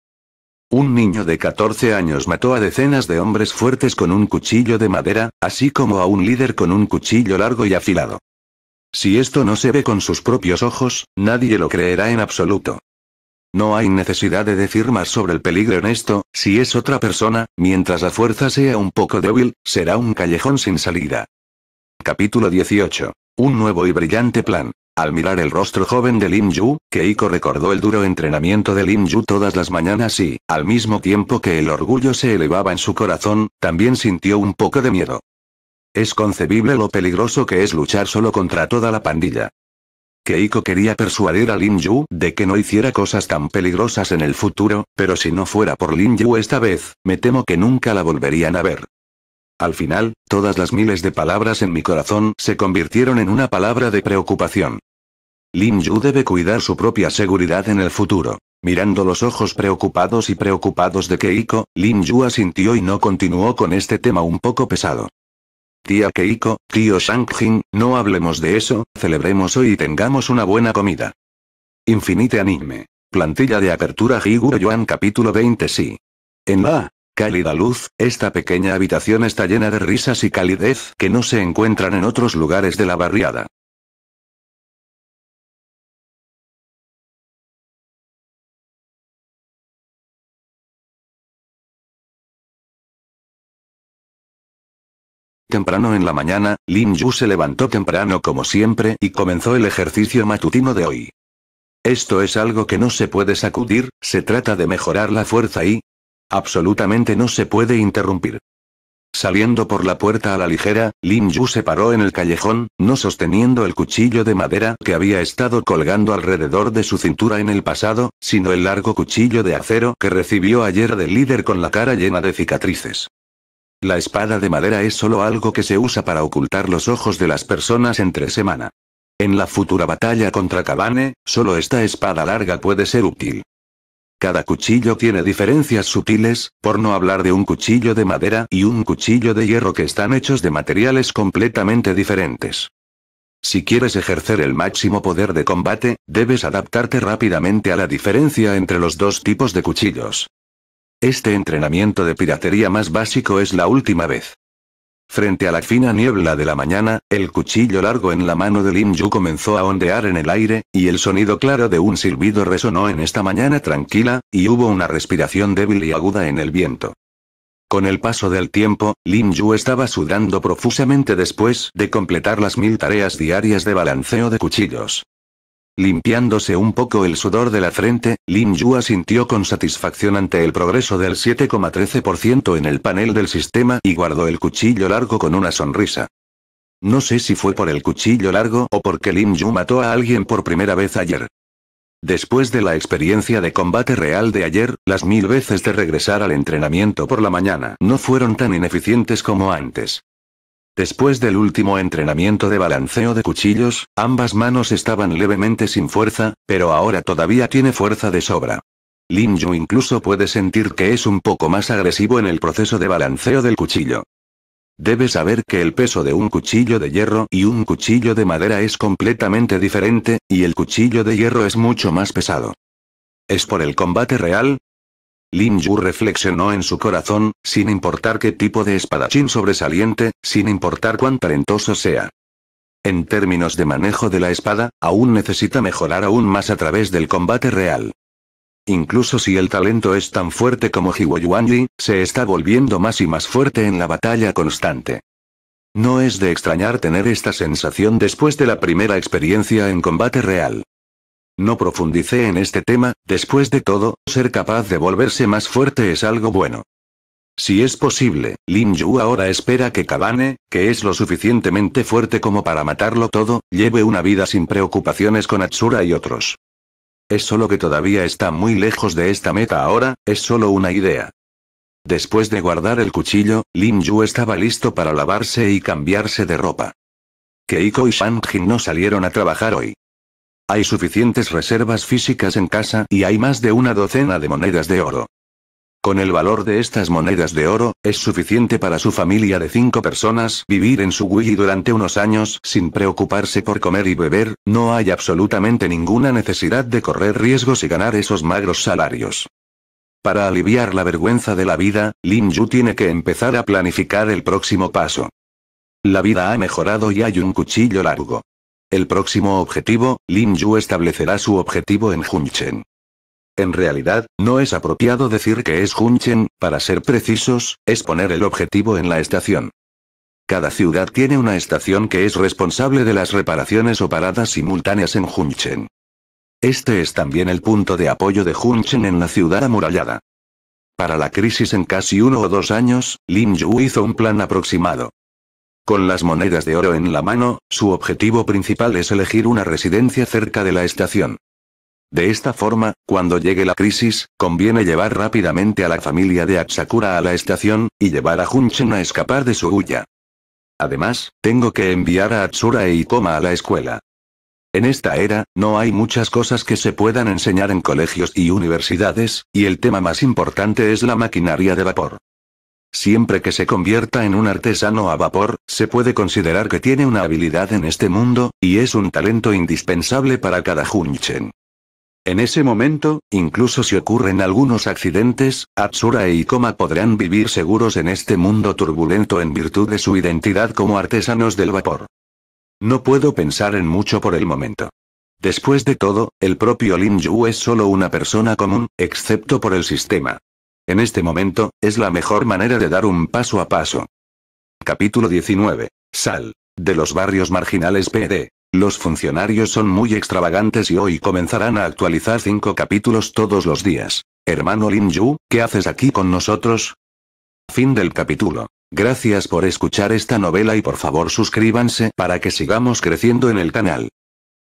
S1: Un niño de 14 años mató a decenas de hombres fuertes con un cuchillo de madera, así como a un líder con un cuchillo largo y afilado. Si esto no se ve con sus propios ojos, nadie lo creerá en absoluto. No hay necesidad de decir más sobre el peligro en esto, si es otra persona, mientras la fuerza sea un poco débil, será un callejón sin salida. Capítulo 18. Un nuevo y brillante plan. Al mirar el rostro joven de Lim Yu, Keiko recordó el duro entrenamiento de Lim Yu todas las mañanas y, al mismo tiempo que el orgullo se elevaba en su corazón, también sintió un poco de miedo. Es concebible lo peligroso que es luchar solo contra toda la pandilla. Keiko quería persuadir a Lin Yu de que no hiciera cosas tan peligrosas en el futuro, pero si no fuera por Lin Yu esta vez, me temo que nunca la volverían a ver. Al final, todas las miles de palabras en mi corazón se convirtieron en una palabra de preocupación. Lin Yu debe cuidar su propia seguridad en el futuro. Mirando los ojos preocupados y preocupados de Keiko, Lin Yu asintió y no continuó con este tema un poco pesado. Tía Keiko, tío Sangjin, no hablemos de eso, celebremos hoy y tengamos una buena comida. Infinite Anime. Plantilla de apertura Higuro Yuan capítulo 20 sí. En la cálida luz, esta pequeña habitación está llena de risas y calidez que no se encuentran en otros lugares de la barriada. temprano en la mañana, Lin Yu se levantó temprano como siempre y comenzó el ejercicio matutino de hoy. Esto es algo que no se puede sacudir, se trata de mejorar la fuerza y... Absolutamente no se puede interrumpir. Saliendo por la puerta a la ligera, Lin Yu se paró en el callejón, no sosteniendo el cuchillo de madera que había estado colgando alrededor de su cintura en el pasado, sino el largo cuchillo de acero que recibió ayer del líder con la cara llena de cicatrices. La espada de madera es solo algo que se usa para ocultar los ojos de las personas entre semana. En la futura batalla contra Cabane, solo esta espada larga puede ser útil. Cada cuchillo tiene diferencias sutiles, por no hablar de un cuchillo de madera y un cuchillo de hierro que están hechos de materiales completamente diferentes. Si quieres ejercer el máximo poder de combate, debes adaptarte rápidamente a la diferencia entre los dos tipos de cuchillos. Este entrenamiento de piratería más básico es la última vez. Frente a la fina niebla de la mañana, el cuchillo largo en la mano de Lin Yu comenzó a ondear en el aire, y el sonido claro de un silbido resonó en esta mañana tranquila, y hubo una respiración débil y aguda en el viento. Con el paso del tiempo, Lin Yu estaba sudando profusamente después de completar las mil tareas diarias de balanceo de cuchillos. Limpiándose un poco el sudor de la frente, Lin Yu asintió con satisfacción ante el progreso del 7,13% en el panel del sistema y guardó el cuchillo largo con una sonrisa. No sé si fue por el cuchillo largo o porque Lin Yu mató a alguien por primera vez ayer. Después de la experiencia de combate real de ayer, las mil veces de regresar al entrenamiento por la mañana no fueron tan ineficientes como antes. Después del último entrenamiento de balanceo de cuchillos, ambas manos estaban levemente sin fuerza, pero ahora todavía tiene fuerza de sobra. Lin Yu incluso puede sentir que es un poco más agresivo en el proceso de balanceo del cuchillo. Debe saber que el peso de un cuchillo de hierro y un cuchillo de madera es completamente diferente, y el cuchillo de hierro es mucho más pesado. Es por el combate real, Lin Yu reflexionó en su corazón, sin importar qué tipo de espadachín sobresaliente, sin importar cuán talentoso sea. En términos de manejo de la espada, aún necesita mejorar aún más a través del combate real. Incluso si el talento es tan fuerte como Hiwoyuanji, se está volviendo más y más fuerte en la batalla constante. No es de extrañar tener esta sensación después de la primera experiencia en combate real. No profundicé en este tema, después de todo, ser capaz de volverse más fuerte es algo bueno. Si es posible, Lin Yu ahora espera que Kabane, que es lo suficientemente fuerte como para matarlo todo, lleve una vida sin preocupaciones con Atsura y otros. Es solo que todavía está muy lejos de esta meta ahora, es solo una idea. Después de guardar el cuchillo, Lin Yu estaba listo para lavarse y cambiarse de ropa. Keiko y Shangjin no salieron a trabajar hoy. Hay suficientes reservas físicas en casa y hay más de una docena de monedas de oro. Con el valor de estas monedas de oro, es suficiente para su familia de cinco personas vivir en su Wii durante unos años sin preocuparse por comer y beber, no hay absolutamente ninguna necesidad de correr riesgos y ganar esos magros salarios. Para aliviar la vergüenza de la vida, Lin Yu tiene que empezar a planificar el próximo paso. La vida ha mejorado y hay un cuchillo largo. El próximo objetivo, Lin Yu establecerá su objetivo en Junchen. En realidad, no es apropiado decir que es Junchen, para ser precisos, es poner el objetivo en la estación. Cada ciudad tiene una estación que es responsable de las reparaciones o paradas simultáneas en Junchen. Este es también el punto de apoyo de Junchen en la ciudad amurallada. Para la crisis en casi uno o dos años, Lin Yu hizo un plan aproximado. Con las monedas de oro en la mano, su objetivo principal es elegir una residencia cerca de la estación. De esta forma, cuando llegue la crisis, conviene llevar rápidamente a la familia de Atsakura a la estación, y llevar a Junchen a escapar de su huya. Además, tengo que enviar a Atsura e Ikoma a la escuela. En esta era, no hay muchas cosas que se puedan enseñar en colegios y universidades, y el tema más importante es la maquinaria de vapor. Siempre que se convierta en un artesano a vapor, se puede considerar que tiene una habilidad en este mundo, y es un talento indispensable para cada Junchen. En ese momento, incluso si ocurren algunos accidentes, Atsura e Ikoma podrán vivir seguros en este mundo turbulento en virtud de su identidad como artesanos del vapor. No puedo pensar en mucho por el momento. Después de todo, el propio Lin Yu es solo una persona común, excepto por el sistema. En este momento, es la mejor manera de dar un paso a paso. Capítulo 19. Sal. De los barrios marginales PD. Los funcionarios son muy extravagantes y hoy comenzarán a actualizar cinco capítulos todos los días. Hermano Lin Yu, ¿qué haces aquí con nosotros? Fin del capítulo. Gracias por escuchar esta novela y por favor suscríbanse para que sigamos creciendo en el canal.